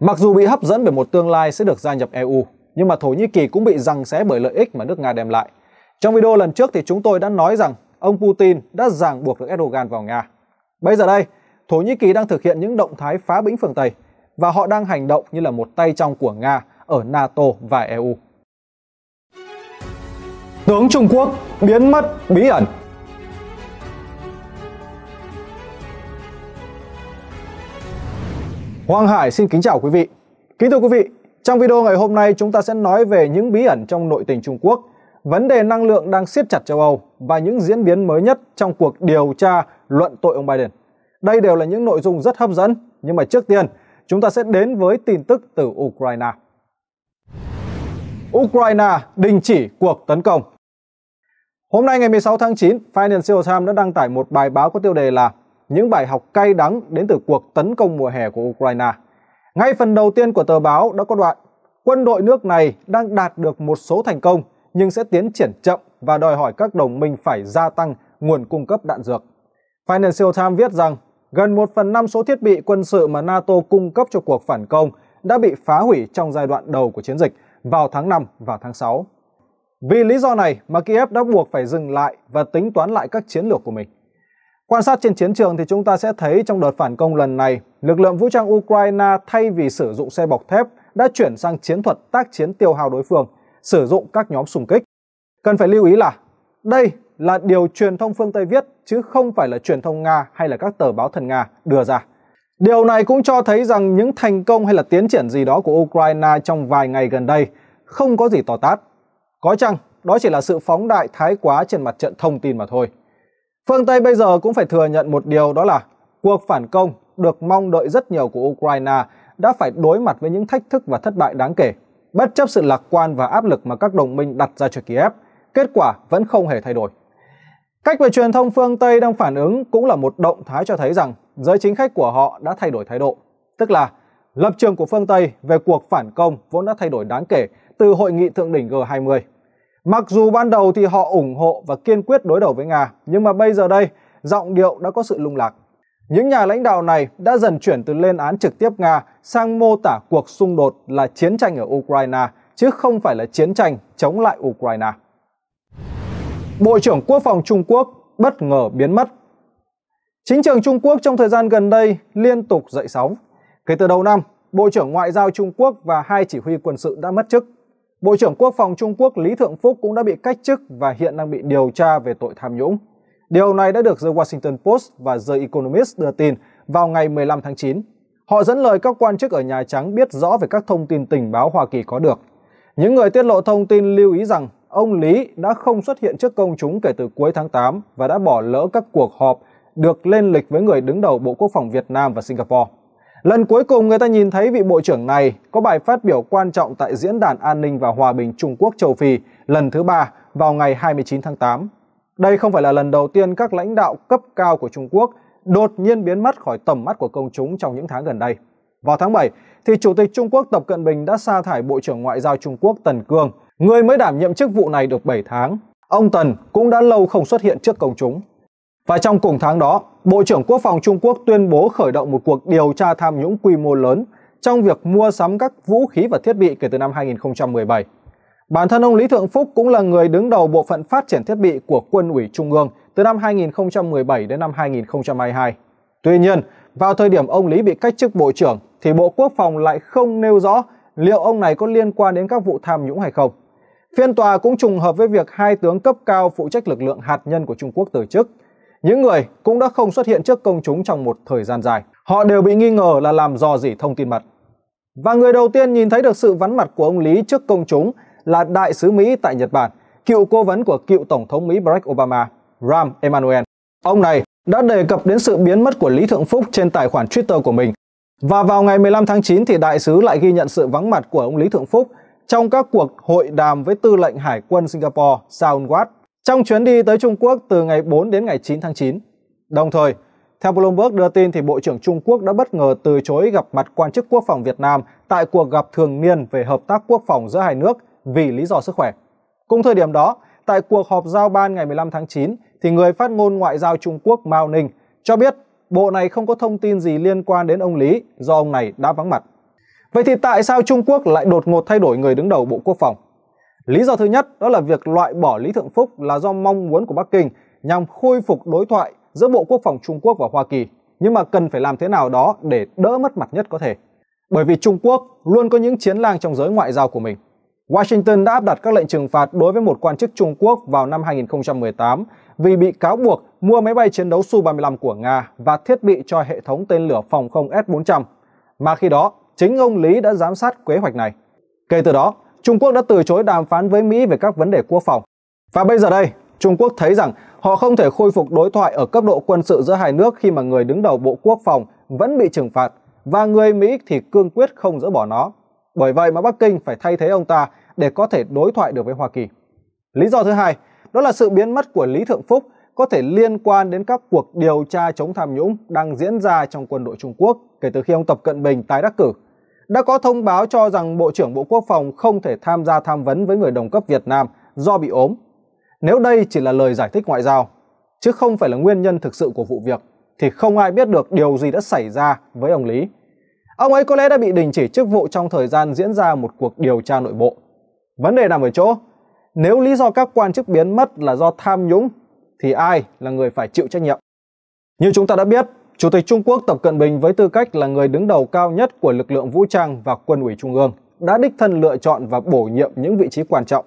Mặc dù bị hấp dẫn bởi một tương lai sẽ được gia nhập EU, nhưng mà Thổ Nhĩ Kỳ cũng bị rằng xé bởi lợi ích mà nước Nga đem lại. Trong video lần trước thì chúng tôi đã nói rằng ông Putin đã ràng buộc được Erdogan vào Nga. Bây giờ đây, Thổ Nhĩ Kỳ đang thực hiện những động thái phá bĩnh phương Tây và họ đang hành động như là một tay trong của Nga ở NATO và EU. Tướng Trung Quốc biến mất bí ẩn Hoàng Hải xin kính chào quý vị. Kính thưa quý vị, trong video ngày hôm nay chúng ta sẽ nói về những bí ẩn trong nội tình Trung Quốc, vấn đề năng lượng đang siết chặt châu Âu và những diễn biến mới nhất trong cuộc điều tra luận tội ông Biden. Đây đều là những nội dung rất hấp dẫn, nhưng mà trước tiên chúng ta sẽ đến với tin tức từ Ukraine. Ukraine đình chỉ cuộc tấn công Hôm nay ngày 16 tháng 9, Financial Times đã đăng tải một bài báo có tiêu đề là những bài học cay đắng đến từ cuộc tấn công mùa hè của Ukraine. Ngay phần đầu tiên của tờ báo đã có đoạn quân đội nước này đang đạt được một số thành công nhưng sẽ tiến triển chậm và đòi hỏi các đồng minh phải gia tăng nguồn cung cấp đạn dược. Financial Times viết rằng gần một phần năm số thiết bị quân sự mà NATO cung cấp cho cuộc phản công đã bị phá hủy trong giai đoạn đầu của chiến dịch vào tháng 5 và tháng 6. Vì lý do này mà Kiev đã buộc phải dừng lại và tính toán lại các chiến lược của mình. Quan sát trên chiến trường thì chúng ta sẽ thấy trong đợt phản công lần này, lực lượng vũ trang Ukraine thay vì sử dụng xe bọc thép đã chuyển sang chiến thuật tác chiến tiêu hao đối phương, sử dụng các nhóm xung kích. Cần phải lưu ý là đây là điều truyền thông phương Tây viết chứ không phải là truyền thông Nga hay là các tờ báo thần Nga đưa ra. Điều này cũng cho thấy rằng những thành công hay là tiến triển gì đó của Ukraine trong vài ngày gần đây không có gì to tát. Có chăng đó chỉ là sự phóng đại thái quá trên mặt trận thông tin mà thôi. Phương Tây bây giờ cũng phải thừa nhận một điều đó là cuộc phản công được mong đợi rất nhiều của Ukraine đã phải đối mặt với những thách thức và thất bại đáng kể. Bất chấp sự lạc quan và áp lực mà các đồng minh đặt ra cho Kiev, kết quả vẫn không hề thay đổi. Cách về truyền thông phương Tây đang phản ứng cũng là một động thái cho thấy rằng giới chính khách của họ đã thay đổi thái độ. Tức là lập trường của phương Tây về cuộc phản công vốn đã thay đổi đáng kể từ hội nghị thượng đỉnh G20. Mặc dù ban đầu thì họ ủng hộ và kiên quyết đối đầu với Nga, nhưng mà bây giờ đây, giọng điệu đã có sự lung lạc. Những nhà lãnh đạo này đã dần chuyển từ lên án trực tiếp Nga sang mô tả cuộc xung đột là chiến tranh ở Ukraine, chứ không phải là chiến tranh chống lại Ukraine. Bộ trưởng Quốc phòng Trung Quốc bất ngờ biến mất Chính trường Trung Quốc trong thời gian gần đây liên tục dậy sóng. Kể từ đầu năm, Bộ trưởng Ngoại giao Trung Quốc và hai chỉ huy quân sự đã mất chức. Bộ trưởng Quốc phòng Trung Quốc Lý Thượng Phúc cũng đã bị cách chức và hiện đang bị điều tra về tội tham nhũng. Điều này đã được The Washington Post và The Economist đưa tin vào ngày 15 tháng 9. Họ dẫn lời các quan chức ở Nhà Trắng biết rõ về các thông tin tình báo Hoa Kỳ có được. Những người tiết lộ thông tin lưu ý rằng ông Lý đã không xuất hiện trước công chúng kể từ cuối tháng 8 và đã bỏ lỡ các cuộc họp được lên lịch với người đứng đầu Bộ Quốc phòng Việt Nam và Singapore. Lần cuối cùng người ta nhìn thấy vị bộ trưởng này có bài phát biểu quan trọng tại Diễn đàn An ninh và Hòa bình Trung Quốc Châu Phi lần thứ ba vào ngày 29 tháng 8. Đây không phải là lần đầu tiên các lãnh đạo cấp cao của Trung Quốc đột nhiên biến mất khỏi tầm mắt của công chúng trong những tháng gần đây. Vào tháng 7, thì Chủ tịch Trung Quốc Tập Cận Bình đã sa thải Bộ trưởng Ngoại giao Trung Quốc Tần Cương, người mới đảm nhiệm chức vụ này được 7 tháng. Ông Tần cũng đã lâu không xuất hiện trước công chúng. Và trong cùng tháng đó, Bộ trưởng Quốc phòng Trung Quốc tuyên bố khởi động một cuộc điều tra tham nhũng quy mô lớn trong việc mua sắm các vũ khí và thiết bị kể từ năm 2017. Bản thân ông Lý Thượng Phúc cũng là người đứng đầu bộ phận phát triển thiết bị của Quân ủy Trung ương từ năm 2017 đến năm 2022. Tuy nhiên, vào thời điểm ông Lý bị cách chức bộ trưởng thì Bộ Quốc phòng lại không nêu rõ liệu ông này có liên quan đến các vụ tham nhũng hay không. Phiên tòa cũng trùng hợp với việc hai tướng cấp cao phụ trách lực lượng hạt nhân của Trung Quốc từ chức – những người cũng đã không xuất hiện trước công chúng trong một thời gian dài. Họ đều bị nghi ngờ là làm dò dỉ thông tin mật. Và người đầu tiên nhìn thấy được sự vắn mặt của ông Lý trước công chúng là đại sứ Mỹ tại Nhật Bản, cựu cố vấn của cựu Tổng thống Mỹ Barack Obama, Ram Emanuel. Ông này đã đề cập đến sự biến mất của Lý Thượng Phúc trên tài khoản Twitter của mình. Và vào ngày 15 tháng 9 thì đại sứ lại ghi nhận sự vắng mặt của ông Lý Thượng Phúc trong các cuộc hội đàm với tư lệnh Hải quân Singapore Watt trong chuyến đi tới Trung Quốc từ ngày 4 đến ngày 9 tháng 9. Đồng thời, theo Bloomberg đưa tin thì Bộ trưởng Trung Quốc đã bất ngờ từ chối gặp mặt quan chức quốc phòng Việt Nam tại cuộc gặp thường niên về hợp tác quốc phòng giữa hai nước vì lý do sức khỏe. Cùng thời điểm đó, tại cuộc họp giao ban ngày 15 tháng 9 thì người phát ngôn ngoại giao Trung Quốc Mao Ninh cho biết bộ này không có thông tin gì liên quan đến ông Lý do ông này đã vắng mặt. Vậy thì tại sao Trung Quốc lại đột ngột thay đổi người đứng đầu Bộ Quốc phòng? Lý do thứ nhất đó là việc loại bỏ Lý Thượng Phúc là do mong muốn của Bắc Kinh nhằm khôi phục đối thoại giữa Bộ Quốc phòng Trung Quốc và Hoa Kỳ, nhưng mà cần phải làm thế nào đó để đỡ mất mặt nhất có thể. Bởi vì Trung Quốc luôn có những chiến lang trong giới ngoại giao của mình. Washington đã áp đặt các lệnh trừng phạt đối với một quan chức Trung Quốc vào năm 2018 vì bị cáo buộc mua máy bay chiến đấu Su-35 của Nga và thiết bị cho hệ thống tên lửa phòng không S-400, mà khi đó chính ông Lý đã giám sát kế hoạch này. Kể từ đó, Trung Quốc đã từ chối đàm phán với Mỹ về các vấn đề quốc phòng. Và bây giờ đây, Trung Quốc thấy rằng họ không thể khôi phục đối thoại ở cấp độ quân sự giữa hai nước khi mà người đứng đầu Bộ Quốc phòng vẫn bị trừng phạt và người Mỹ thì cương quyết không dỡ bỏ nó. Bởi vậy mà Bắc Kinh phải thay thế ông ta để có thể đối thoại được với Hoa Kỳ. Lý do thứ hai, đó là sự biến mất của Lý Thượng Phúc có thể liên quan đến các cuộc điều tra chống tham nhũng đang diễn ra trong quân đội Trung Quốc kể từ khi ông Tập Cận Bình tái đắc cử đã có thông báo cho rằng Bộ trưởng Bộ Quốc phòng không thể tham gia tham vấn với người đồng cấp Việt Nam do bị ốm. Nếu đây chỉ là lời giải thích ngoại giao, chứ không phải là nguyên nhân thực sự của vụ việc, thì không ai biết được điều gì đã xảy ra với ông Lý. Ông ấy có lẽ đã bị đình chỉ chức vụ trong thời gian diễn ra một cuộc điều tra nội bộ. Vấn đề nằm ở chỗ, nếu lý do các quan chức biến mất là do tham nhũng, thì ai là người phải chịu trách nhiệm? Như chúng ta đã biết, Chủ tịch Trung Quốc Tập Cận Bình với tư cách là người đứng đầu cao nhất của lực lượng vũ trang và quân ủy Trung ương đã đích thân lựa chọn và bổ nhiệm những vị trí quan trọng.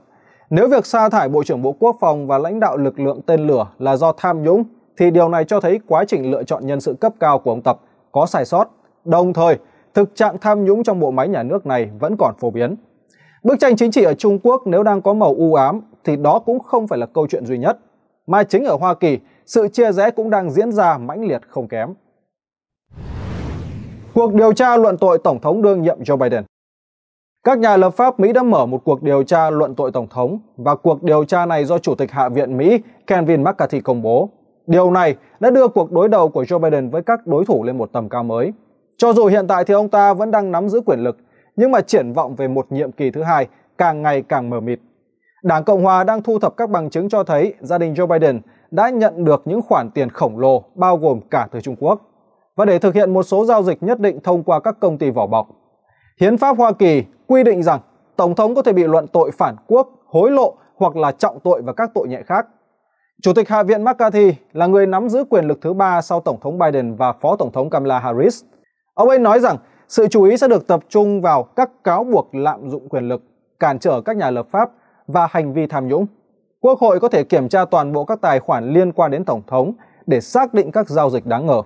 Nếu việc sa thải Bộ trưởng Bộ Quốc phòng và lãnh đạo lực lượng tên lửa là do tham nhũng thì điều này cho thấy quá trình lựa chọn nhân sự cấp cao của ông Tập có sai sót. Đồng thời, thực trạng tham nhũng trong bộ máy nhà nước này vẫn còn phổ biến. Bức tranh chính trị ở Trung Quốc nếu đang có màu u ám thì đó cũng không phải là câu chuyện duy nhất, mà chính ở Hoa Kỳ sự chia rẽ cũng đang diễn ra mãnh liệt không kém. Cuộc điều tra luận tội Tổng thống đương nhiệm Joe Biden Các nhà lập pháp Mỹ đã mở một cuộc điều tra luận tội Tổng thống và cuộc điều tra này do Chủ tịch Hạ viện Mỹ Kevin McCarthy công bố. Điều này đã đưa cuộc đối đầu của Joe Biden với các đối thủ lên một tầm cao mới. Cho dù hiện tại thì ông ta vẫn đang nắm giữ quyền lực, nhưng mà triển vọng về một nhiệm kỳ thứ hai càng ngày càng mờ mịt. Đảng Cộng Hòa đang thu thập các bằng chứng cho thấy gia đình Joe Biden đã nhận được những khoản tiền khổng lồ bao gồm cả từ Trung Quốc và để thực hiện một số giao dịch nhất định thông qua các công ty vỏ bọc. Hiến pháp Hoa Kỳ quy định rằng Tổng thống có thể bị luận tội phản quốc, hối lộ hoặc là trọng tội và các tội nhẹ khác. Chủ tịch Hạ viện McCarthy là người nắm giữ quyền lực thứ ba sau Tổng thống Biden và Phó Tổng thống Kamala Harris. Ông ấy nói rằng sự chú ý sẽ được tập trung vào các cáo buộc lạm dụng quyền lực, cản trở các nhà lập pháp và hành vi tham nhũng. Quốc hội có thể kiểm tra toàn bộ các tài khoản liên quan đến Tổng thống để xác định các giao dịch đáng ngờ.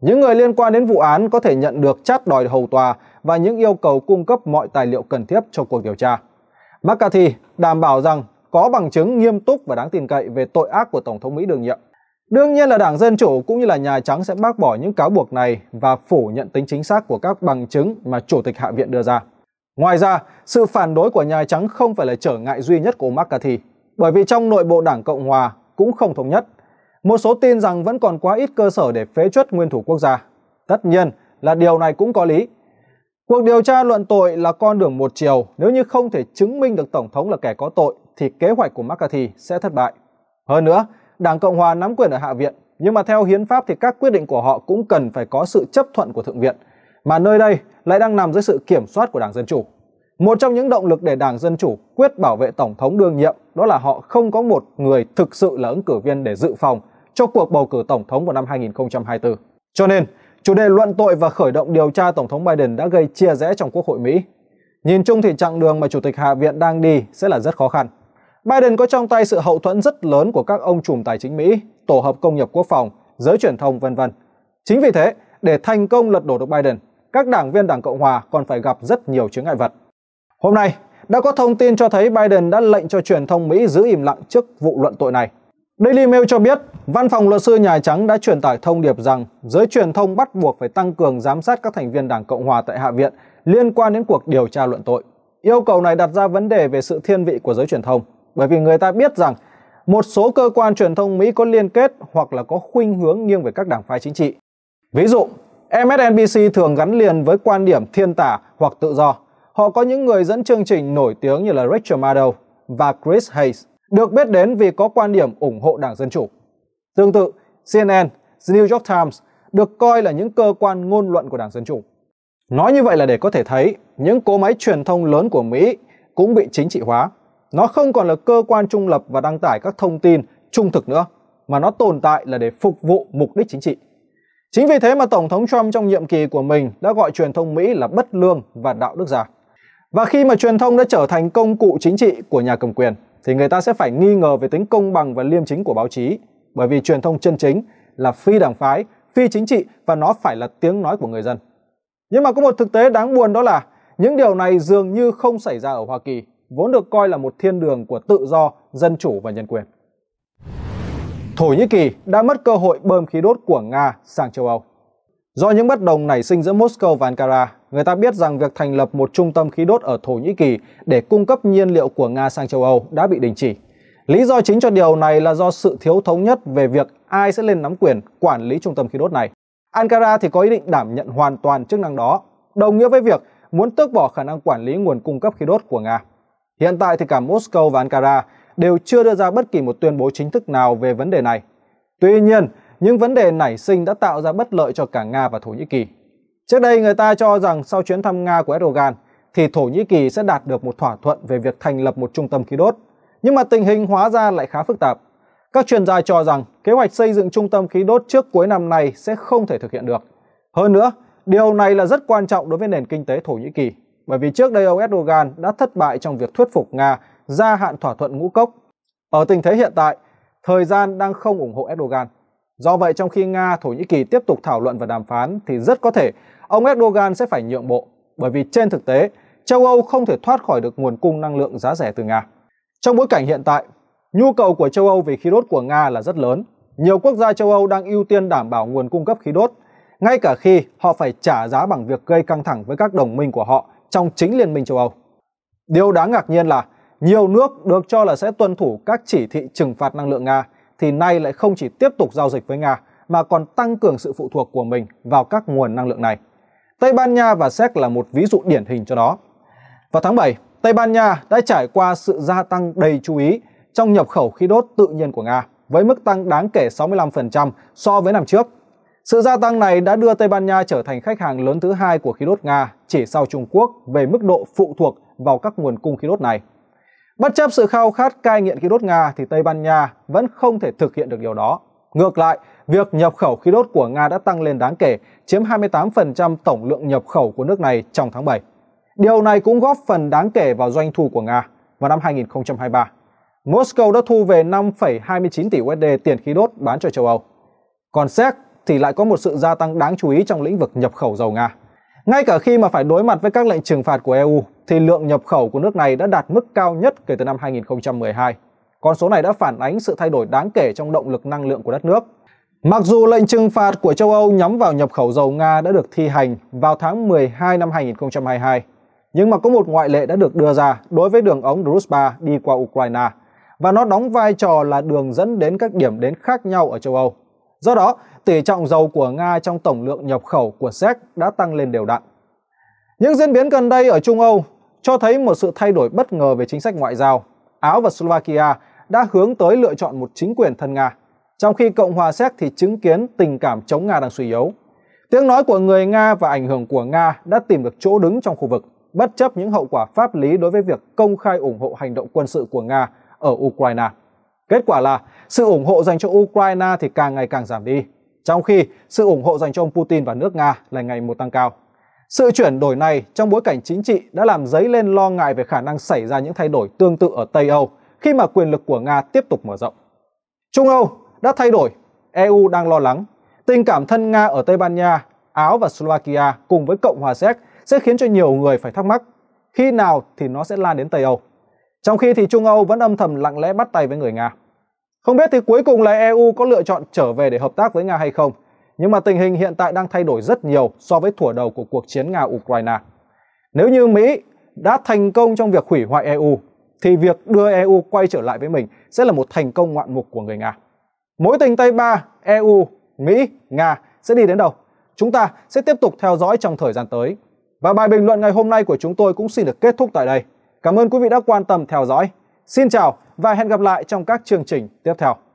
Những người liên quan đến vụ án có thể nhận được chát đòi hầu tòa và những yêu cầu cung cấp mọi tài liệu cần thiết cho cuộc điều tra. McCarthy đảm bảo rằng có bằng chứng nghiêm túc và đáng tin cậy về tội ác của Tổng thống Mỹ đương nhiệm. Đương nhiên là Đảng Dân Chủ cũng như là Nhà Trắng sẽ bác bỏ những cáo buộc này và phủ nhận tính chính xác của các bằng chứng mà Chủ tịch Hạ viện đưa ra. Ngoài ra, sự phản đối của Nhà Trắng không phải là trở ngại duy nhất của McCarthy bởi vì trong nội bộ Đảng Cộng Hòa cũng không thống nhất. Một số tin rằng vẫn còn quá ít cơ sở để phế chuất nguyên thủ quốc gia. Tất nhiên là điều này cũng có lý. Cuộc điều tra luận tội là con đường một chiều, nếu như không thể chứng minh được Tổng thống là kẻ có tội thì kế hoạch của McCarthy sẽ thất bại. Hơn nữa, Đảng Cộng Hòa nắm quyền ở Hạ viện, nhưng mà theo hiến pháp thì các quyết định của họ cũng cần phải có sự chấp thuận của Thượng viện, mà nơi đây lại đang nằm dưới sự kiểm soát của Đảng Dân Chủ. Một trong những động lực để Đảng Dân Chủ quyết bảo vệ Tổng thống đương nhiệm đó là họ không có một người thực sự là ứng cử viên để dự phòng cho cuộc bầu cử Tổng thống vào năm 2024. Cho nên, chủ đề luận tội và khởi động điều tra Tổng thống Biden đã gây chia rẽ trong Quốc hội Mỹ. Nhìn chung thì chặng đường mà Chủ tịch Hạ viện đang đi sẽ là rất khó khăn. Biden có trong tay sự hậu thuẫn rất lớn của các ông trùm tài chính Mỹ, tổ hợp công nghiệp quốc phòng, giới truyền thông vân vân. Chính vì thế, để thành công lật đổ được Biden, các đảng viên Đảng Cộng hòa còn phải gặp rất nhiều chướng ngại vật. Hôm nay, đã có thông tin cho thấy Biden đã lệnh cho truyền thông Mỹ giữ im lặng trước vụ luận tội này. Daily Mail cho biết, văn phòng luật sư Nhà Trắng đã truyền tải thông điệp rằng giới truyền thông bắt buộc phải tăng cường giám sát các thành viên Đảng Cộng Hòa tại Hạ viện liên quan đến cuộc điều tra luận tội. Yêu cầu này đặt ra vấn đề về sự thiên vị của giới truyền thông, bởi vì người ta biết rằng một số cơ quan truyền thông Mỹ có liên kết hoặc là có khuynh hướng nghiêng về các đảng phái chính trị. Ví dụ, MSNBC thường gắn liền với quan điểm thiên tả hoặc tự do, Họ có những người dẫn chương trình nổi tiếng như là Rachel Maddow và Chris Hayes, được biết đến vì có quan điểm ủng hộ Đảng Dân Chủ. Tương tự, CNN, The New York Times được coi là những cơ quan ngôn luận của Đảng Dân Chủ. Nói như vậy là để có thể thấy, những cố máy truyền thông lớn của Mỹ cũng bị chính trị hóa. Nó không còn là cơ quan trung lập và đăng tải các thông tin trung thực nữa, mà nó tồn tại là để phục vụ mục đích chính trị. Chính vì thế mà Tổng thống Trump trong nhiệm kỳ của mình đã gọi truyền thông Mỹ là bất lương và đạo đức giả. Và khi mà truyền thông đã trở thành công cụ chính trị của nhà cầm quyền thì người ta sẽ phải nghi ngờ về tính công bằng và liêm chính của báo chí bởi vì truyền thông chân chính là phi đảng phái, phi chính trị và nó phải là tiếng nói của người dân. Nhưng mà có một thực tế đáng buồn đó là những điều này dường như không xảy ra ở Hoa Kỳ, vốn được coi là một thiên đường của tự do, dân chủ và nhân quyền. Thổ Nhĩ Kỳ đã mất cơ hội bơm khí đốt của Nga sang châu Âu. Do những bất đồng nảy sinh giữa Moscow và Ankara, người ta biết rằng việc thành lập một trung tâm khí đốt ở Thổ Nhĩ Kỳ để cung cấp nhiên liệu của Nga sang châu Âu đã bị đình chỉ. Lý do chính cho điều này là do sự thiếu thống nhất về việc ai sẽ lên nắm quyền quản lý trung tâm khí đốt này. Ankara thì có ý định đảm nhận hoàn toàn chức năng đó, đồng nghĩa với việc muốn tước bỏ khả năng quản lý nguồn cung cấp khí đốt của Nga. Hiện tại thì cả Moscow và Ankara đều chưa đưa ra bất kỳ một tuyên bố chính thức nào về vấn đề này. Tuy nhiên, những vấn đề nảy sinh đã tạo ra bất lợi cho cả Nga và Thổ Nhĩ Kỳ. Trước đây người ta cho rằng sau chuyến thăm Nga của Erdogan thì Thổ Nhĩ Kỳ sẽ đạt được một thỏa thuận về việc thành lập một trung tâm khí đốt. Nhưng mà tình hình hóa ra lại khá phức tạp. Các chuyên gia cho rằng kế hoạch xây dựng trung tâm khí đốt trước cuối năm này sẽ không thể thực hiện được. Hơn nữa, điều này là rất quan trọng đối với nền kinh tế Thổ Nhĩ Kỳ, bởi vì trước đây ông Erdogan đã thất bại trong việc thuyết phục Nga gia hạn thỏa thuận ngũ cốc. Ở tình thế hiện tại, thời gian đang không ủng hộ Erdogan. Do vậy trong khi Nga, Thổ Nhĩ Kỳ tiếp tục thảo luận và đàm phán thì rất có thể ông Erdogan sẽ phải nhượng bộ bởi vì trên thực tế, châu Âu không thể thoát khỏi được nguồn cung năng lượng giá rẻ từ Nga. Trong bối cảnh hiện tại, nhu cầu của châu Âu về khí đốt của Nga là rất lớn. Nhiều quốc gia châu Âu đang ưu tiên đảm bảo nguồn cung cấp khí đốt, ngay cả khi họ phải trả giá bằng việc gây căng thẳng với các đồng minh của họ trong chính Liên minh châu Âu. Điều đáng ngạc nhiên là nhiều nước được cho là sẽ tuân thủ các chỉ thị trừng phạt năng lượng Nga thì nay lại không chỉ tiếp tục giao dịch với Nga mà còn tăng cường sự phụ thuộc của mình vào các nguồn năng lượng này. Tây Ban Nha và Séc là một ví dụ điển hình cho đó. Vào tháng 7, Tây Ban Nha đã trải qua sự gia tăng đầy chú ý trong nhập khẩu khí đốt tự nhiên của Nga với mức tăng đáng kể 65% so với năm trước. Sự gia tăng này đã đưa Tây Ban Nha trở thành khách hàng lớn thứ hai của khí đốt Nga chỉ sau Trung Quốc về mức độ phụ thuộc vào các nguồn cung khí đốt này. Bất chấp sự khao khát cai nghiện khí đốt Nga thì Tây Ban Nha vẫn không thể thực hiện được điều đó. Ngược lại, việc nhập khẩu khí đốt của Nga đã tăng lên đáng kể, chiếm 28% tổng lượng nhập khẩu của nước này trong tháng 7. Điều này cũng góp phần đáng kể vào doanh thu của Nga vào năm 2023. Moscow đã thu về 5,29 tỷ USD tiền khí đốt bán cho châu Âu. Còn Séc thì lại có một sự gia tăng đáng chú ý trong lĩnh vực nhập khẩu dầu Nga. Ngay cả khi mà phải đối mặt với các lệnh trừng phạt của EU, thì lượng nhập khẩu của nước này đã đạt mức cao nhất kể từ năm 2012. Con số này đã phản ánh sự thay đổi đáng kể trong động lực năng lượng của đất nước Mặc dù lệnh trừng phạt của châu Âu nhắm vào nhập khẩu dầu Nga đã được thi hành vào tháng 12 năm 2022, nhưng mà có một ngoại lệ đã được đưa ra đối với đường ống Druzhba đi qua Ukraine và nó đóng vai trò là đường dẫn đến các điểm đến khác nhau ở châu Âu. Do đó, tỷ trọng dầu của Nga trong tổng lượng nhập khẩu của Séc đã tăng lên đều đặn. Những diễn biến gần đây ở Trung Âu cho thấy một sự thay đổi bất ngờ về chính sách ngoại giao. Áo và Slovakia đã hướng tới lựa chọn một chính quyền thân Nga trong khi Cộng hòa Séc thì chứng kiến tình cảm chống Nga đang suy yếu. Tiếng nói của người Nga và ảnh hưởng của Nga đã tìm được chỗ đứng trong khu vực, bất chấp những hậu quả pháp lý đối với việc công khai ủng hộ hành động quân sự của Nga ở Ukraine. Kết quả là sự ủng hộ dành cho Ukraine thì càng ngày càng giảm đi, trong khi sự ủng hộ dành cho ông Putin và nước Nga lại ngày một tăng cao. Sự chuyển đổi này trong bối cảnh chính trị đã làm dấy lên lo ngại về khả năng xảy ra những thay đổi tương tự ở Tây Âu khi mà quyền lực của Nga tiếp tục mở rộng. Trung Âu đã thay đổi, EU đang lo lắng tình cảm thân Nga ở Tây Ban Nha, Áo và Slovakia cùng với Cộng hòa Séc sẽ khiến cho nhiều người phải thắc mắc khi nào thì nó sẽ lan đến Tây Âu. Trong khi thì Trung Âu vẫn âm thầm lặng lẽ bắt tay với người Nga. Không biết thì cuối cùng là EU có lựa chọn trở về để hợp tác với Nga hay không, nhưng mà tình hình hiện tại đang thay đổi rất nhiều so với thủa đầu của cuộc chiến Nga-Ukraine. Nếu như Mỹ đã thành công trong việc hủy hoại EU, thì việc đưa EU quay trở lại với mình sẽ là một thành công ngoạn mục của người Nga. Mối tình Tây Ba, EU, Mỹ, Nga sẽ đi đến đâu? Chúng ta sẽ tiếp tục theo dõi trong thời gian tới. Và bài bình luận ngày hôm nay của chúng tôi cũng xin được kết thúc tại đây. Cảm ơn quý vị đã quan tâm theo dõi. Xin chào và hẹn gặp lại trong các chương trình tiếp theo.